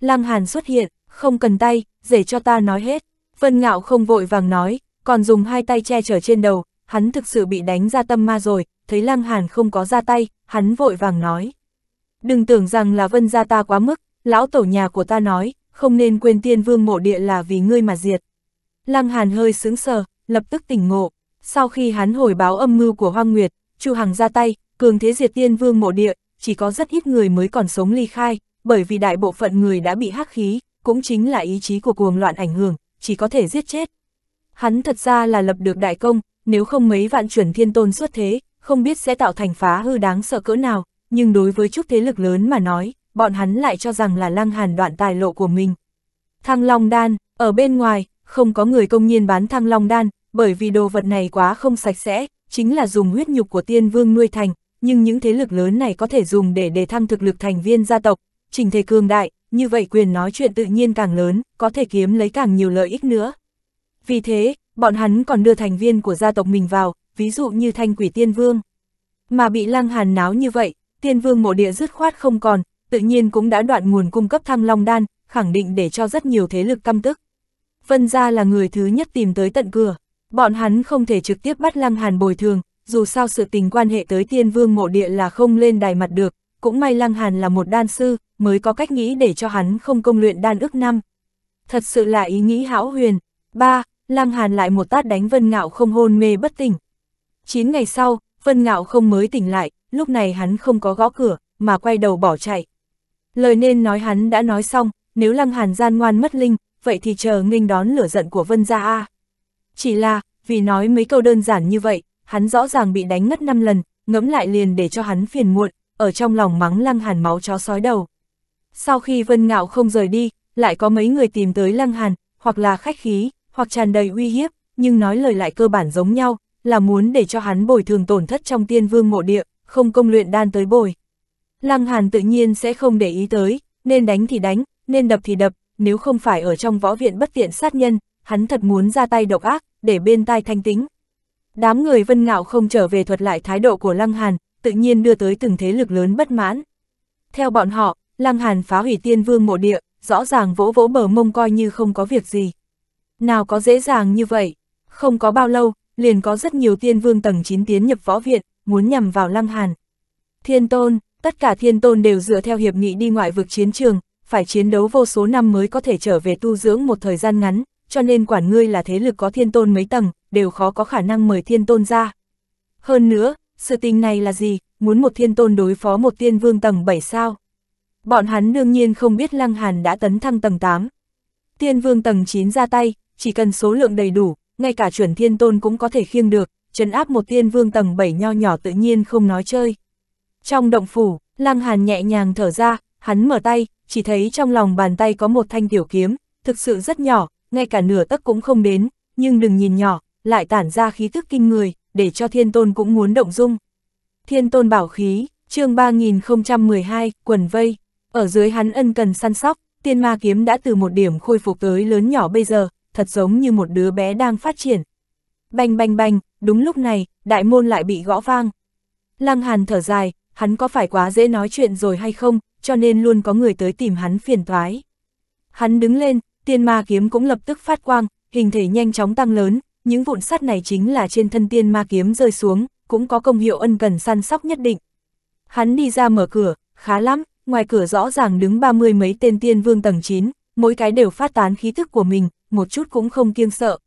A: Lăng Hàn xuất hiện, không cần tay, để cho ta nói hết. Vân Ngạo không vội vàng nói, còn dùng hai tay che chở trên đầu, hắn thực sự bị đánh ra tâm ma rồi, thấy Lăng Hàn không có ra tay, hắn vội vàng nói. Đừng tưởng rằng là Vân gia ta quá mức, lão tổ nhà của ta nói, không nên quên tiên vương mộ địa là vì ngươi mà diệt. Lăng Hàn hơi sướng sờ, lập tức tỉnh ngộ. Sau khi hắn hồi báo âm mưu của Hoang Nguyệt, Chu Hằng ra tay, cường thế diệt tiên vương mộ địa, chỉ có rất ít người mới còn sống ly khai, bởi vì đại bộ phận người đã bị hắc khí, cũng chính là ý chí của cuồng loạn ảnh hưởng, chỉ có thể giết chết. Hắn thật ra là lập được đại công, nếu không mấy vạn chuẩn thiên tôn xuất thế, không biết sẽ tạo thành phá hư đáng sợ cỡ nào, nhưng đối với chút thế lực lớn mà nói, bọn hắn lại cho rằng là lăng hàn đoạn tài lộ của mình. Thăng Long Đan, ở bên ngoài, không có người công nhiên bán Thăng Long Đan, bởi vì đồ vật này quá không sạch sẽ, chính là dùng huyết nhục của tiên vương nuôi thành, nhưng những thế lực lớn này có thể dùng để đề thăng thực lực thành viên gia tộc, trình thể cường đại, như vậy quyền nói chuyện tự nhiên càng lớn, có thể kiếm lấy càng nhiều lợi ích nữa. Vì thế, bọn hắn còn đưa thành viên của gia tộc mình vào, ví dụ như thanh quỷ tiên vương. Mà bị lăng hàn náo như vậy, tiên vương mộ địa dứt khoát không còn, tự nhiên cũng đã đoạn nguồn cung cấp thăng long đan, khẳng định để cho rất nhiều thế lực căm tức. Vân gia là người thứ nhất tìm tới tận cửa. Bọn hắn không thể trực tiếp bắt Lăng Hàn bồi thường, dù sao sự tình quan hệ tới tiên vương mộ địa là không lên đài mặt được, cũng may Lăng Hàn là một đan sư, mới có cách nghĩ để cho hắn không công luyện đan ước năm. Thật sự là ý nghĩ hão huyền. ba Lăng Hàn lại một tát đánh Vân Ngạo không hôn mê bất tỉnh. 9 ngày sau, Vân Ngạo không mới tỉnh lại, lúc này hắn không có gõ cửa, mà quay đầu bỏ chạy. Lời nên nói hắn đã nói xong, nếu Lăng Hàn gian ngoan mất linh, vậy thì chờ nghênh đón lửa giận của Vân gia a. Chỉ là, vì nói mấy câu đơn giản như vậy, hắn rõ ràng bị đánh ngất 5 lần, ngẫm lại liền để cho hắn phiền muộn, ở trong lòng mắng lăng hàn máu chó sói đầu. Sau khi Vân Ngạo không rời đi, lại có mấy người tìm tới lăng hàn, hoặc là khách khí, hoặc tràn đầy uy hiếp, nhưng nói lời lại cơ bản giống nhau, là muốn để cho hắn bồi thường tổn thất trong tiên vương mộ địa, không công luyện đan tới bồi. Lăng Hàn tự nhiên sẽ không để ý tới, nên đánh thì đánh, nên đập thì đập, nếu không phải ở trong võ viện bất tiện sát nhân, hắn thật muốn ra tay độc ác, để bên tai thanh tính. Đám người vân ngạo không trở về thuật lại thái độ của Lăng Hàn, tự nhiên đưa tới từng thế lực lớn bất mãn. Theo bọn họ, Lăng Hàn phá hủy tiên vương mộ địa, rõ ràng vỗ vỗ bờ mông coi như không có việc gì. Nào có dễ dàng như vậy, không có bao lâu, liền có rất nhiều tiên vương tầng 9 tiến nhập võ viện, muốn nhằm vào Lăng Hàn. Thiên tôn, tất cả thiên tôn đều dựa theo hiệp nghị đi ngoại vực chiến trường, phải chiến đấu vô số năm mới có thể trở về tu dưỡng một thời gian ngắn, cho nên quản ngươi là thế lực có thiên tôn mấy tầng, đều khó có khả năng mời thiên tôn ra. Hơn nữa, sự tình này là gì, muốn một thiên tôn đối phó một tiên vương tầng 7 sao? Bọn hắn đương nhiên không biết Lăng Hàn đã tấn thăng tầng 8. Tiên vương tầng 9 ra tay, chỉ cần số lượng đầy đủ, ngay cả chuẩn thiên tôn cũng có thể khiêng được, trấn áp một tiên vương tầng 7 nho nhỏ tự nhiên không nói chơi. Trong động phủ, Lăng Hàn nhẹ nhàng thở ra, hắn mở tay, chỉ thấy trong lòng bàn tay có một thanh tiểu kiếm, thực sự rất nhỏ, ngay cả nửa tấc cũng không đến, nhưng đừng nhìn nhỏ, lại tản ra khí tức kinh người, để cho thiên tôn cũng muốn động dung. Thiên tôn bảo khí, chương 3012, quần vây, ở dưới hắn ân cần săn sóc, tiên ma kiếm đã từ một điểm khôi phục tới lớn nhỏ bây giờ, thật giống như một đứa bé đang phát triển. Bành bành bành, đúng lúc này, đại môn lại bị gõ vang. Lăng Hàn thở dài, hắn có phải quá dễ nói chuyện rồi hay không, cho nên luôn có người tới tìm hắn phiền toái. Hắn đứng lên, tiên ma kiếm cũng lập tức phát quang, hình thể nhanh chóng tăng lớn, những vụn sắt này chính là trên thân tiên ma kiếm rơi xuống, cũng có công hiệu ân cần săn sóc nhất định. Hắn đi ra mở cửa, khá lắm, ngoài cửa rõ ràng đứng ba mươi mấy tên tiên vương tầng 9, mỗi cái đều phát tán khí thức của mình, một chút cũng không kiêng sợ.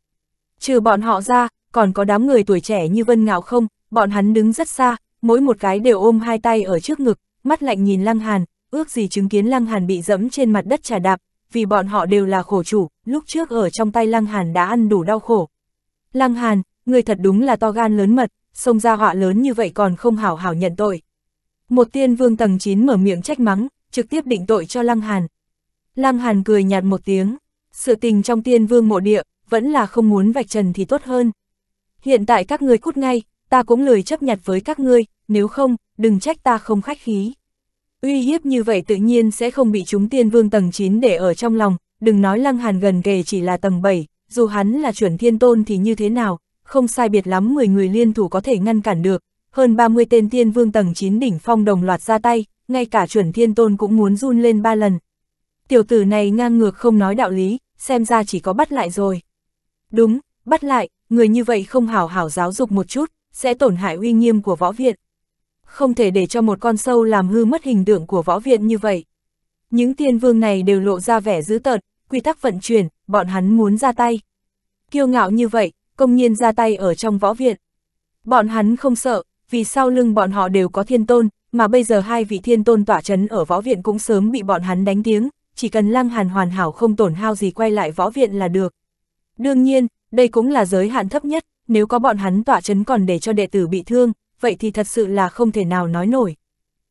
A: Trừ bọn họ ra, còn có đám người tuổi trẻ như Vân Ngạo không, bọn hắn đứng rất xa, mỗi một cái đều ôm hai tay ở trước ngực, mắt lạnh nhìn Lăng Hàn, ước gì chứng kiến Lăng Hàn bị dẫm trên mặt đất trà đạp, vì bọn họ đều là khổ chủ, lúc trước ở trong tay Lăng Hàn đã ăn đủ đau khổ. Lăng Hàn, người thật đúng là to gan lớn mật, xông ra họa lớn như vậy còn không hảo hảo nhận tội. Một tiên vương tầng 9 mở miệng trách mắng, trực tiếp định tội cho Lăng Hàn. Lăng Hàn cười nhạt một tiếng, sự tình trong tiên vương mộ địa, vẫn là không muốn vạch trần thì tốt hơn. Hiện tại các ngươi cút ngay, ta cũng lười chấp nhặt với các ngươi, nếu không, đừng trách ta không khách khí. Uy hiếp như vậy tự nhiên sẽ không bị chúng tiên vương tầng 9 để ở trong lòng, đừng nói lăng hàn gần kề chỉ là tầng 7, dù hắn là chuẩn thiên tôn thì như thế nào, không sai biệt lắm 10 người liên thủ có thể ngăn cản được, hơn 30 tên tiên vương tầng 9 đỉnh phong đồng loạt ra tay, ngay cả chuẩn thiên tôn cũng muốn run lên 3 lần. Tiểu tử này ngang ngược không nói đạo lý, xem ra chỉ có bắt lại rồi. Đúng, bắt lại, người như vậy không hảo hảo giáo dục một chút, sẽ tổn hại uy nghiêm của võ viện không thể để cho một con sâu làm hư mất hình tượng của võ viện như vậy. Những tiên vương này đều lộ ra vẻ dữ tợn, quy tắc vận chuyển, bọn hắn muốn ra tay. Kiêu ngạo như vậy, công nhiên ra tay ở trong võ viện. Bọn hắn không sợ, vì sau lưng bọn họ đều có thiên tôn, mà bây giờ hai vị thiên tôn tỏa chấn ở võ viện cũng sớm bị bọn hắn đánh tiếng, chỉ cần lăng hàn hoàn hảo không tổn hao gì quay lại võ viện là được. Đương nhiên, đây cũng là giới hạn thấp nhất, nếu có bọn hắn tỏa chấn còn để cho đệ tử bị thương, vậy thì thật sự là không thể nào nói nổi.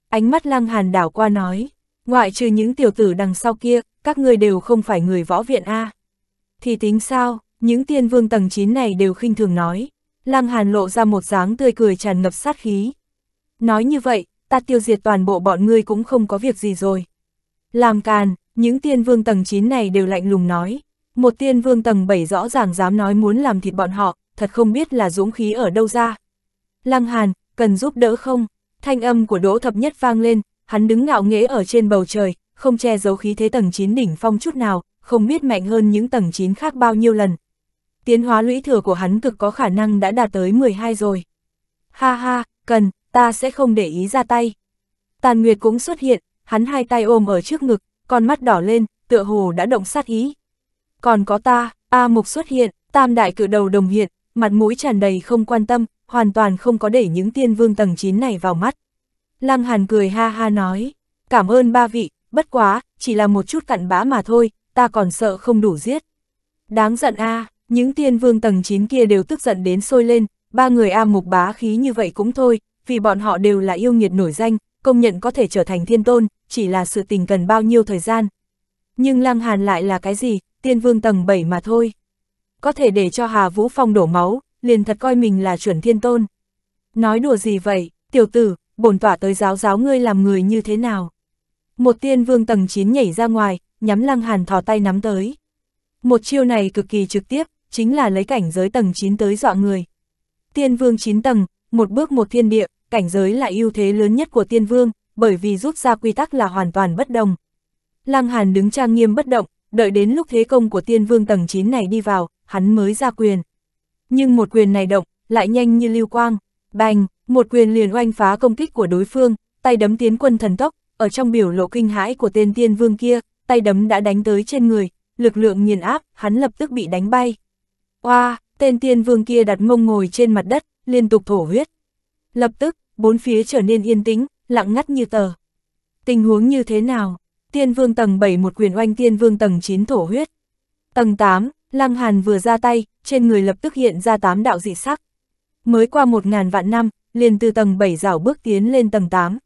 A: Ánh mắt lăng hàn đảo qua nói, ngoại trừ những tiểu tử đằng sau kia, các ngươi đều không phải người võ viện A. Thì tính sao, những tiên vương tầng 9 này đều khinh thường nói, lăng hàn lộ ra một dáng tươi cười tràn ngập sát khí. Nói như vậy, ta tiêu diệt toàn bộ bọn ngươi cũng không có việc gì rồi. Làm càn, những tiên vương tầng 9 này đều lạnh lùng nói. Một tiên vương tầng 7 rõ ràng dám nói muốn làm thịt bọn họ, thật không biết là dũng khí ở đâu ra. Lăng Hàn, cần giúp đỡ không? Thanh âm của Đỗ Thập Nhất vang lên, hắn đứng ngạo nghễ ở trên bầu trời, không che giấu khí thế tầng 9 đỉnh phong chút nào, không biết mạnh hơn những tầng 9 khác bao nhiêu lần. Tiến hóa lũy thừa của hắn cực có khả năng đã đạt tới 12 rồi. Ha ha, cần, ta sẽ không để ý ra tay. Tàn Nguyệt cũng xuất hiện, hắn hai tay ôm ở trước ngực, con mắt đỏ lên, tựa hồ đã động sát ý. Còn có ta, A Mục xuất hiện, tam đại cự đầu đồng hiện, mặt mũi tràn đầy không quan tâm, hoàn toàn không có để những tiên vương tầng 9 này vào mắt. Lăng Hàn cười ha ha nói, cảm ơn ba vị, bất quá, chỉ là một chút cặn bã mà thôi, ta còn sợ không đủ giết. Đáng giận a à, những tiên vương tầng 9 kia đều tức giận đến sôi lên, ba người A mục bá khí như vậy cũng thôi, vì bọn họ đều là yêu nghiệt nổi danh, công nhận có thể trở thành thiên tôn, chỉ là sự tình cần bao nhiêu thời gian. Nhưng Lăng Hàn lại là cái gì, tiên vương tầng 7 mà thôi. Có thể để cho Hà Vũ Phong đổ máu, liền thật coi mình là chuẩn thiên tôn. Nói đùa gì vậy, tiểu tử, bổn tỏa tới giáo giáo ngươi làm người như thế nào. Một tiên vương tầng 9 nhảy ra ngoài, nhắm lăng hàn thò tay nắm tới. Một chiêu này cực kỳ trực tiếp, chính là lấy cảnh giới tầng 9 tới dọa người. Tiên vương 9 tầng, một bước một thiên địa, cảnh giới là ưu thế lớn nhất của tiên vương, bởi vì rút ra quy tắc là hoàn toàn bất đồng. Lăng Hàn đứng trang nghiêm bất động, đợi đến lúc thế công của tiên vương tầng 9 này đi vào, hắn mới ra quyền nhưng một quyền này động, lại nhanh như lưu quang, bành, một quyền liền oanh phá công kích của đối phương, tay đấm tiến quân thần tốc, ở trong biểu lộ kinh hãi của tên tiên vương kia, tay đấm đã đánh tới trên người, lực lượng nghiền áp, hắn lập tức bị đánh bay. Oa, tên tiên vương kia đặt mông ngồi trên mặt đất, liên tục thổ huyết. Lập tức, bốn phía trở nên yên tĩnh, lặng ngắt như tờ. Tình huống như thế nào? Tiên vương tầng 7 một quyền oanh tiên vương tầng 9 thổ huyết. Tầng 8, Lăng Hàn vừa ra tay, trên người lập tức hiện ra tám đạo dị sắc. Mới qua một ngàn vạn năm, liền từ tầng 7 rảo bước tiến lên tầng 8.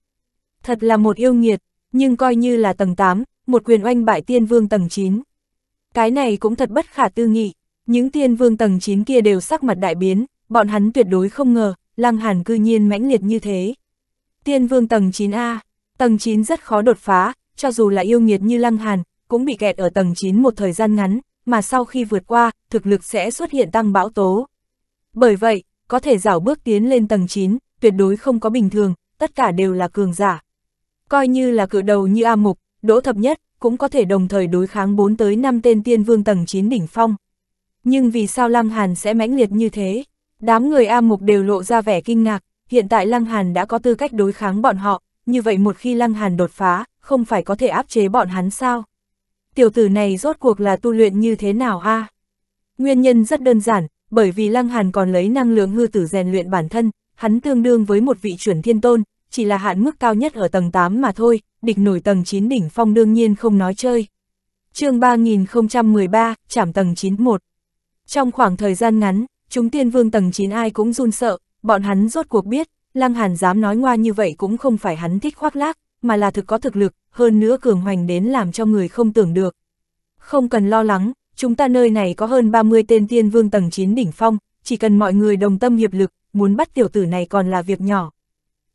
A: Thật là một yêu nghiệt, nhưng coi như là tầng 8, một quyền oanh bại tiên vương tầng 9. Cái này cũng thật bất khả tư nghị, những tiên vương tầng 9 kia đều sắc mặt đại biến, bọn hắn tuyệt đối không ngờ, lăng hàn cư nhiên mãnh liệt như thế. Tiên vương tầng 9A, tầng 9 rất khó đột phá, cho dù là yêu nghiệt như lăng hàn, cũng bị kẹt ở tầng 9 một thời gian ngắn, mà sau khi vượt qua, thực lực sẽ xuất hiện tăng bão tố. Bởi vậy, có thể rảo bước tiến lên tầng 9, tuyệt đối không có bình thường, tất cả đều là cường giả. Coi như là cự đầu như A Mục, Đỗ Thập Nhất, cũng có thể đồng thời đối kháng 4 tới 5 tên tiên vương tầng 9 đỉnh phong. Nhưng vì sao Lăng Hàn sẽ mãnh liệt như thế? Đám người A Mục đều lộ ra vẻ kinh ngạc, hiện tại Lăng Hàn đã có tư cách đối kháng bọn họ, như vậy một khi Lăng Hàn đột phá, không phải có thể áp chế bọn hắn sao? tiểu tử này rốt cuộc là tu luyện như thế nào a? À? Nguyên nhân rất đơn giản, bởi vì Lăng Hàn còn lấy năng lượng hư tử rèn luyện bản thân, hắn tương đương với một vị chuẩn thiên tôn, chỉ là hạn mức cao nhất ở tầng 8 mà thôi, địch nổi tầng 9 đỉnh phong đương nhiên không nói chơi. chương 3013, chảm tầng 91 Trong khoảng thời gian ngắn, chúng tiên vương tầng 9 ai cũng run sợ, bọn hắn rốt cuộc biết, Lăng Hàn dám nói ngoa như vậy cũng không phải hắn thích khoác lác, mà là thực có thực lực, hơn nữa cường hoành đến làm cho người không tưởng được. Không cần lo lắng, chúng ta nơi này có hơn 30 tên tiên vương tầng 9 đỉnh phong, chỉ cần mọi người đồng tâm hiệp lực, muốn bắt tiểu tử này còn là việc nhỏ.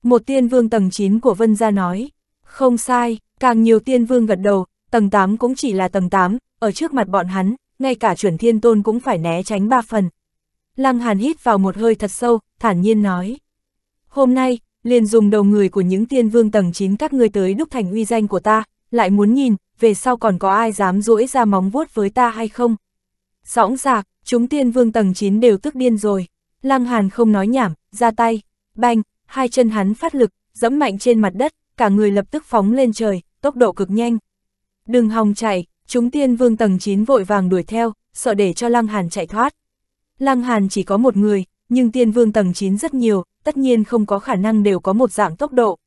A: Một tiên vương tầng 9 của Vân Gia nói, không sai, càng nhiều tiên vương gật đầu, tầng 8 cũng chỉ là tầng 8, ở trước mặt bọn hắn, ngay cả chuẩn thiên tôn cũng phải né tránh ba phần. Lăng Hàn hít vào một hơi thật sâu, thản nhiên nói. Hôm nay, liền dùng đầu người của những tiên vương tầng 9 các ngươi tới đúc thành uy danh của ta, lại muốn nhìn, về sau còn có ai dám duỗi ra móng vuốt với ta hay không? Sõng sạc, chúng tiên vương tầng 9 đều tức điên rồi. Lăng Hàn không nói nhảm, ra tay, banh, hai chân hắn phát lực, dẫm mạnh trên mặt đất, cả người lập tức phóng lên trời, tốc độ cực nhanh. Đừng hòng chạy, chúng tiên vương tầng 9 vội vàng đuổi theo, sợ để cho Lăng Hàn chạy thoát. Lăng Hàn chỉ có một người, nhưng tiên vương tầng 9 rất nhiều, tất nhiên không có khả năng đều có một dạng tốc độ.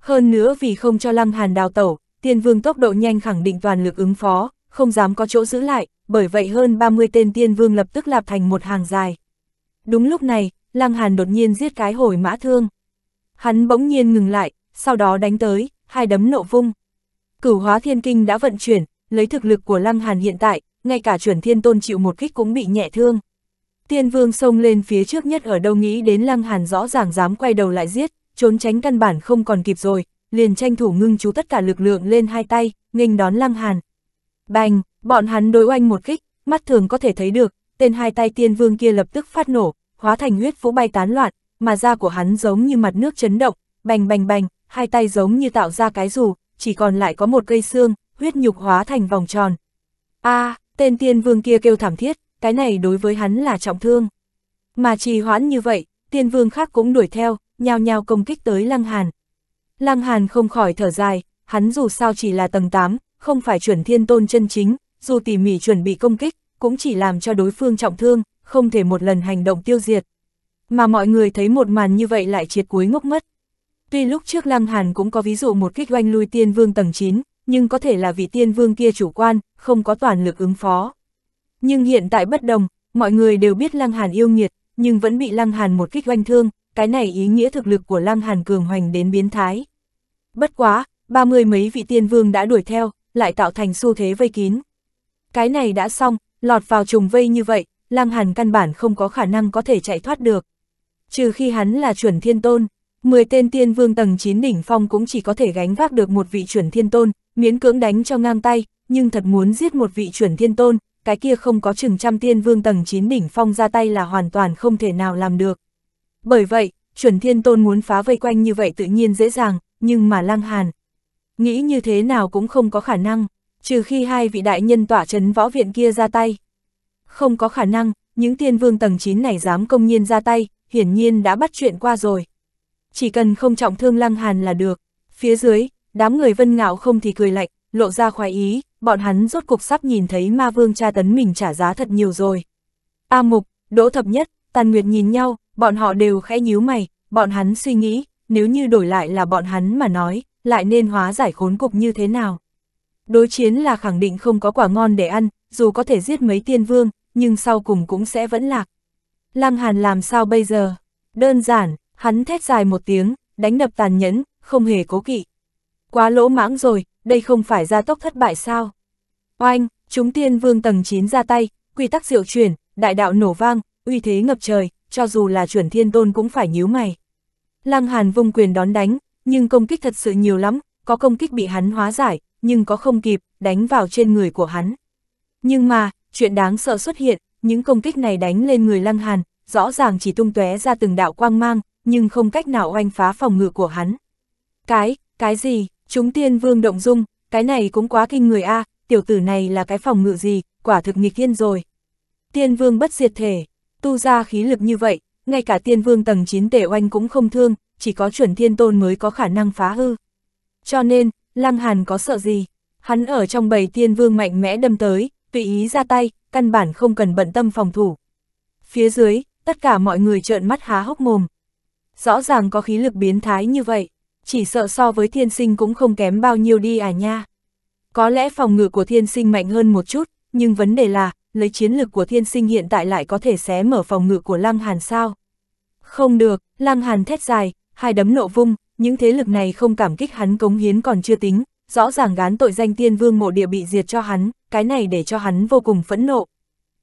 A: Hơn nữa vì không cho Lăng Hàn đào tẩu, tiên vương tốc độ nhanh khẳng định toàn lực ứng phó, không dám có chỗ giữ lại, bởi vậy hơn 30 tên tiên vương lập tức lạp thành một hàng dài. Đúng lúc này, Lăng Hàn đột nhiên giết cái hồi mã thương. Hắn bỗng nhiên ngừng lại, sau đó đánh tới, hai đấm nộ vung. Cửu hóa thiên kinh đã vận chuyển, lấy thực lực của Lăng Hàn hiện tại, ngay cả chuẩn thiên tôn chịu một kích cũng bị nhẹ thương. Tiên vương xông lên phía trước nhất ở đâu nghĩ đến lăng hàn rõ ràng dám quay đầu lại giết, trốn tránh căn bản không còn kịp rồi, liền tranh thủ ngưng chú tất cả lực lượng lên hai tay, nghênh đón lăng hàn. Bành, bọn hắn đối oanh một kích, mắt thường có thể thấy được, tên hai tay tiên vương kia lập tức phát nổ, hóa thành huyết vũ bay tán loạn, mà da của hắn giống như mặt nước chấn động, bành bành bành, hai tay giống như tạo ra cái dù, chỉ còn lại có một cây xương, huyết nhục hóa thành vòng tròn. A, à, tên tiên vương kia kêu thảm thiết, cái này đối với hắn là trọng thương. Mà trì hoãn như vậy, tiên vương khác cũng đuổi theo, nhao nhào công kích tới Lăng Hàn. Lăng Hàn không khỏi thở dài, hắn dù sao chỉ là tầng 8, không phải chuẩn thiên tôn chân chính, dù tỉ mỉ chuẩn bị công kích, cũng chỉ làm cho đối phương trọng thương, không thể một lần hành động tiêu diệt. Mà mọi người thấy một màn như vậy lại triệt cuối ngốc mất. Tuy lúc trước Lăng Hàn cũng có ví dụ một kích oanh lui tiên vương tầng 9, nhưng có thể là vì tiên vương kia chủ quan, không có toàn lực ứng phó. Nhưng hiện tại bất đồng, mọi người đều biết Lăng Hàn yêu nghiệt, nhưng vẫn bị Lăng Hàn một kích oanh thương, cái này ý nghĩa thực lực của Lăng Hàn cường hoành đến biến thái. Bất quá, ba mươi mấy vị tiên vương đã đuổi theo, lại tạo thành xu thế vây kín. Cái này đã xong, lọt vào trùng vây như vậy, Lăng Hàn căn bản không có khả năng có thể chạy thoát được. Trừ khi hắn là chuẩn thiên tôn, 10 tên tiên vương tầng 9 đỉnh phong cũng chỉ có thể gánh vác được một vị chuẩn thiên tôn, miễn cưỡng đánh cho ngang tay, nhưng thật muốn giết một vị chuẩn thiên tôn, cái kia không có chừng trăm tiên vương tầng 9 đỉnh phong ra tay là hoàn toàn không thể nào làm được. Bởi vậy, chuẩn thiên tôn muốn phá vây quanh như vậy tự nhiên dễ dàng, nhưng mà lăng hàn. Nghĩ như thế nào cũng không có khả năng, trừ khi hai vị đại nhân tỏa chấn võ viện kia ra tay. Không có khả năng, những tiên vương tầng 9 này dám công nhiên ra tay, hiển nhiên đã bắt chuyện qua rồi. Chỉ cần không trọng thương lăng hàn là được, phía dưới, đám người vân ngạo không thì cười lạnh, lộ ra khoái ý bọn hắn rốt cuộc sắp nhìn thấy ma vương tra tấn mình trả giá thật nhiều rồi. A Mục, Đỗ Thập Nhất, Tàn Nguyệt nhìn nhau, bọn họ đều khẽ nhíu mày, bọn hắn suy nghĩ, nếu như đổi lại là bọn hắn mà nói, lại nên hóa giải khốn cục như thế nào. Đối chiến là khẳng định không có quả ngon để ăn, dù có thể giết mấy tiên vương, nhưng sau cùng cũng sẽ vẫn lạc. Lăng Hàn làm sao bây giờ? Đơn giản, hắn thét dài một tiếng, đánh đập tàn nhẫn, không hề cố kỵ. Quá lỗ mãng rồi, đây không phải gia tốc thất bại sao? Oanh, chúng tiên vương tầng 9 ra tay, quy tắc diệu chuyển, đại đạo nổ vang, uy thế ngập trời, cho dù là chuẩn thiên tôn cũng phải nhíu mày. Lăng Hàn vung quyền đón đánh, nhưng công kích thật sự nhiều lắm, có công kích bị hắn hóa giải, nhưng có không kịp, đánh vào trên người của hắn. Nhưng mà, chuyện đáng sợ xuất hiện, những công kích này đánh lên người Lăng Hàn, rõ ràng chỉ tung tóe ra từng đạo quang mang, nhưng không cách nào oanh phá phòng ngự của hắn. Cái, cái gì? Chúng tiên vương động dung, cái này cũng quá kinh người a à, tiểu tử này là cái phòng ngự gì, quả thực nghịch thiên rồi. Tiên vương bất diệt thể, tu ra khí lực như vậy, ngay cả tiên vương tầng 9 tể oanh cũng không thương, chỉ có chuẩn thiên tôn mới có khả năng phá hư. Cho nên, Lăng Hàn có sợ gì? Hắn ở trong bầy tiên vương mạnh mẽ đâm tới, tùy ý ra tay, căn bản không cần bận tâm phòng thủ. Phía dưới, tất cả mọi người trợn mắt há hốc mồm. Rõ ràng có khí lực biến thái như vậy chỉ sợ so với thiên sinh cũng không kém bao nhiêu đi à nha. Có lẽ phòng ngự của thiên sinh mạnh hơn một chút, nhưng vấn đề là, lấy chiến lực của thiên sinh hiện tại lại có thể xé mở phòng ngự của Lăng Hàn sao? Không được, Lăng Hàn thét dài, hai đấm nộ vung, những thế lực này không cảm kích hắn cống hiến còn chưa tính, rõ ràng gán tội danh tiên vương mộ địa bị diệt cho hắn, cái này để cho hắn vô cùng phẫn nộ.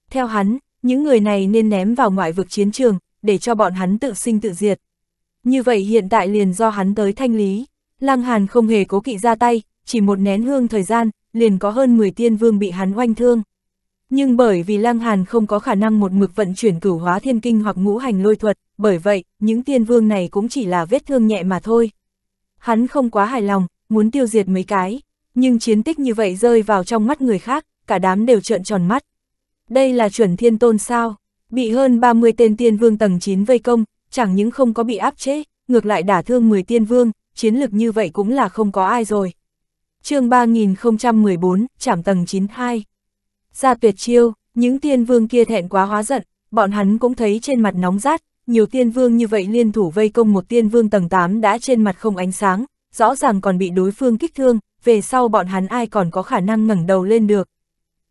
A: Theo hắn, những người này nên ném vào ngoại vực chiến trường, để cho bọn hắn tự sinh tự diệt. Như vậy hiện tại liền do hắn tới thanh lý. Lăng Hàn không hề cố kỵ ra tay, chỉ một nén hương thời gian, liền có hơn 10 tiên vương bị hắn oanh thương. Nhưng bởi vì Lăng Hàn không có khả năng một mực vận chuyển cửu hóa thiên kinh hoặc ngũ hành lôi thuật, bởi vậy, những tiên vương này cũng chỉ là vết thương nhẹ mà thôi. Hắn không quá hài lòng, muốn tiêu diệt mấy cái, nhưng chiến tích như vậy rơi vào trong mắt người khác, cả đám đều trợn tròn mắt. Đây là chuẩn thiên tôn sao, bị hơn 30 tên tiên vương tầng 9 vây công, chẳng những không có bị áp chế, ngược lại đả thương 10 tiên vương, chiến lực như vậy cũng là không có ai rồi. chương 3014, chạm tầng 92. Ra tuyệt chiêu, những tiên vương kia thẹn quá hóa giận, bọn hắn cũng thấy trên mặt nóng rát, nhiều tiên vương như vậy liên thủ vây công một tiên vương tầng 8 đã trên mặt không ánh sáng, rõ ràng còn bị đối phương kích thương, về sau bọn hắn ai còn có khả năng ngẩng đầu lên được.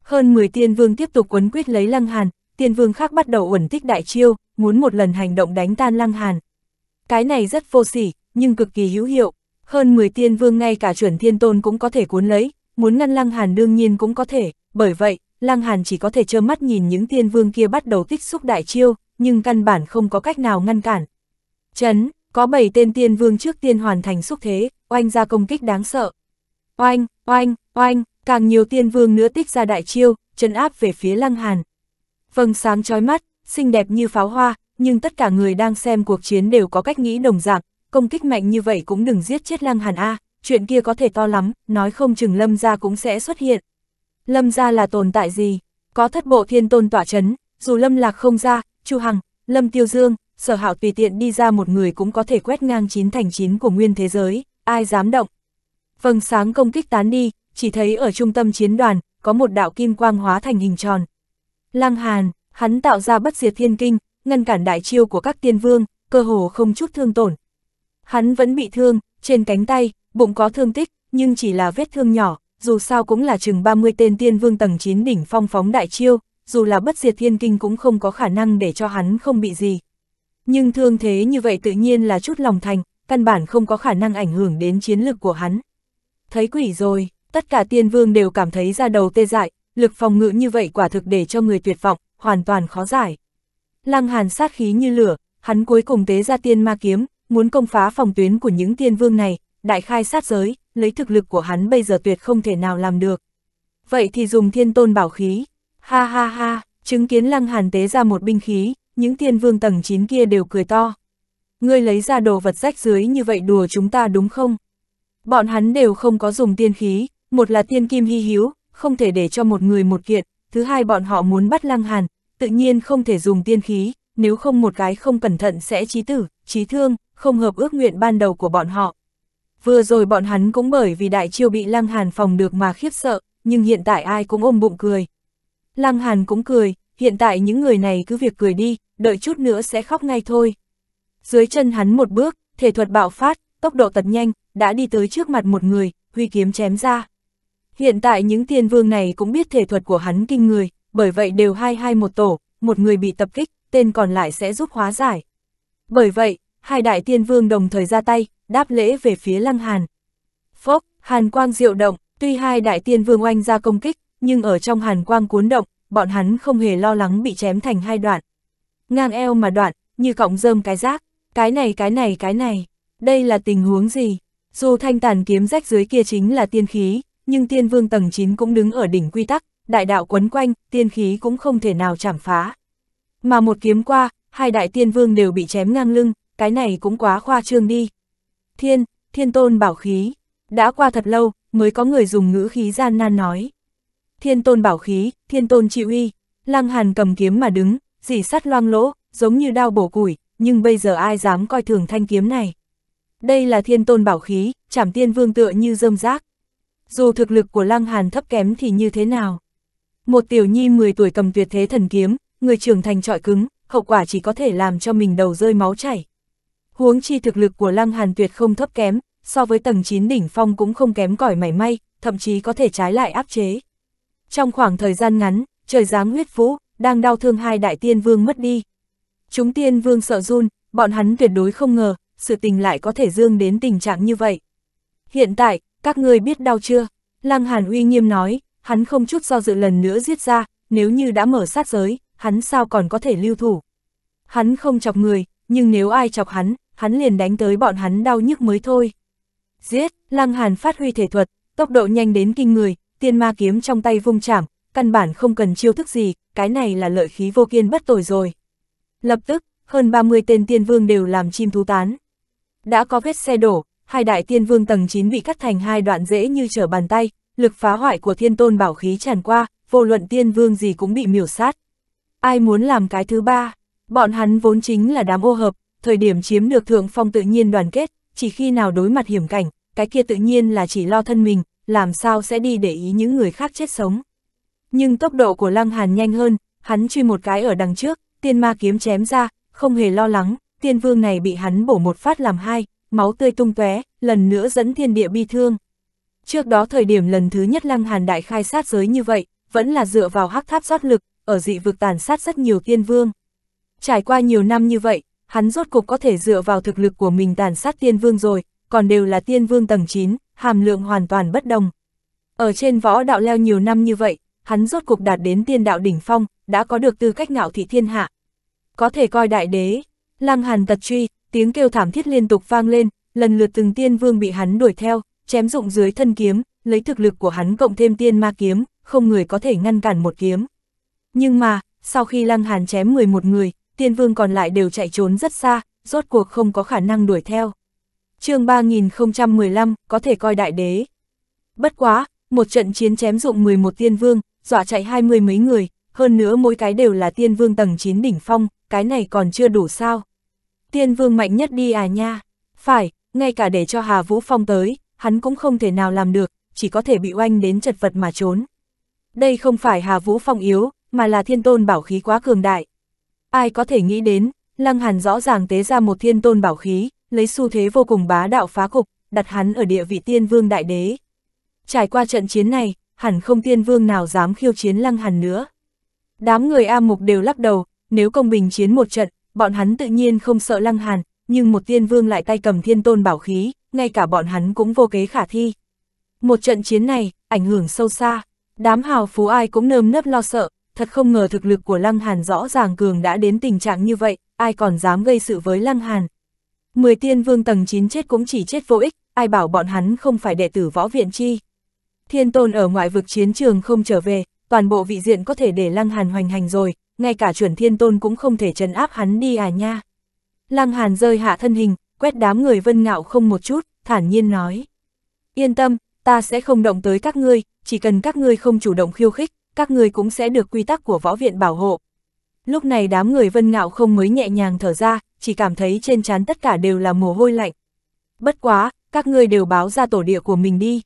A: Hơn 10 tiên vương tiếp tục quấn quyết lấy lăng hàn, tiên vương khác bắt đầu uẩn tích đại chiêu, muốn một lần hành động đánh tan lăng hàn. Cái này rất vô sỉ, nhưng cực kỳ hữu hiệu, hơn 10 tiên vương ngay cả chuẩn thiên tôn cũng có thể cuốn lấy, muốn ngăn lăng hàn đương nhiên cũng có thể, bởi vậy, lăng hàn chỉ có thể trơ mắt nhìn những tiên vương kia bắt đầu tích xúc đại chiêu, nhưng căn bản không có cách nào ngăn cản. Chấn, có 7 tên tiên vương trước tiên hoàn thành xúc thế, oanh ra công kích đáng sợ. Oanh, oanh, oanh, càng nhiều tiên vương nữa tích ra đại chiêu, chân áp về phía lăng hàn. Vâng sáng chói mắt, xinh đẹp như pháo hoa, nhưng tất cả người đang xem cuộc chiến đều có cách nghĩ đồng dạng, công kích mạnh như vậy cũng đừng giết chết Lăng Hàn A, chuyện kia có thể to lắm, nói không chừng Lâm gia cũng sẽ xuất hiện. Lâm gia là tồn tại gì? Có thất bộ thiên tôn tỏa chấn, dù Lâm Lạc không ra, Chu Hằng, Lâm Tiêu Dương, Sở Hạo tùy tiện đi ra một người cũng có thể quét ngang chín thành chín của nguyên thế giới, ai dám động. Vầng sáng công kích tán đi, chỉ thấy ở trung tâm chiến đoàn, có một đạo kim quang hóa thành hình tròn, Lăng Hàn, hắn tạo ra bất diệt thiên kinh, ngăn cản đại chiêu của các tiên vương, cơ hồ không chút thương tổn. Hắn vẫn bị thương, trên cánh tay, bụng có thương tích, nhưng chỉ là vết thương nhỏ, dù sao cũng là chừng 30 tên tiên vương tầng 9 đỉnh phong phóng đại chiêu, dù là bất diệt thiên kinh cũng không có khả năng để cho hắn không bị gì. Nhưng thương thế như vậy tự nhiên là chút lòng thành, căn bản không có khả năng ảnh hưởng đến chiến lược của hắn. Thấy quỷ rồi, tất cả tiên vương đều cảm thấy ra đầu tê dại, lực phòng ngự như vậy quả thực để cho người tuyệt vọng, hoàn toàn khó giải. Lăng Hàn sát khí như lửa, hắn cuối cùng tế ra tiên ma kiếm, muốn công phá phòng tuyến của những tiên vương này, đại khai sát giới, lấy thực lực của hắn bây giờ tuyệt không thể nào làm được. Vậy thì dùng thiên tôn bảo khí. Ha ha ha, chứng kiến Lăng Hàn tế ra một binh khí, những tiên vương tầng 9 kia đều cười to. Ngươi lấy ra đồ vật rách dưới như vậy đùa chúng ta đúng không? Bọn hắn đều không có dùng tiên khí, một là tiên kim hy hi hữu, không thể để cho một người một kiện, thứ hai bọn họ muốn bắt Lăng Hàn, tự nhiên không thể dùng tiên khí, nếu không một cái không cẩn thận sẽ chí tử, chí thương, không hợp ước nguyện ban đầu của bọn họ. Vừa rồi bọn hắn cũng bởi vì đại chiêu bị Lăng Hàn phòng được mà khiếp sợ, nhưng hiện tại ai cũng ôm bụng cười. Lăng Hàn cũng cười, hiện tại những người này cứ việc cười đi, đợi chút nữa sẽ khóc ngay thôi. Dưới chân hắn một bước, thể thuật bạo phát, tốc độ tật nhanh, đã đi tới trước mặt một người, huy kiếm chém ra. Hiện tại những thiên vương này cũng biết thể thuật của hắn kinh người, bởi vậy đều hai hai một tổ, một người bị tập kích, tên còn lại sẽ giúp hóa giải. Bởi vậy, hai đại thiên vương đồng thời ra tay, đáp lễ về phía Lăng Hàn. Phốc, Hàn Quang diệu động, tuy hai đại tiên vương oanh ra công kích, nhưng ở trong Hàn Quang cuốn động, bọn hắn không hề lo lắng bị chém thành hai đoạn. Ngang eo mà đoạn, như cọng rơm cái rác, cái này cái này cái này, đây là tình huống gì? Dù thanh tàn kiếm rách dưới kia chính là tiên khí, nhưng tiên vương tầng 9 cũng đứng ở đỉnh quy tắc, đại đạo quấn quanh, tiên khí cũng không thể nào chảm phá. Mà một kiếm qua, hai đại tiên vương đều bị chém ngang lưng, cái này cũng quá khoa trương đi. Thiên, thiên tôn bảo khí, đã qua thật lâu, mới có người dùng ngữ khí gian nan nói. Thiên tôn bảo khí, thiên tôn chịu uy, lăng hàn cầm kiếm mà đứng, dì sắt loang lỗ, giống như đao bổ củi, nhưng bây giờ ai dám coi thường thanh kiếm này. Đây là thiên tôn bảo khí, chảm tiên vương tựa như dâm rác dù thực lực của Lăng Hàn thấp kém thì như thế nào. Một tiểu nhi 10 tuổi cầm tuyệt thế thần kiếm, người trưởng thành trọi cứng, hậu quả chỉ có thể làm cho mình đầu rơi máu chảy. Huống chi thực lực của Lăng Hàn tuyệt không thấp kém, so với tầng 9 đỉnh phong cũng không kém cỏi mảy may, thậm chí có thể trái lại áp chế. Trong khoảng thời gian ngắn, trời giáng huyết vũ, đang đau thương hai đại tiên vương mất đi. Chúng tiên vương sợ run, bọn hắn tuyệt đối không ngờ, sự tình lại có thể dương đến tình trạng như vậy. Hiện tại, các ngươi biết đau chưa? Lăng Hàn uy nghiêm nói, hắn không chút do dự lần nữa giết ra, nếu như đã mở sát giới, hắn sao còn có thể lưu thủ. Hắn không chọc người, nhưng nếu ai chọc hắn, hắn liền đánh tới bọn hắn đau nhức mới thôi. Giết, Lăng Hàn phát huy thể thuật, tốc độ nhanh đến kinh người, tiên ma kiếm trong tay vung chạm, căn bản không cần chiêu thức gì, cái này là lợi khí vô kiên bất tồi rồi. Lập tức, hơn 30 tên tiên vương đều làm chim thú tán. Đã có vết xe đổ, hai đại tiên vương tầng 9 bị cắt thành hai đoạn dễ như trở bàn tay, lực phá hoại của thiên tôn bảo khí tràn qua, vô luận tiên vương gì cũng bị miểu sát. Ai muốn làm cái thứ ba? Bọn hắn vốn chính là đám ô hợp, thời điểm chiếm được thượng phong tự nhiên đoàn kết, chỉ khi nào đối mặt hiểm cảnh, cái kia tự nhiên là chỉ lo thân mình, làm sao sẽ đi để ý những người khác chết sống. Nhưng tốc độ của Lăng Hàn nhanh hơn, hắn truy một cái ở đằng trước, tiên ma kiếm chém ra, không hề lo lắng, tiên vương này bị hắn bổ một phát làm hai, máu tươi tung tóe, lần nữa dẫn thiên địa bi thương. Trước đó thời điểm lần thứ nhất Lăng Hàn Đại khai sát giới như vậy, vẫn là dựa vào hắc tháp rót lực, ở dị vực tàn sát rất nhiều tiên vương. Trải qua nhiều năm như vậy, hắn rốt cục có thể dựa vào thực lực của mình tàn sát tiên vương rồi, còn đều là tiên vương tầng 9, hàm lượng hoàn toàn bất đồng. Ở trên võ đạo leo nhiều năm như vậy, hắn rốt cục đạt đến tiên đạo đỉnh phong, đã có được tư cách ngạo thị thiên hạ. Có thể coi đại đế, Lăng Hàn tật truy, tiếng kêu thảm thiết liên tục vang lên, lần lượt từng tiên vương bị hắn đuổi theo, chém dụng dưới thân kiếm, lấy thực lực của hắn cộng thêm tiên ma kiếm, không người có thể ngăn cản một kiếm. Nhưng mà, sau khi Lăng Hàn chém 11 người, tiên vương còn lại đều chạy trốn rất xa, rốt cuộc không có khả năng đuổi theo. chương 3015, có thể coi đại đế. Bất quá, một trận chiến chém dụng 11 tiên vương, dọa chạy hai mươi mấy người, hơn nữa mỗi cái đều là tiên vương tầng 9 đỉnh phong, cái này còn chưa đủ sao. Tiên vương mạnh nhất đi à nha. Phải, ngay cả để cho Hà Vũ Phong tới, hắn cũng không thể nào làm được, chỉ có thể bị oanh đến chật vật mà trốn. Đây không phải Hà Vũ Phong yếu, mà là thiên tôn bảo khí quá cường đại. Ai có thể nghĩ đến, Lăng Hàn rõ ràng tế ra một thiên tôn bảo khí, lấy xu thế vô cùng bá đạo phá cục, đặt hắn ở địa vị tiên vương đại đế. Trải qua trận chiến này, hẳn không tiên vương nào dám khiêu chiến Lăng Hàn nữa. Đám người A Mục đều lắc đầu, nếu công bình chiến một trận, Bọn hắn tự nhiên không sợ Lăng Hàn, nhưng một tiên vương lại tay cầm thiên tôn bảo khí, ngay cả bọn hắn cũng vô kế khả thi. Một trận chiến này, ảnh hưởng sâu xa, đám hào phú ai cũng nơm nớp lo sợ, thật không ngờ thực lực của Lăng Hàn rõ ràng cường đã đến tình trạng như vậy, ai còn dám gây sự với Lăng Hàn. Mười tiên vương tầng 9 chết cũng chỉ chết vô ích, ai bảo bọn hắn không phải đệ tử võ viện chi. Thiên tôn ở ngoại vực chiến trường không trở về, toàn bộ vị diện có thể để Lăng Hàn hoành hành rồi, ngay cả chuẩn thiên tôn cũng không thể trấn áp hắn đi à nha. Lăng Hàn rơi hạ thân hình, quét đám người vân ngạo không một chút, thản nhiên nói. Yên tâm, ta sẽ không động tới các ngươi, chỉ cần các ngươi không chủ động khiêu khích, các ngươi cũng sẽ được quy tắc của võ viện bảo hộ. Lúc này đám người vân ngạo không mới nhẹ nhàng thở ra, chỉ cảm thấy trên trán tất cả đều là mồ hôi lạnh. Bất quá, các ngươi đều báo ra tổ địa của mình đi.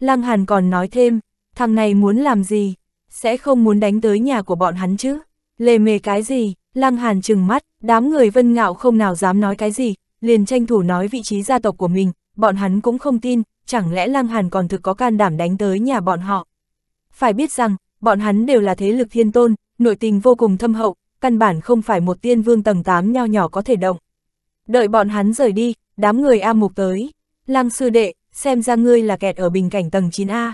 A: Lăng Hàn còn nói thêm, thằng này muốn làm gì, sẽ không muốn đánh tới nhà của bọn hắn chứ. Lề mề cái gì, Lăng Hàn trừng mắt, đám người vân ngạo không nào dám nói cái gì, liền tranh thủ nói vị trí gia tộc của mình, bọn hắn cũng không tin, chẳng lẽ Lăng Hàn còn thực có can đảm đánh tới nhà bọn họ. Phải biết rằng, bọn hắn đều là thế lực thiên tôn, nội tình vô cùng thâm hậu, căn bản không phải một tiên vương tầng 8 nho nhỏ có thể động. Đợi bọn hắn rời đi, đám người A Mục tới, Lăng sư đệ, xem ra ngươi là kẹt ở bình cảnh tầng 9A.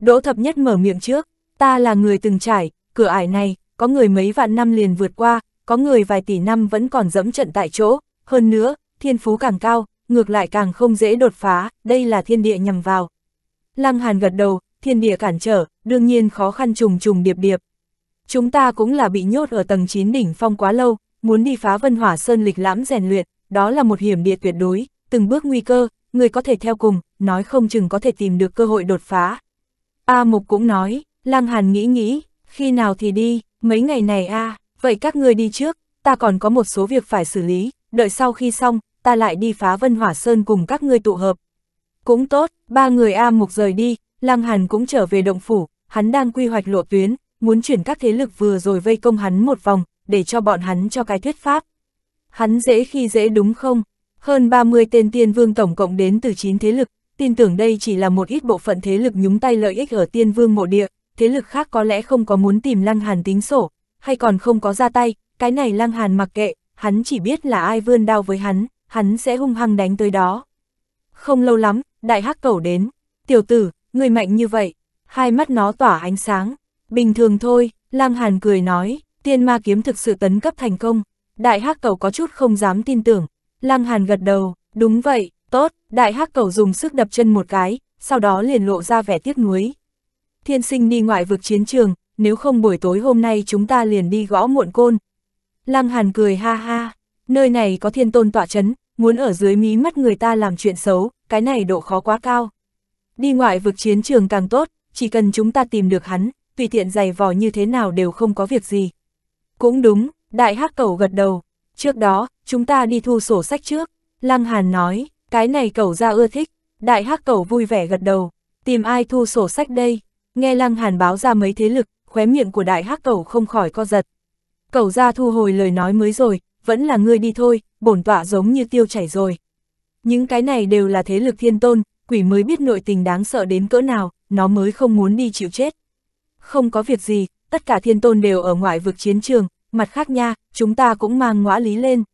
A: Đỗ thập nhất mở miệng trước, ta là người từng trải, cửa ải này, có người mấy vạn năm liền vượt qua, có người vài tỷ năm vẫn còn dẫm trận tại chỗ, hơn nữa, thiên phú càng cao, ngược lại càng không dễ đột phá, đây là thiên địa nhằm vào. Lăng Hàn gật đầu, thiên địa cản trở, đương nhiên khó khăn trùng trùng điệp điệp. Chúng ta cũng là bị nhốt ở tầng 9 đỉnh phong quá lâu, muốn đi phá vân hỏa sơn lịch lãm rèn luyện, đó là một hiểm địa tuyệt đối, từng bước nguy cơ, người có thể theo cùng, nói không chừng có thể tìm được cơ hội đột phá. A Mục cũng nói, Lăng Hàn nghĩ nghĩ, khi nào thì đi, mấy ngày này a à? vậy các ngươi đi trước, ta còn có một số việc phải xử lý, đợi sau khi xong, ta lại đi phá Vân Hỏa Sơn cùng các ngươi tụ hợp. Cũng tốt, ba người A Mục rời đi, Lăng Hàn cũng trở về động phủ, hắn đang quy hoạch lộ tuyến, muốn chuyển các thế lực vừa rồi vây công hắn một vòng, để cho bọn hắn cho cái thuyết pháp. Hắn dễ khi dễ đúng không? Hơn 30 tên tiên vương tổng cộng đến từ 9 thế lực, tin tưởng đây chỉ là một ít bộ phận thế lực nhúng tay lợi ích ở tiên vương mộ địa, thế lực khác có lẽ không có muốn tìm Lăng Hàn tính sổ, hay còn không có ra tay, cái này Lăng Hàn mặc kệ, hắn chỉ biết là ai vươn đao với hắn, hắn sẽ hung hăng đánh tới đó. Không lâu lắm, đại hắc cẩu đến, tiểu tử, người mạnh như vậy, hai mắt nó tỏa ánh sáng, bình thường thôi, Lăng Hàn cười nói, tiên ma kiếm thực sự tấn cấp thành công, đại hắc cẩu có chút không dám tin tưởng, Lăng Hàn gật đầu, đúng vậy, tốt, đại hắc cẩu dùng sức đập chân một cái, sau đó liền lộ ra vẻ tiếc nuối thiên sinh đi ngoại vực chiến trường, nếu không buổi tối hôm nay chúng ta liền đi gõ muộn côn. Lăng Hàn cười ha ha, nơi này có thiên tôn tọa chấn, muốn ở dưới mí mắt người ta làm chuyện xấu, cái này độ khó quá cao. Đi ngoại vực chiến trường càng tốt, chỉ cần chúng ta tìm được hắn, tùy tiện giày vò như thế nào đều không có việc gì. Cũng đúng, đại hắc Cầu gật đầu, trước đó, chúng ta đi thu sổ sách trước, Lăng Hàn nói, cái này Cầu ra ưa thích, đại hắc Cầu vui vẻ gật đầu, tìm ai thu sổ sách đây, Nghe Lăng Hàn báo ra mấy thế lực, khóe miệng của đại hắc cẩu không khỏi co giật. Cẩu gia thu hồi lời nói mới rồi, vẫn là ngươi đi thôi, bổn tọa giống như tiêu chảy rồi. Những cái này đều là thế lực thiên tôn, quỷ mới biết nội tình đáng sợ đến cỡ nào, nó mới không muốn đi chịu chết. Không có việc gì, tất cả thiên tôn đều ở ngoại vực chiến trường, mặt khác nha, chúng ta cũng mang ngõa lý lên.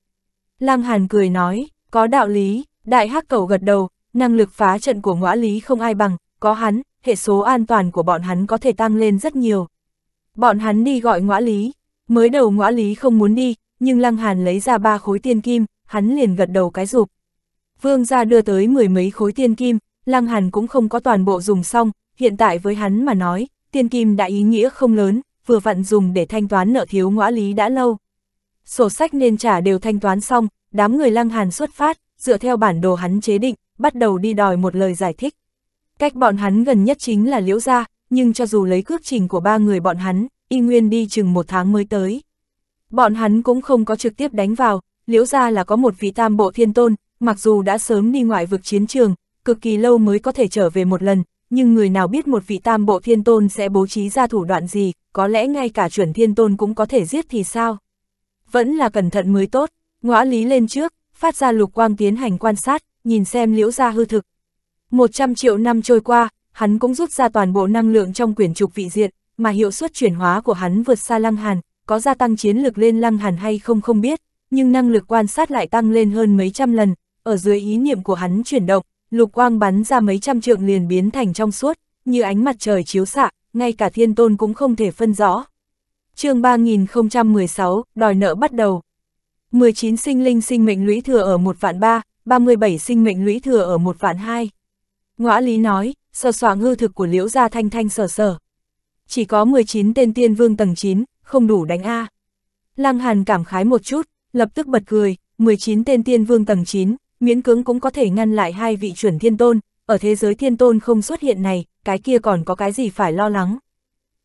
A: Lăng Hàn cười nói, có đạo lý, đại hắc cẩu gật đầu, năng lực phá trận của ngõa lý không ai bằng, có hắn, hệ số an toàn của bọn hắn có thể tăng lên rất nhiều. Bọn hắn đi gọi ngõa lý, mới đầu ngõa lý không muốn đi, nhưng Lăng Hàn lấy ra ba khối tiên kim, hắn liền gật đầu cái rụp. Vương gia đưa tới mười mấy khối tiên kim, Lăng Hàn cũng không có toàn bộ dùng xong, hiện tại với hắn mà nói, tiên kim đã ý nghĩa không lớn, vừa vặn dùng để thanh toán nợ thiếu ngõa lý đã lâu. Sổ sách nên trả đều thanh toán xong, đám người Lăng Hàn xuất phát, dựa theo bản đồ hắn chế định, bắt đầu đi đòi một lời giải thích. Cách bọn hắn gần nhất chính là Liễu Gia, nhưng cho dù lấy cước trình của ba người bọn hắn, y nguyên đi chừng một tháng mới tới. Bọn hắn cũng không có trực tiếp đánh vào, Liễu Gia là có một vị tam bộ thiên tôn, mặc dù đã sớm đi ngoại vực chiến trường, cực kỳ lâu mới có thể trở về một lần, nhưng người nào biết một vị tam bộ thiên tôn sẽ bố trí ra thủ đoạn gì, có lẽ ngay cả chuẩn thiên tôn cũng có thể giết thì sao. Vẫn là cẩn thận mới tốt, ngõa lý lên trước, phát ra lục quang tiến hành quan sát, nhìn xem liễu gia hư thực, 100 triệu năm trôi qua, hắn cũng rút ra toàn bộ năng lượng trong quyển trục vị diện, mà hiệu suất chuyển hóa của hắn vượt xa Lăng Hàn, có gia tăng chiến lực lên Lăng Hàn hay không không biết, nhưng năng lực quan sát lại tăng lên hơn mấy trăm lần, ở dưới ý niệm của hắn chuyển động, lục quang bắn ra mấy trăm trượng liền biến thành trong suốt, như ánh mặt trời chiếu xạ, ngay cả thiên tôn cũng không thể phân rõ. chương 3016, đòi nợ bắt đầu. 19 sinh linh sinh mệnh lũy thừa ở một vạn 3, 37 sinh mệnh lũy thừa ở một vạn 2. Ngoã lý nói, sờ soạng hư thực của liễu gia thanh thanh sờ sờ, Chỉ có 19 tên tiên vương tầng 9, không đủ đánh A. Lăng Hàn cảm khái một chút, lập tức bật cười, 19 tên tiên vương tầng 9, miễn cưỡng cũng có thể ngăn lại hai vị chuẩn thiên tôn, ở thế giới thiên tôn không xuất hiện này, cái kia còn có cái gì phải lo lắng.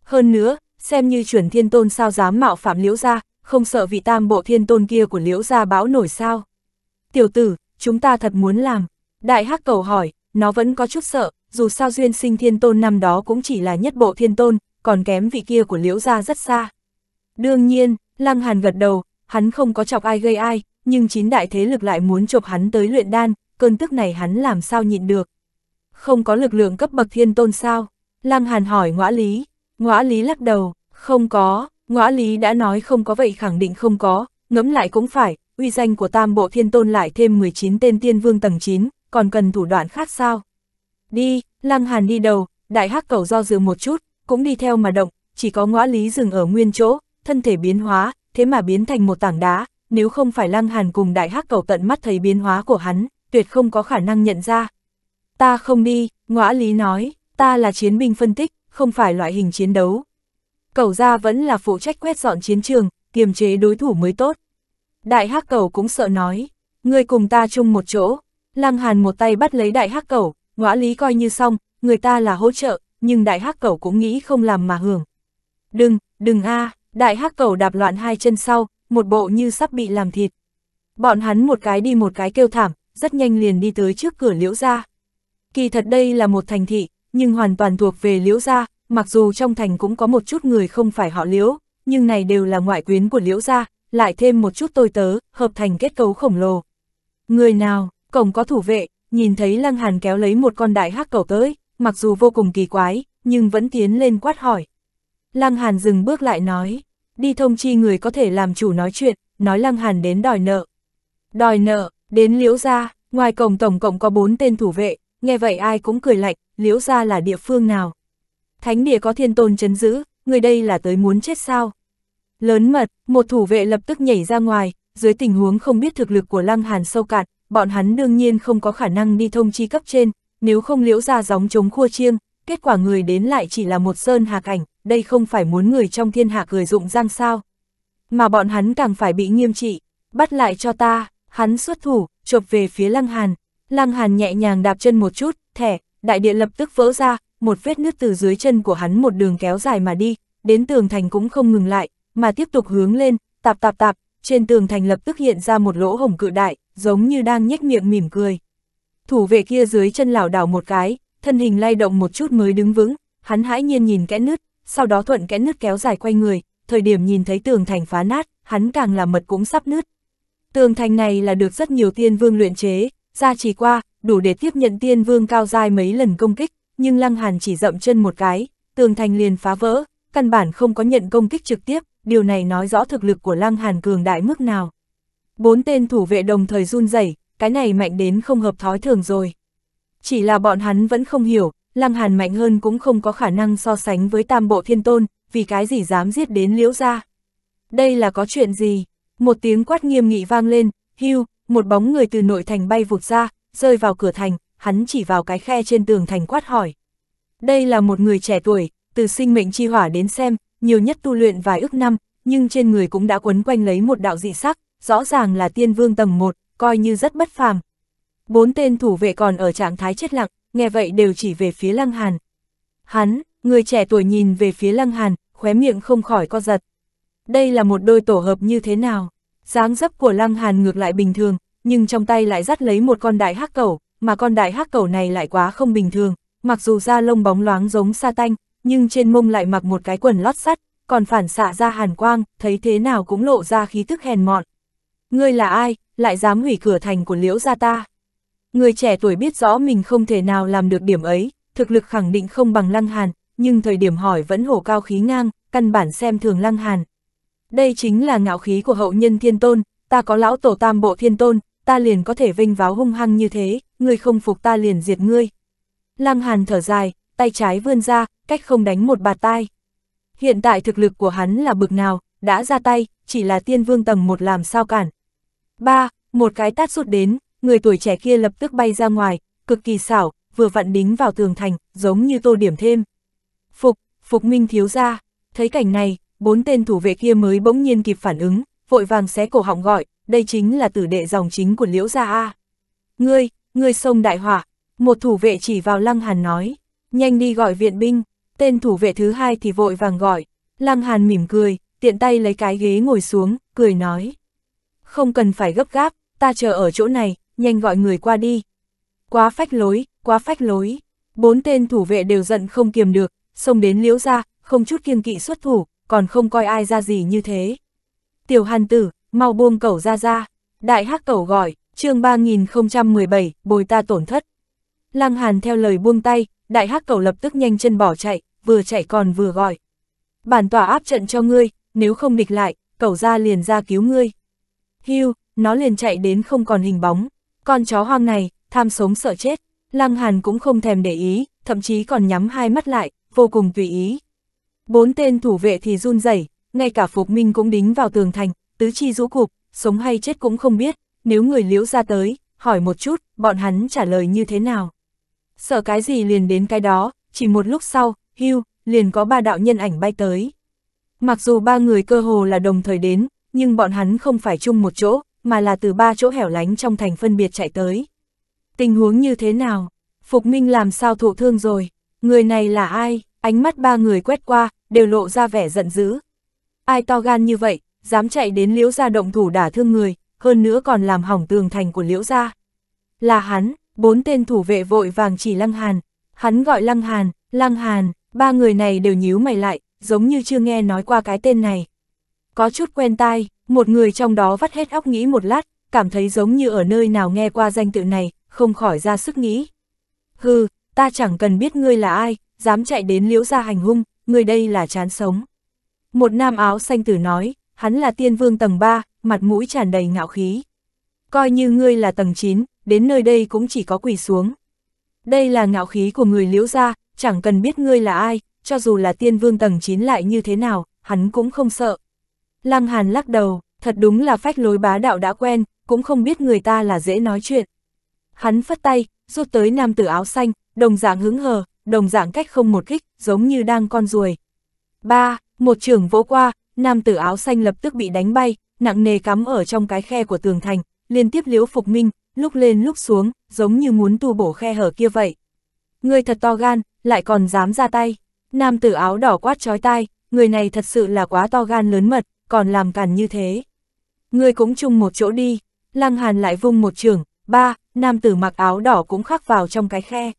A: Hơn nữa, xem như chuẩn thiên tôn sao dám mạo phạm liễu gia, không sợ vị tam bộ thiên tôn kia của liễu gia bão nổi sao. Tiểu tử, chúng ta thật muốn làm. Đại hắc cầu hỏi, nó vẫn có chút sợ, dù sao duyên sinh thiên tôn năm đó cũng chỉ là nhất bộ thiên tôn, còn kém vị kia của liễu gia rất xa. Đương nhiên, Lăng Hàn gật đầu, hắn không có chọc ai gây ai, nhưng chín đại thế lực lại muốn chộp hắn tới luyện đan, cơn tức này hắn làm sao nhịn được. Không có lực lượng cấp bậc thiên tôn sao? Lăng Hàn hỏi ngõa lý, ngõa lý lắc đầu, không có, ngõa lý đã nói không có vậy khẳng định không có, ngẫm lại cũng phải, uy danh của tam bộ thiên tôn lại thêm 19 tên tiên vương tầng 9, còn cần thủ đoạn khác sao? Đi, Lăng Hàn đi đầu, đại hắc cầu do dự một chút, cũng đi theo mà động, chỉ có ngõ lý dừng ở nguyên chỗ, thân thể biến hóa, thế mà biến thành một tảng đá, nếu không phải Lăng Hàn cùng đại hắc cầu tận mắt thấy biến hóa của hắn, tuyệt không có khả năng nhận ra. Ta không đi, ngõ lý nói, ta là chiến binh phân tích, không phải loại hình chiến đấu. Cầu ra vẫn là phụ trách quét dọn chiến trường, kiềm chế đối thủ mới tốt. Đại hắc cầu cũng sợ nói, ngươi cùng ta chung một chỗ, Lăng Hàn một tay bắt lấy đại hắc cẩu, ngõa lý coi như xong, người ta là hỗ trợ, nhưng đại hắc cẩu cũng nghĩ không làm mà hưởng. Đừng, đừng a đại hắc cẩu đạp loạn hai chân sau, một bộ như sắp bị làm thịt. Bọn hắn một cái đi một cái kêu thảm, rất nhanh liền đi tới trước cửa liễu gia. Kỳ thật đây là một thành thị, nhưng hoàn toàn thuộc về liễu gia, mặc dù trong thành cũng có một chút người không phải họ liễu, nhưng này đều là ngoại quyến của liễu gia, lại thêm một chút tôi tớ, hợp thành kết cấu khổng lồ. Người nào, Cổng có thủ vệ, nhìn thấy Lăng Hàn kéo lấy một con đại hắc cầu tới, mặc dù vô cùng kỳ quái, nhưng vẫn tiến lên quát hỏi. Lăng Hàn dừng bước lại nói, đi thông chi người có thể làm chủ nói chuyện, nói Lăng Hàn đến đòi nợ. Đòi nợ, đến Liễu Gia, ngoài cổng tổng cộng có bốn tên thủ vệ, nghe vậy ai cũng cười lạnh, Liễu Gia là địa phương nào? Thánh địa có thiên tôn chấn giữ, người đây là tới muốn chết sao? Lớn mật, một thủ vệ lập tức nhảy ra ngoài, dưới tình huống không biết thực lực của Lăng Hàn sâu cạn, bọn hắn đương nhiên không có khả năng đi thông chi cấp trên, nếu không liễu ra gióng chống khua chiêng, kết quả người đến lại chỉ là một sơn hạc ảnh, đây không phải muốn người trong thiên hạ cười dụng giang sao. Mà bọn hắn càng phải bị nghiêm trị, bắt lại cho ta, hắn xuất thủ, chộp về phía lăng hàn, lăng hàn nhẹ nhàng đạp chân một chút, thẻ, đại địa lập tức vỡ ra, một vết nước từ dưới chân của hắn một đường kéo dài mà đi, đến tường thành cũng không ngừng lại, mà tiếp tục hướng lên, tạp tạp tạp, trên tường thành lập tức hiện ra một lỗ hổng cự đại, giống như đang nhếch miệng mỉm cười. Thủ vệ kia dưới chân lảo đảo một cái, thân hình lay động một chút mới đứng vững, hắn hãi nhiên nhìn kẽ nứt, sau đó thuận kẽ nứt kéo dài quay người, thời điểm nhìn thấy tường thành phá nát, hắn càng là mật cũng sắp nứt. Tường thành này là được rất nhiều tiên vương luyện chế, ra chỉ qua, đủ để tiếp nhận tiên vương cao dai mấy lần công kích, nhưng Lăng Hàn chỉ dậm chân một cái, tường thành liền phá vỡ, căn bản không có nhận công kích trực tiếp, điều này nói rõ thực lực của Lăng Hàn cường đại mức nào. Bốn tên thủ vệ đồng thời run rẩy, cái này mạnh đến không hợp thói thường rồi. Chỉ là bọn hắn vẫn không hiểu, Lăng Hàn mạnh hơn cũng không có khả năng so sánh với tam bộ thiên tôn, vì cái gì dám giết đến liễu gia Đây là có chuyện gì? Một tiếng quát nghiêm nghị vang lên, hưu, một bóng người từ nội thành bay vụt ra, rơi vào cửa thành, hắn chỉ vào cái khe trên tường thành quát hỏi. Đây là một người trẻ tuổi, từ sinh mệnh chi hỏa đến xem, nhiều nhất tu luyện vài ước năm, nhưng trên người cũng đã quấn quanh lấy một đạo dị sắc, rõ ràng là tiên vương tầng 1, coi như rất bất phàm. Bốn tên thủ vệ còn ở trạng thái chết lặng, nghe vậy đều chỉ về phía Lăng Hàn. Hắn, người trẻ tuổi nhìn về phía Lăng Hàn, khóe miệng không khỏi co giật. Đây là một đôi tổ hợp như thế nào? dáng dấp của Lăng Hàn ngược lại bình thường, nhưng trong tay lại dắt lấy một con đại hắc cẩu, mà con đại hắc cẩu này lại quá không bình thường, mặc dù da lông bóng loáng giống sa tanh, nhưng trên mông lại mặc một cái quần lót sắt, còn phản xạ ra hàn quang, thấy thế nào cũng lộ ra khí tức hèn mọn. Ngươi là ai, lại dám hủy cửa thành của liễu gia ta? Người trẻ tuổi biết rõ mình không thể nào làm được điểm ấy, thực lực khẳng định không bằng Lăng Hàn, nhưng thời điểm hỏi vẫn hổ cao khí ngang, căn bản xem thường Lăng Hàn. Đây chính là ngạo khí của hậu nhân thiên tôn, ta có lão tổ tam bộ thiên tôn, ta liền có thể vinh váo hung hăng như thế, ngươi không phục ta liền diệt ngươi. Lăng Hàn thở dài, tay trái vươn ra, cách không đánh một bạt tai. Hiện tại thực lực của hắn là bực nào, đã ra tay, chỉ là tiên vương tầng một làm sao cản, Ba, một cái tát sút đến, người tuổi trẻ kia lập tức bay ra ngoài, cực kỳ xảo, vừa vặn đính vào tường thành, giống như tô điểm thêm. Phục, Phục Minh thiếu ra, thấy cảnh này, bốn tên thủ vệ kia mới bỗng nhiên kịp phản ứng, vội vàng xé cổ họng gọi, đây chính là tử đệ dòng chính của Liễu Gia A. Ngươi, ngươi sông đại hỏa, một thủ vệ chỉ vào Lăng Hàn nói, nhanh đi gọi viện binh, tên thủ vệ thứ hai thì vội vàng gọi, Lăng Hàn mỉm cười, tiện tay lấy cái ghế ngồi xuống, cười nói không cần phải gấp gáp, ta chờ ở chỗ này, nhanh gọi người qua đi. Quá phách lối, quá phách lối. Bốn tên thủ vệ đều giận không kiềm được, xông đến liễu ra, không chút kiêng kỵ xuất thủ, còn không coi ai ra gì như thế. Tiểu hàn tử, mau buông cẩu ra ra. Đại hắc cẩu gọi, chương 3017, bồi ta tổn thất. Lăng hàn theo lời buông tay, đại hắc cẩu lập tức nhanh chân bỏ chạy, vừa chạy còn vừa gọi. Bản tỏa áp trận cho ngươi, nếu không địch lại, cẩu ra liền ra cứu ngươi hưu, nó liền chạy đến không còn hình bóng. Con chó hoang này, tham sống sợ chết, Lăng Hàn cũng không thèm để ý, thậm chí còn nhắm hai mắt lại, vô cùng tùy ý. Bốn tên thủ vệ thì run rẩy, ngay cả Phục Minh cũng đính vào tường thành, tứ chi rũ cụp, sống hay chết cũng không biết, nếu người liễu ra tới, hỏi một chút, bọn hắn trả lời như thế nào. Sợ cái gì liền đến cái đó, chỉ một lúc sau, hưu, liền có ba đạo nhân ảnh bay tới. Mặc dù ba người cơ hồ là đồng thời đến, nhưng bọn hắn không phải chung một chỗ, mà là từ ba chỗ hẻo lánh trong thành phân biệt chạy tới. Tình huống như thế nào? Phục Minh làm sao thụ thương rồi? Người này là ai? Ánh mắt ba người quét qua, đều lộ ra vẻ giận dữ. Ai to gan như vậy, dám chạy đến liễu gia động thủ đả thương người, hơn nữa còn làm hỏng tường thành của liễu gia. Là hắn, bốn tên thủ vệ vội vàng chỉ Lăng Hàn. Hắn gọi Lăng Hàn, Lăng Hàn, ba người này đều nhíu mày lại, giống như chưa nghe nói qua cái tên này có chút quen tai, một người trong đó vắt hết óc nghĩ một lát, cảm thấy giống như ở nơi nào nghe qua danh tự này, không khỏi ra sức nghĩ. Hừ, ta chẳng cần biết ngươi là ai, dám chạy đến liễu ra hành hung, người đây là chán sống. Một nam áo xanh tử nói, hắn là tiên vương tầng 3, mặt mũi tràn đầy ngạo khí. Coi như ngươi là tầng 9, đến nơi đây cũng chỉ có quỳ xuống. Đây là ngạo khí của người liễu gia, chẳng cần biết ngươi là ai, cho dù là tiên vương tầng 9 lại như thế nào, hắn cũng không sợ, Lăng Hàn lắc đầu, thật đúng là phách lối bá đạo đã quen, cũng không biết người ta là dễ nói chuyện. Hắn phất tay, rút tới nam tử áo xanh, đồng dạng hứng hờ, đồng dạng cách không một kích, giống như đang con ruồi. Ba, một trưởng vỗ qua, nam tử áo xanh lập tức bị đánh bay, nặng nề cắm ở trong cái khe của tường thành, liên tiếp liễu phục minh, lúc lên lúc xuống, giống như muốn tu bổ khe hở kia vậy. Người thật to gan, lại còn dám ra tay. Nam tử áo đỏ quát trói tai, người này thật sự là quá to gan lớn mật, còn làm càn như thế. Người cũng chung một chỗ đi, Lăng Hàn lại vung một trường, ba, nam tử mặc áo đỏ cũng khắc vào trong cái khe.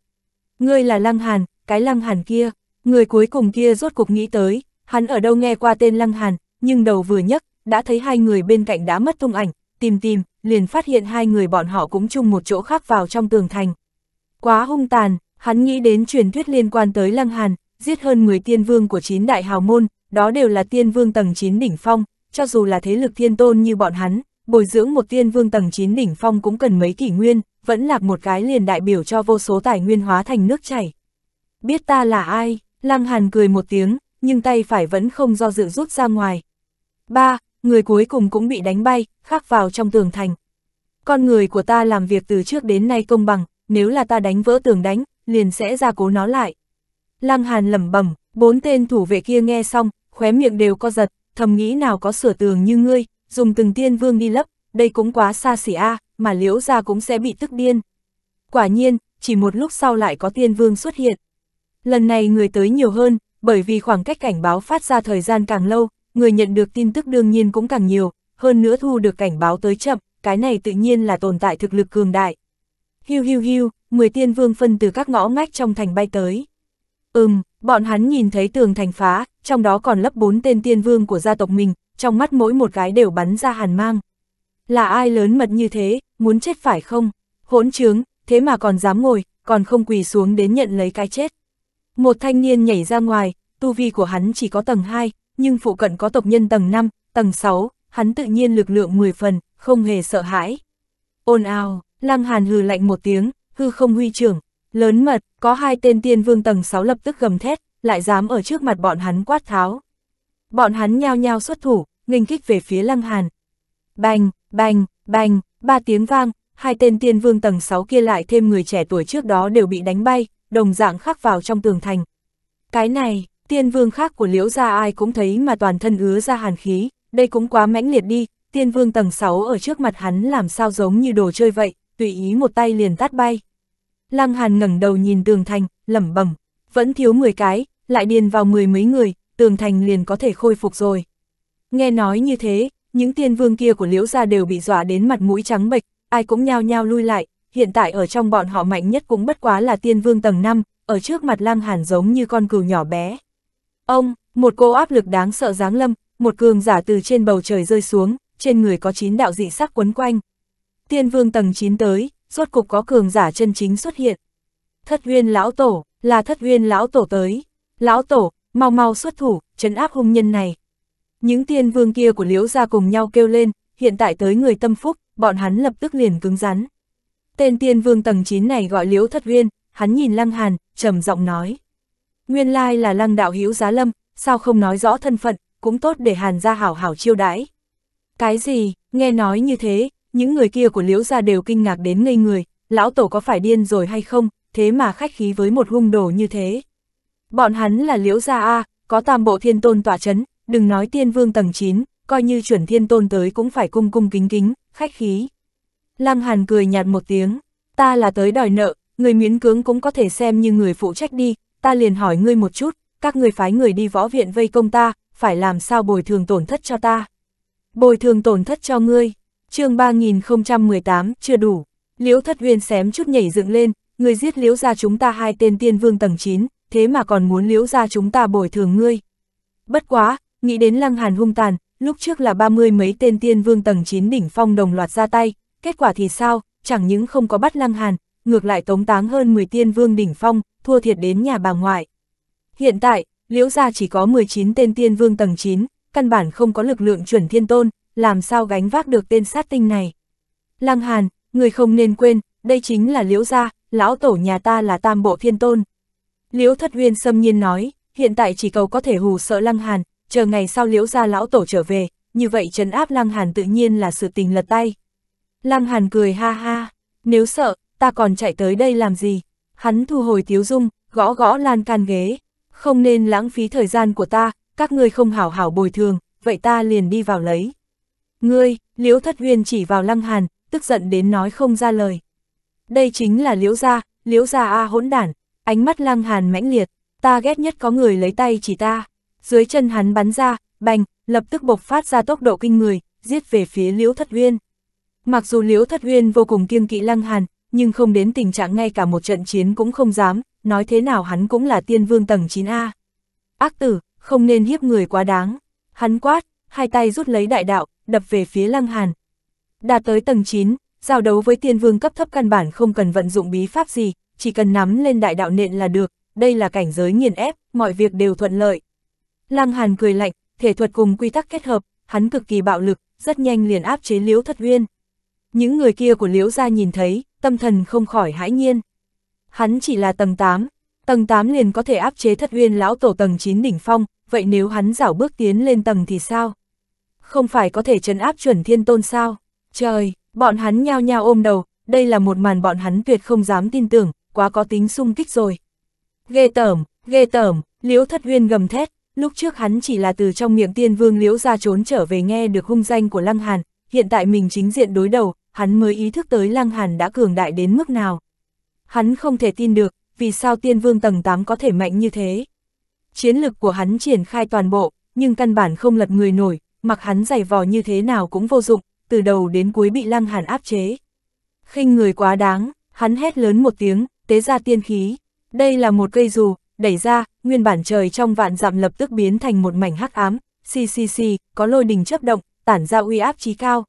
A: Ngươi là Lăng Hàn, cái Lăng Hàn kia, người cuối cùng kia rốt cuộc nghĩ tới, hắn ở đâu nghe qua tên Lăng Hàn, nhưng đầu vừa nhấc, đã thấy hai người bên cạnh đã mất tung ảnh, tìm tìm, liền phát hiện hai người bọn họ cũng chung một chỗ khác vào trong tường thành. Quá hung tàn, hắn nghĩ đến truyền thuyết liên quan tới Lăng Hàn, giết hơn 10 tiên vương của chín đại hào môn, đó đều là tiên vương tầng 9 đỉnh phong, cho dù là thế lực thiên tôn như bọn hắn, bồi dưỡng một tiên vương tầng 9 đỉnh phong cũng cần mấy kỷ nguyên, vẫn lạc một cái liền đại biểu cho vô số tài nguyên hóa thành nước chảy. Biết ta là ai, Lăng Hàn cười một tiếng, nhưng tay phải vẫn không do dự rút ra ngoài. Ba, người cuối cùng cũng bị đánh bay, khắc vào trong tường thành. Con người của ta làm việc từ trước đến nay công bằng, nếu là ta đánh vỡ tường đánh, liền sẽ ra cố nó lại. Lăng Hàn lẩm bẩm, bốn tên thủ vệ kia nghe xong, khóe miệng đều co giật, thầm nghĩ nào có sửa tường như ngươi, dùng từng tiên vương đi lấp, đây cũng quá xa xỉ a, à, mà liễu ra cũng sẽ bị tức điên. Quả nhiên, chỉ một lúc sau lại có tiên vương xuất hiện. Lần này người tới nhiều hơn, bởi vì khoảng cách cảnh báo phát ra thời gian càng lâu, người nhận được tin tức đương nhiên cũng càng nhiều, hơn nữa thu được cảnh báo tới chậm, cái này tự nhiên là tồn tại thực lực cường đại. Hiu hiu hiu, 10 tiên vương phân từ các ngõ ngách trong thành bay tới. Ừm, bọn hắn nhìn thấy tường thành phá, trong đó còn lấp bốn tên tiên vương của gia tộc mình, trong mắt mỗi một gái đều bắn ra hàn mang. Là ai lớn mật như thế, muốn chết phải không? Hỗn trướng, thế mà còn dám ngồi, còn không quỳ xuống đến nhận lấy cái chết. Một thanh niên nhảy ra ngoài, tu vi của hắn chỉ có tầng 2, nhưng phụ cận có tộc nhân tầng 5, tầng 6, hắn tự nhiên lực lượng 10 phần, không hề sợ hãi. Ôn ào, lăng hàn hừ lạnh một tiếng, hư không huy trưởng, lớn mật, có hai tên tiên vương tầng 6 lập tức gầm thét, lại dám ở trước mặt bọn hắn quát tháo. Bọn hắn nhao nhao xuất thủ, nghênh kích về phía Lăng Hàn. Bành, bành, bành, ba tiếng vang, hai tên tiên vương tầng 6 kia lại thêm người trẻ tuổi trước đó đều bị đánh bay, đồng dạng khắc vào trong tường thành. Cái này, tiên vương khác của liễu gia ai cũng thấy mà toàn thân ứa ra hàn khí, đây cũng quá mãnh liệt đi, tiên vương tầng 6 ở trước mặt hắn làm sao giống như đồ chơi vậy, tùy ý một tay liền tát bay. Lăng Hàn ngẩng đầu nhìn tường thành, lẩm bẩm, vẫn thiếu 10 cái, lại điền vào mười mấy người, tường thành liền có thể khôi phục rồi. Nghe nói như thế, những tiên vương kia của liễu gia đều bị dọa đến mặt mũi trắng bệch, ai cũng nhao nhao lui lại, hiện tại ở trong bọn họ mạnh nhất cũng bất quá là tiên vương tầng 5, ở trước mặt lăng hàn giống như con cừu nhỏ bé. Ông, một cô áp lực đáng sợ giáng lâm, một cường giả từ trên bầu trời rơi xuống, trên người có chín đạo dị sắc quấn quanh. Tiên vương tầng 9 tới, rốt cục có cường giả chân chính xuất hiện. Thất huyên lão tổ, là thất huyên lão tổ tới. Lão Tổ, mau mau xuất thủ, chấn áp hung nhân này. Những tiên vương kia của Liễu gia cùng nhau kêu lên, hiện tại tới người tâm phúc, bọn hắn lập tức liền cứng rắn. Tên tiên vương tầng 9 này gọi Liễu Thất Uyên, hắn nhìn Lăng Hàn, trầm giọng nói. Nguyên lai là Lăng Đạo Hữu Giá Lâm, sao không nói rõ thân phận, cũng tốt để Hàn gia hảo hảo chiêu đãi. Cái gì, nghe nói như thế, những người kia của Liễu gia đều kinh ngạc đến ngây người, lão tổ có phải điên rồi hay không, thế mà khách khí với một hung đồ như thế. Bọn hắn là liễu gia A, có tam bộ thiên tôn tỏa chấn, đừng nói tiên vương tầng 9, coi như chuẩn thiên tôn tới cũng phải cung cung kính kính, khách khí. Lăng Hàn cười nhạt một tiếng, ta là tới đòi nợ, người miễn cưỡng cũng có thể xem như người phụ trách đi, ta liền hỏi ngươi một chút, các người phái người đi võ viện vây công ta, phải làm sao bồi thường tổn thất cho ta. Bồi thường tổn thất cho ngươi, chương 3018 chưa đủ, liễu thất uyên xém chút nhảy dựng lên, người giết liễu ra chúng ta hai tên tiên vương tầng 9, thế mà còn muốn liễu ra chúng ta bồi thường ngươi. Bất quá, nghĩ đến lăng hàn hung tàn, lúc trước là ba mươi mấy tên tiên vương tầng 9 đỉnh phong đồng loạt ra tay, kết quả thì sao, chẳng những không có bắt lăng hàn, ngược lại tống táng hơn 10 tiên vương đỉnh phong, thua thiệt đến nhà bà ngoại. Hiện tại, liễu gia chỉ có 19 tên tiên vương tầng 9, căn bản không có lực lượng chuẩn thiên tôn, làm sao gánh vác được tên sát tinh này. Lăng Hàn, người không nên quên, đây chính là liễu gia, lão tổ nhà ta là tam bộ thiên tôn. Liễu Thất Huyên xâm nhiên nói, hiện tại chỉ cầu có thể hù sợ Lăng Hàn, chờ ngày sau Liễu gia lão tổ trở về, như vậy trấn áp Lăng Hàn tự nhiên là sự tình lật tay. Lăng Hàn cười ha ha, nếu sợ, ta còn chạy tới đây làm gì? Hắn thu hồi Tiếu Dung, gõ gõ lan can ghế, không nên lãng phí thời gian của ta, các ngươi không hảo hảo bồi thường, vậy ta liền đi vào lấy. Ngươi, Liễu Thất Huyên chỉ vào Lăng Hàn, tức giận đến nói không ra lời. Đây chính là Liễu gia, Liễu gia a hỗn đản, ánh mắt lăng hàn mãnh liệt, ta ghét nhất có người lấy tay chỉ ta. Dưới chân hắn bắn ra, bành, lập tức bộc phát ra tốc độ kinh người, giết về phía Liễu Thất Uyên. Mặc dù Liễu Thất Uyên vô cùng kiêng kỵ lăng hàn, nhưng không đến tình trạng ngay cả một trận chiến cũng không dám, nói thế nào hắn cũng là tiên vương tầng 9A. Ác tử, không nên hiếp người quá đáng. Hắn quát, hai tay rút lấy đại đạo, đập về phía lăng hàn. Đạt tới tầng 9, giao đấu với tiên vương cấp thấp căn bản không cần vận dụng bí pháp gì, chỉ cần nắm lên đại đạo nện là được, đây là cảnh giới nghiền ép, mọi việc đều thuận lợi. Lăng Hàn cười lạnh, thể thuật cùng quy tắc kết hợp, hắn cực kỳ bạo lực, rất nhanh liền áp chế Liễu Thất Uyên. Những người kia của Liễu gia nhìn thấy, tâm thần không khỏi hãi nhiên. Hắn chỉ là tầng 8, tầng 8 liền có thể áp chế Thất Uyên lão tổ tầng 9 đỉnh phong, vậy nếu hắn giảo bước tiến lên tầng thì sao? Không phải có thể trấn áp chuẩn thiên tôn sao? Trời, bọn hắn nhao nhao ôm đầu, đây là một màn bọn hắn tuyệt không dám tin tưởng, quá có tính sung kích rồi. Ghê tởm, ghê tởm, liễu thất huyên gầm thét, lúc trước hắn chỉ là từ trong miệng tiên vương liễu ra trốn trở về nghe được hung danh của Lăng Hàn, hiện tại mình chính diện đối đầu, hắn mới ý thức tới Lăng Hàn đã cường đại đến mức nào. Hắn không thể tin được, vì sao tiên vương tầng 8 có thể mạnh như thế. Chiến lực của hắn triển khai toàn bộ, nhưng căn bản không lật người nổi, mặc hắn giày vò như thế nào cũng vô dụng, từ đầu đến cuối bị Lăng Hàn áp chế. khinh người quá đáng, hắn hét lớn một tiếng, tế ra tiên khí. Đây là một cây dù, đẩy ra, nguyên bản trời trong vạn dặm lập tức biến thành một mảnh hắc ám, xì xì xì, có lôi đình chấp động, tản ra uy áp chí cao.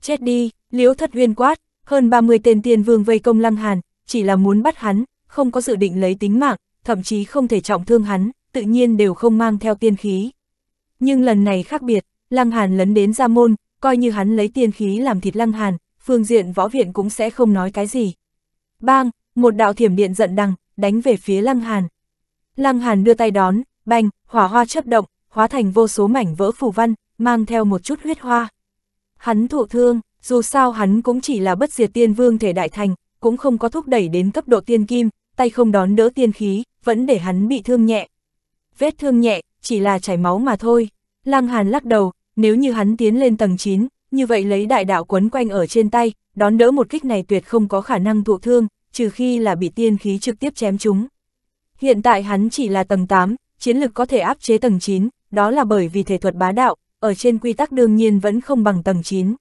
A: Chết đi, liễu thất uyên quát, hơn 30 tên tiên vương vây công lăng hàn, chỉ là muốn bắt hắn, không có dự định lấy tính mạng, thậm chí không thể trọng thương hắn, tự nhiên đều không mang theo tiên khí. Nhưng lần này khác biệt, lăng hàn lấn đến ra môn, coi như hắn lấy tiên khí làm thịt lăng hàn, phương diện võ viện cũng sẽ không nói cái gì. Bang, một đạo thiểm điện giận đằng, đánh về phía Lăng Hàn. Lăng Hàn đưa tay đón, bành hỏa hoa chấp động, hóa thành vô số mảnh vỡ phù văn, mang theo một chút huyết hoa. Hắn thụ thương, dù sao hắn cũng chỉ là bất diệt tiên vương thể đại thành, cũng không có thúc đẩy đến cấp độ tiên kim, tay không đón đỡ tiên khí, vẫn để hắn bị thương nhẹ. Vết thương nhẹ, chỉ là chảy máu mà thôi. Lăng Hàn lắc đầu, nếu như hắn tiến lên tầng 9, như vậy lấy đại đạo quấn quanh ở trên tay, đón đỡ một kích này tuyệt không có khả năng thụ thương, trừ khi là bị tiên khí trực tiếp chém chúng. Hiện tại hắn chỉ là tầng 8, chiến lực có thể áp chế tầng 9, đó là bởi vì thể thuật bá đạo, ở trên quy tắc đương nhiên vẫn không bằng tầng 9.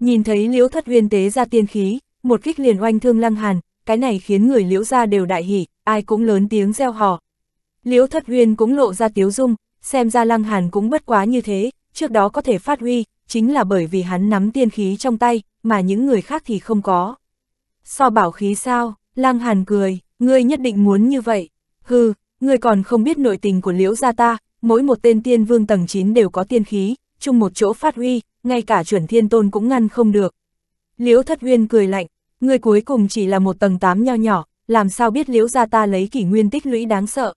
A: Nhìn thấy liễu thất huyên tế ra tiên khí, một kích liền oanh thương lăng hàn, cái này khiến người liễu ra đều đại hỉ, ai cũng lớn tiếng reo hò. Liễu thất huyên cũng lộ ra tiếu dung, xem ra lăng hàn cũng bất quá như thế, trước đó có thể phát huy, chính là bởi vì hắn nắm tiên khí trong tay, mà những người khác thì không có so bảo khí sao, lang hàn cười, ngươi nhất định muốn như vậy, hừ, ngươi còn không biết nội tình của liễu gia ta, mỗi một tên tiên vương tầng 9 đều có tiên khí, chung một chỗ phát huy, ngay cả chuẩn thiên tôn cũng ngăn không được. Liễu thất huyên cười lạnh, ngươi cuối cùng chỉ là một tầng 8 nho nhỏ, làm sao biết liễu gia ta lấy kỷ nguyên tích lũy đáng sợ.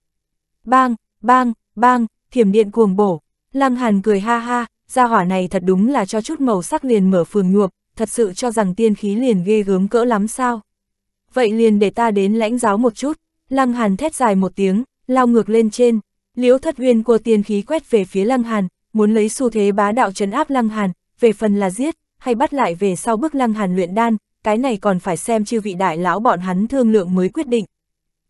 A: Bang, bang, bang, thiểm điện cuồng bổ, lang hàn cười ha ha, gia hỏa này thật đúng là cho chút màu sắc liền mở phường nhuộm, thật sự cho rằng tiên khí liền ghê gớm cỡ lắm sao. Vậy liền để ta đến lãnh giáo một chút, Lăng Hàn thét dài một tiếng, lao ngược lên trên, liễu thất uyên của tiên khí quét về phía Lăng Hàn, muốn lấy xu thế bá đạo trấn áp Lăng Hàn, về phần là giết, hay bắt lại về sau bước Lăng Hàn luyện đan, cái này còn phải xem chư vị đại lão bọn hắn thương lượng mới quyết định.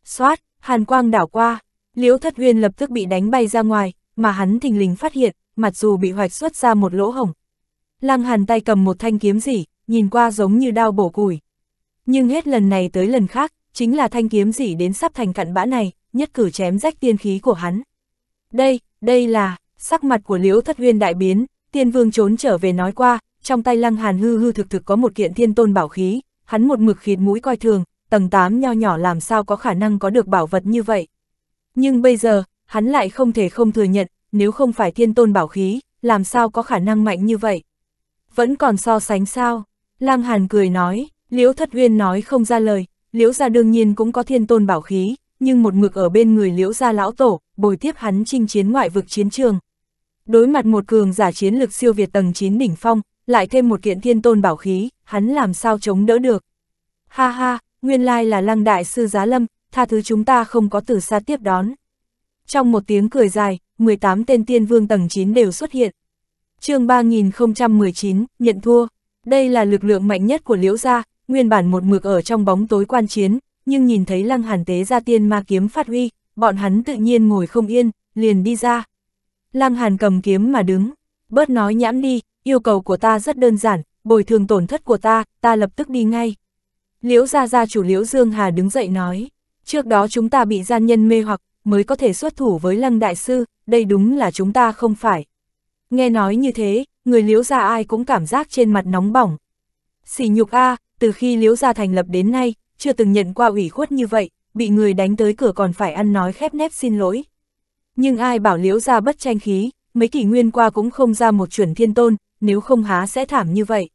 A: Xoát, Hàn Quang đảo qua, liễu thất uyên lập tức bị đánh bay ra ngoài, mà hắn thình lình phát hiện, mặc dù bị hoạch xuất ra một lỗ hổng, Lăng Hàn tay cầm một thanh kiếm gì, nhìn qua giống như đao bổ củi. Nhưng hết lần này tới lần khác, chính là thanh kiếm gì đến sắp thành cặn bã này, nhất cử chém rách tiên khí của hắn. Đây, đây là, sắc mặt của Liễu Thất Huyên đại biến, tiên vương trốn trở về nói qua, trong tay Lăng Hàn hư hư thực thực có một kiện thiên tôn bảo khí, hắn một mực khịt mũi coi thường, tầng 8 nho nhỏ làm sao có khả năng có được bảo vật như vậy. Nhưng bây giờ, hắn lại không thể không thừa nhận, nếu không phải thiên tôn bảo khí, làm sao có khả năng mạnh như vậy vẫn còn so sánh sao. Lăng Hàn cười nói, Liễu Thất Uyên nói không ra lời, Liễu gia đương nhiên cũng có thiên tôn bảo khí, nhưng một mực ở bên người Liễu gia lão tổ, bồi tiếp hắn chinh chiến ngoại vực chiến trường. Đối mặt một cường giả chiến lực siêu việt tầng 9 đỉnh phong, lại thêm một kiện thiên tôn bảo khí, hắn làm sao chống đỡ được. Ha ha, nguyên lai là lăng đại sư giá lâm, tha thứ chúng ta không có từ xa tiếp đón. Trong một tiếng cười dài, 18 tên tiên vương tầng 9 đều xuất hiện, chương 3019, nhận thua. Đây là lực lượng mạnh nhất của Liễu Gia, nguyên bản một mực ở trong bóng tối quan chiến, nhưng nhìn thấy lăng hàn tế ra tiên ma kiếm phát huy, bọn hắn tự nhiên ngồi không yên, liền đi ra. Lăng hàn cầm kiếm mà đứng, bớt nói nhãm đi, yêu cầu của ta rất đơn giản, bồi thường tổn thất của ta, ta lập tức đi ngay. Liễu gia gia chủ Liễu Dương Hà đứng dậy nói, trước đó chúng ta bị gian nhân mê hoặc, mới có thể xuất thủ với lăng đại sư, đây đúng là chúng ta không phải. Nghe nói như thế, người liếu gia ai cũng cảm giác trên mặt nóng bỏng. xỉ nhục A, từ khi liếu gia thành lập đến nay, chưa từng nhận qua ủy khuất như vậy, bị người đánh tới cửa còn phải ăn nói khép nép xin lỗi. Nhưng ai bảo liếu gia bất tranh khí, mấy kỷ nguyên qua cũng không ra một chuẩn thiên tôn, nếu không há sẽ thảm như vậy.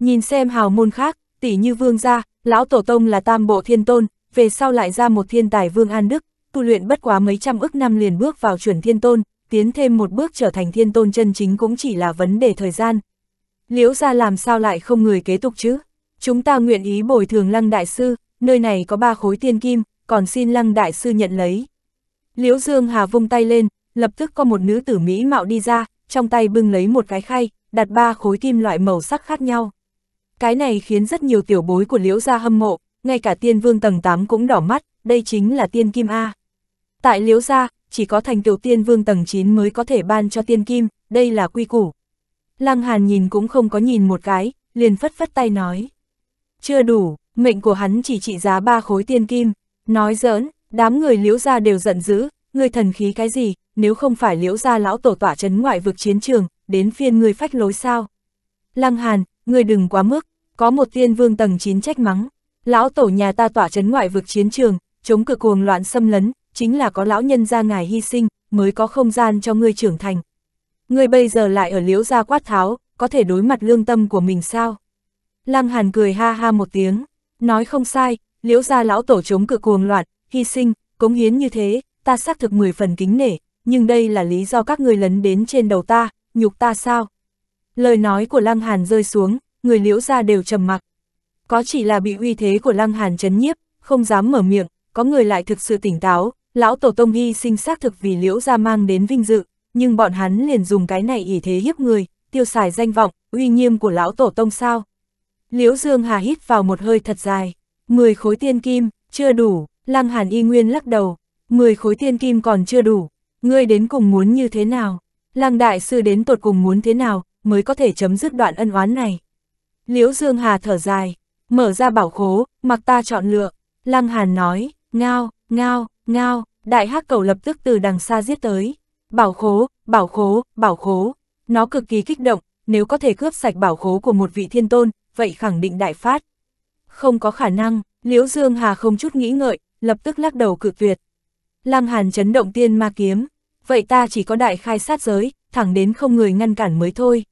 A: Nhìn xem hào môn khác, tỷ như vương gia, lão tổ tông là tam bộ thiên tôn, về sau lại ra một thiên tài vương an đức, tu luyện bất quá mấy trăm ức năm liền bước vào chuẩn thiên tôn, tiến thêm một bước trở thành thiên tôn chân chính cũng chỉ là vấn đề thời gian. Liễu ra làm sao lại không người kế tục chứ? Chúng ta nguyện ý bồi thường lăng đại sư, nơi này có ba khối tiên kim, còn xin lăng đại sư nhận lấy. Liễu Dương Hà vung tay lên, lập tức có một nữ tử Mỹ mạo đi ra, trong tay bưng lấy một cái khay, đặt ba khối kim loại màu sắc khác nhau. Cái này khiến rất nhiều tiểu bối của Liễu gia hâm mộ, ngay cả tiên vương tầng 8 cũng đỏ mắt, đây chính là tiên kim A. Tại Liễu gia, chỉ có thành tiểu tiên vương tầng 9 mới có thể ban cho tiên kim, đây là quy củ. Lăng Hàn nhìn cũng không có nhìn một cái, liền phất phất tay nói. Chưa đủ, mệnh của hắn chỉ trị giá ba khối tiên kim. Nói giỡn, đám người liễu gia đều giận dữ, người thần khí cái gì, nếu không phải liễu gia lão tổ tỏa chấn ngoại vực chiến trường, đến phiên người phách lối sao. Lăng Hàn, người đừng quá mức, có một tiên vương tầng 9 trách mắng. Lão tổ nhà ta tỏa chấn ngoại vực chiến trường, chống cự cuồng loạn xâm lấn, chính là có lão nhân gia ngài hy sinh, mới có không gian cho ngươi trưởng thành. Ngươi bây giờ lại ở liễu gia quát tháo, có thể đối mặt lương tâm của mình sao? Lăng Hàn cười ha ha một tiếng, nói không sai, liễu gia lão tổ chống cự cuồng loạn, hy sinh, cống hiến như thế, ta xác thực mười phần kính nể, nhưng đây là lý do các người lấn đến trên đầu ta, nhục ta sao? Lời nói của Lăng Hàn rơi xuống, người liễu gia đều trầm mặc. Có chỉ là bị uy thế của Lăng Hàn chấn nhiếp, không dám mở miệng, có người lại thực sự tỉnh táo, Lão Tổ Tông hy sinh xác thực vì liễu gia mang đến vinh dự, nhưng bọn hắn liền dùng cái này ỉ thế hiếp người, tiêu xài danh vọng, uy nghiêm của lão Tổ Tông sao. Liễu Dương Hà hít vào một hơi thật dài, mười khối tiên kim, chưa đủ, Lăng Hàn y nguyên lắc đầu, mười khối tiên kim còn chưa đủ, ngươi đến cùng muốn như thế nào, Lăng Đại Sư đến tột cùng muốn thế nào, mới có thể chấm dứt đoạn ân oán này. Liễu Dương Hà thở dài, mở ra bảo khố, mặc ta chọn lựa, Lăng Hàn nói, ngao, ngao, Ngao, đại hắc cầu lập tức từ đằng xa giết tới. Bảo khố, bảo khố, bảo khố. Nó cực kỳ kích động, nếu có thể cướp sạch bảo khố của một vị thiên tôn, vậy khẳng định đại phát. Không có khả năng, Liễu Dương Hà không chút nghĩ ngợi, lập tức lắc đầu cự tuyệt. Lăng Hàn chấn động tiên ma kiếm, vậy ta chỉ có đại khai sát giới, thẳng đến không người ngăn cản mới thôi.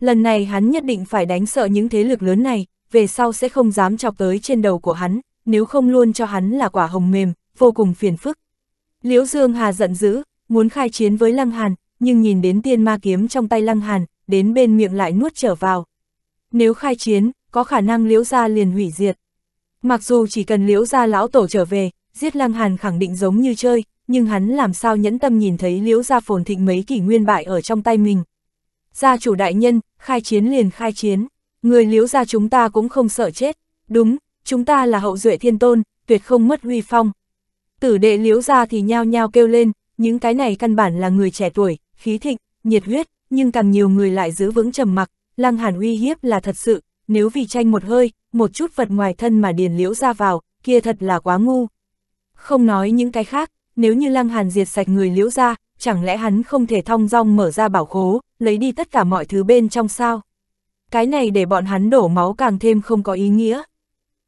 A: Lần này hắn nhất định phải đánh sợ những thế lực lớn này, về sau sẽ không dám chọc tới trên đầu của hắn, nếu không luôn cho hắn là quả hồng mềm, vô cùng phiền phức. Liễu Dương Hà giận dữ, muốn khai chiến với Lăng Hàn, nhưng nhìn đến tiên ma kiếm trong tay Lăng Hàn, đến bên miệng lại nuốt trở vào. Nếu khai chiến, có khả năng Liễu Gia liền hủy diệt. Mặc dù chỉ cần Liễu Gia lão tổ trở về, giết Lăng Hàn khẳng định giống như chơi, nhưng hắn làm sao nhẫn tâm nhìn thấy Liễu Gia phồn thịnh mấy kỷ nguyên bại ở trong tay mình. Gia chủ đại nhân, khai chiến liền khai chiến, người Liễu Gia chúng ta cũng không sợ chết, đúng, chúng ta là hậu duệ thiên tôn, tuyệt không mất huy phong. Tử đệ liễu ra thì nhao nhao kêu lên, những cái này căn bản là người trẻ tuổi, khí thịnh, nhiệt huyết, nhưng càng nhiều người lại giữ vững trầm mặc, lăng hàn uy hiếp là thật sự, nếu vì tranh một hơi, một chút vật ngoài thân mà điền liễu ra vào, kia thật là quá ngu. Không nói những cái khác, nếu như lăng hàn diệt sạch người liễu ra, chẳng lẽ hắn không thể thong dong mở ra bảo khố, lấy đi tất cả mọi thứ bên trong sao? Cái này để bọn hắn đổ máu càng thêm không có ý nghĩa.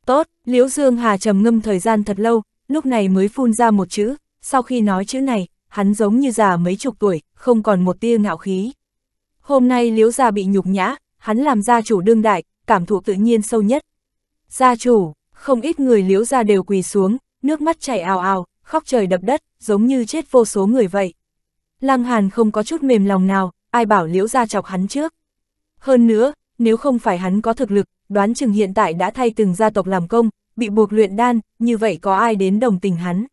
A: Tốt, Liễu Dương Hà trầm ngâm thời gian thật lâu, lúc này mới phun ra một chữ, sau khi nói chữ này, hắn giống như già mấy chục tuổi, không còn một tia ngạo khí. Hôm nay liễu gia bị nhục nhã, hắn làm gia chủ đương đại, cảm thụ tự nhiên sâu nhất. Gia chủ, không ít người liễu gia đều quỳ xuống, nước mắt chảy ào ào, khóc trời đập đất, giống như chết vô số người vậy. Lăng Hàn không có chút mềm lòng nào, ai bảo liễu gia chọc hắn trước. Hơn nữa, nếu không phải hắn có thực lực, đoán chừng hiện tại đã thay từng gia tộc làm công, bị buộc luyện đan, như vậy có ai đến đồng tình hắn.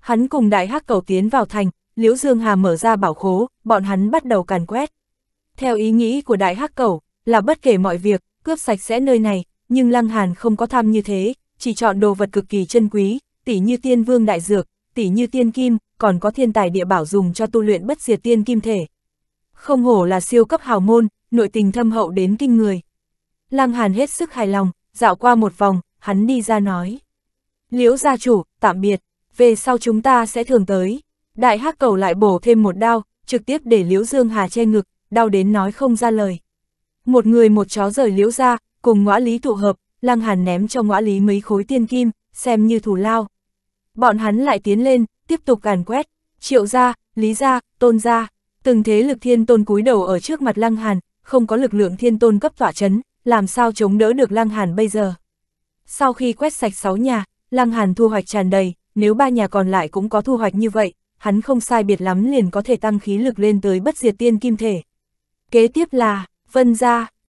A: Hắn cùng đại hắc cầu tiến vào thành, Liễu Dương Hà mở ra bảo khố, bọn hắn bắt đầu càn quét. Theo ý nghĩ của đại hắc cầu, là bất kể mọi việc, cướp sạch sẽ nơi này, nhưng Lăng Hàn không có tham như thế, chỉ chọn đồ vật cực kỳ chân quý, tỉ như tiên vương đại dược, tỉ như tiên kim, còn có thiên tài địa bảo dùng cho tu luyện bất diệt tiên kim thể. Không hổ là siêu cấp hào môn, nội tình thâm hậu đến kinh người. Lăng Hàn hết sức hài lòng, dạo qua một vòng, hắn đi ra nói. Liễu gia chủ, tạm biệt, về sau chúng ta sẽ thường tới. Đại hắc cầu lại bổ thêm một đao, trực tiếp để Liễu Dương Hà che ngực, đau đến nói không ra lời. Một người một chó rời Liễu ra, cùng ngõ lý tụ hợp, Lăng Hàn ném cho ngõ lý mấy khối tiên kim, xem như thủ lao. Bọn hắn lại tiến lên, tiếp tục càn quét, triệu gia lý gia tôn gia Từng thế lực thiên tôn cúi đầu ở trước mặt Lăng Hàn, không có lực lượng thiên tôn cấp tỏa chấn, làm sao chống đỡ được Lăng Hàn bây giờ. Sau khi quét sạch 6 nhà, Lăng Hàn thu hoạch tràn đầy, nếu ba nhà còn lại cũng có thu hoạch như vậy, hắn không sai biệt lắm liền có thể tăng khí lực lên tới bất diệt tiên kim thể. Kế tiếp là, Vân Gia,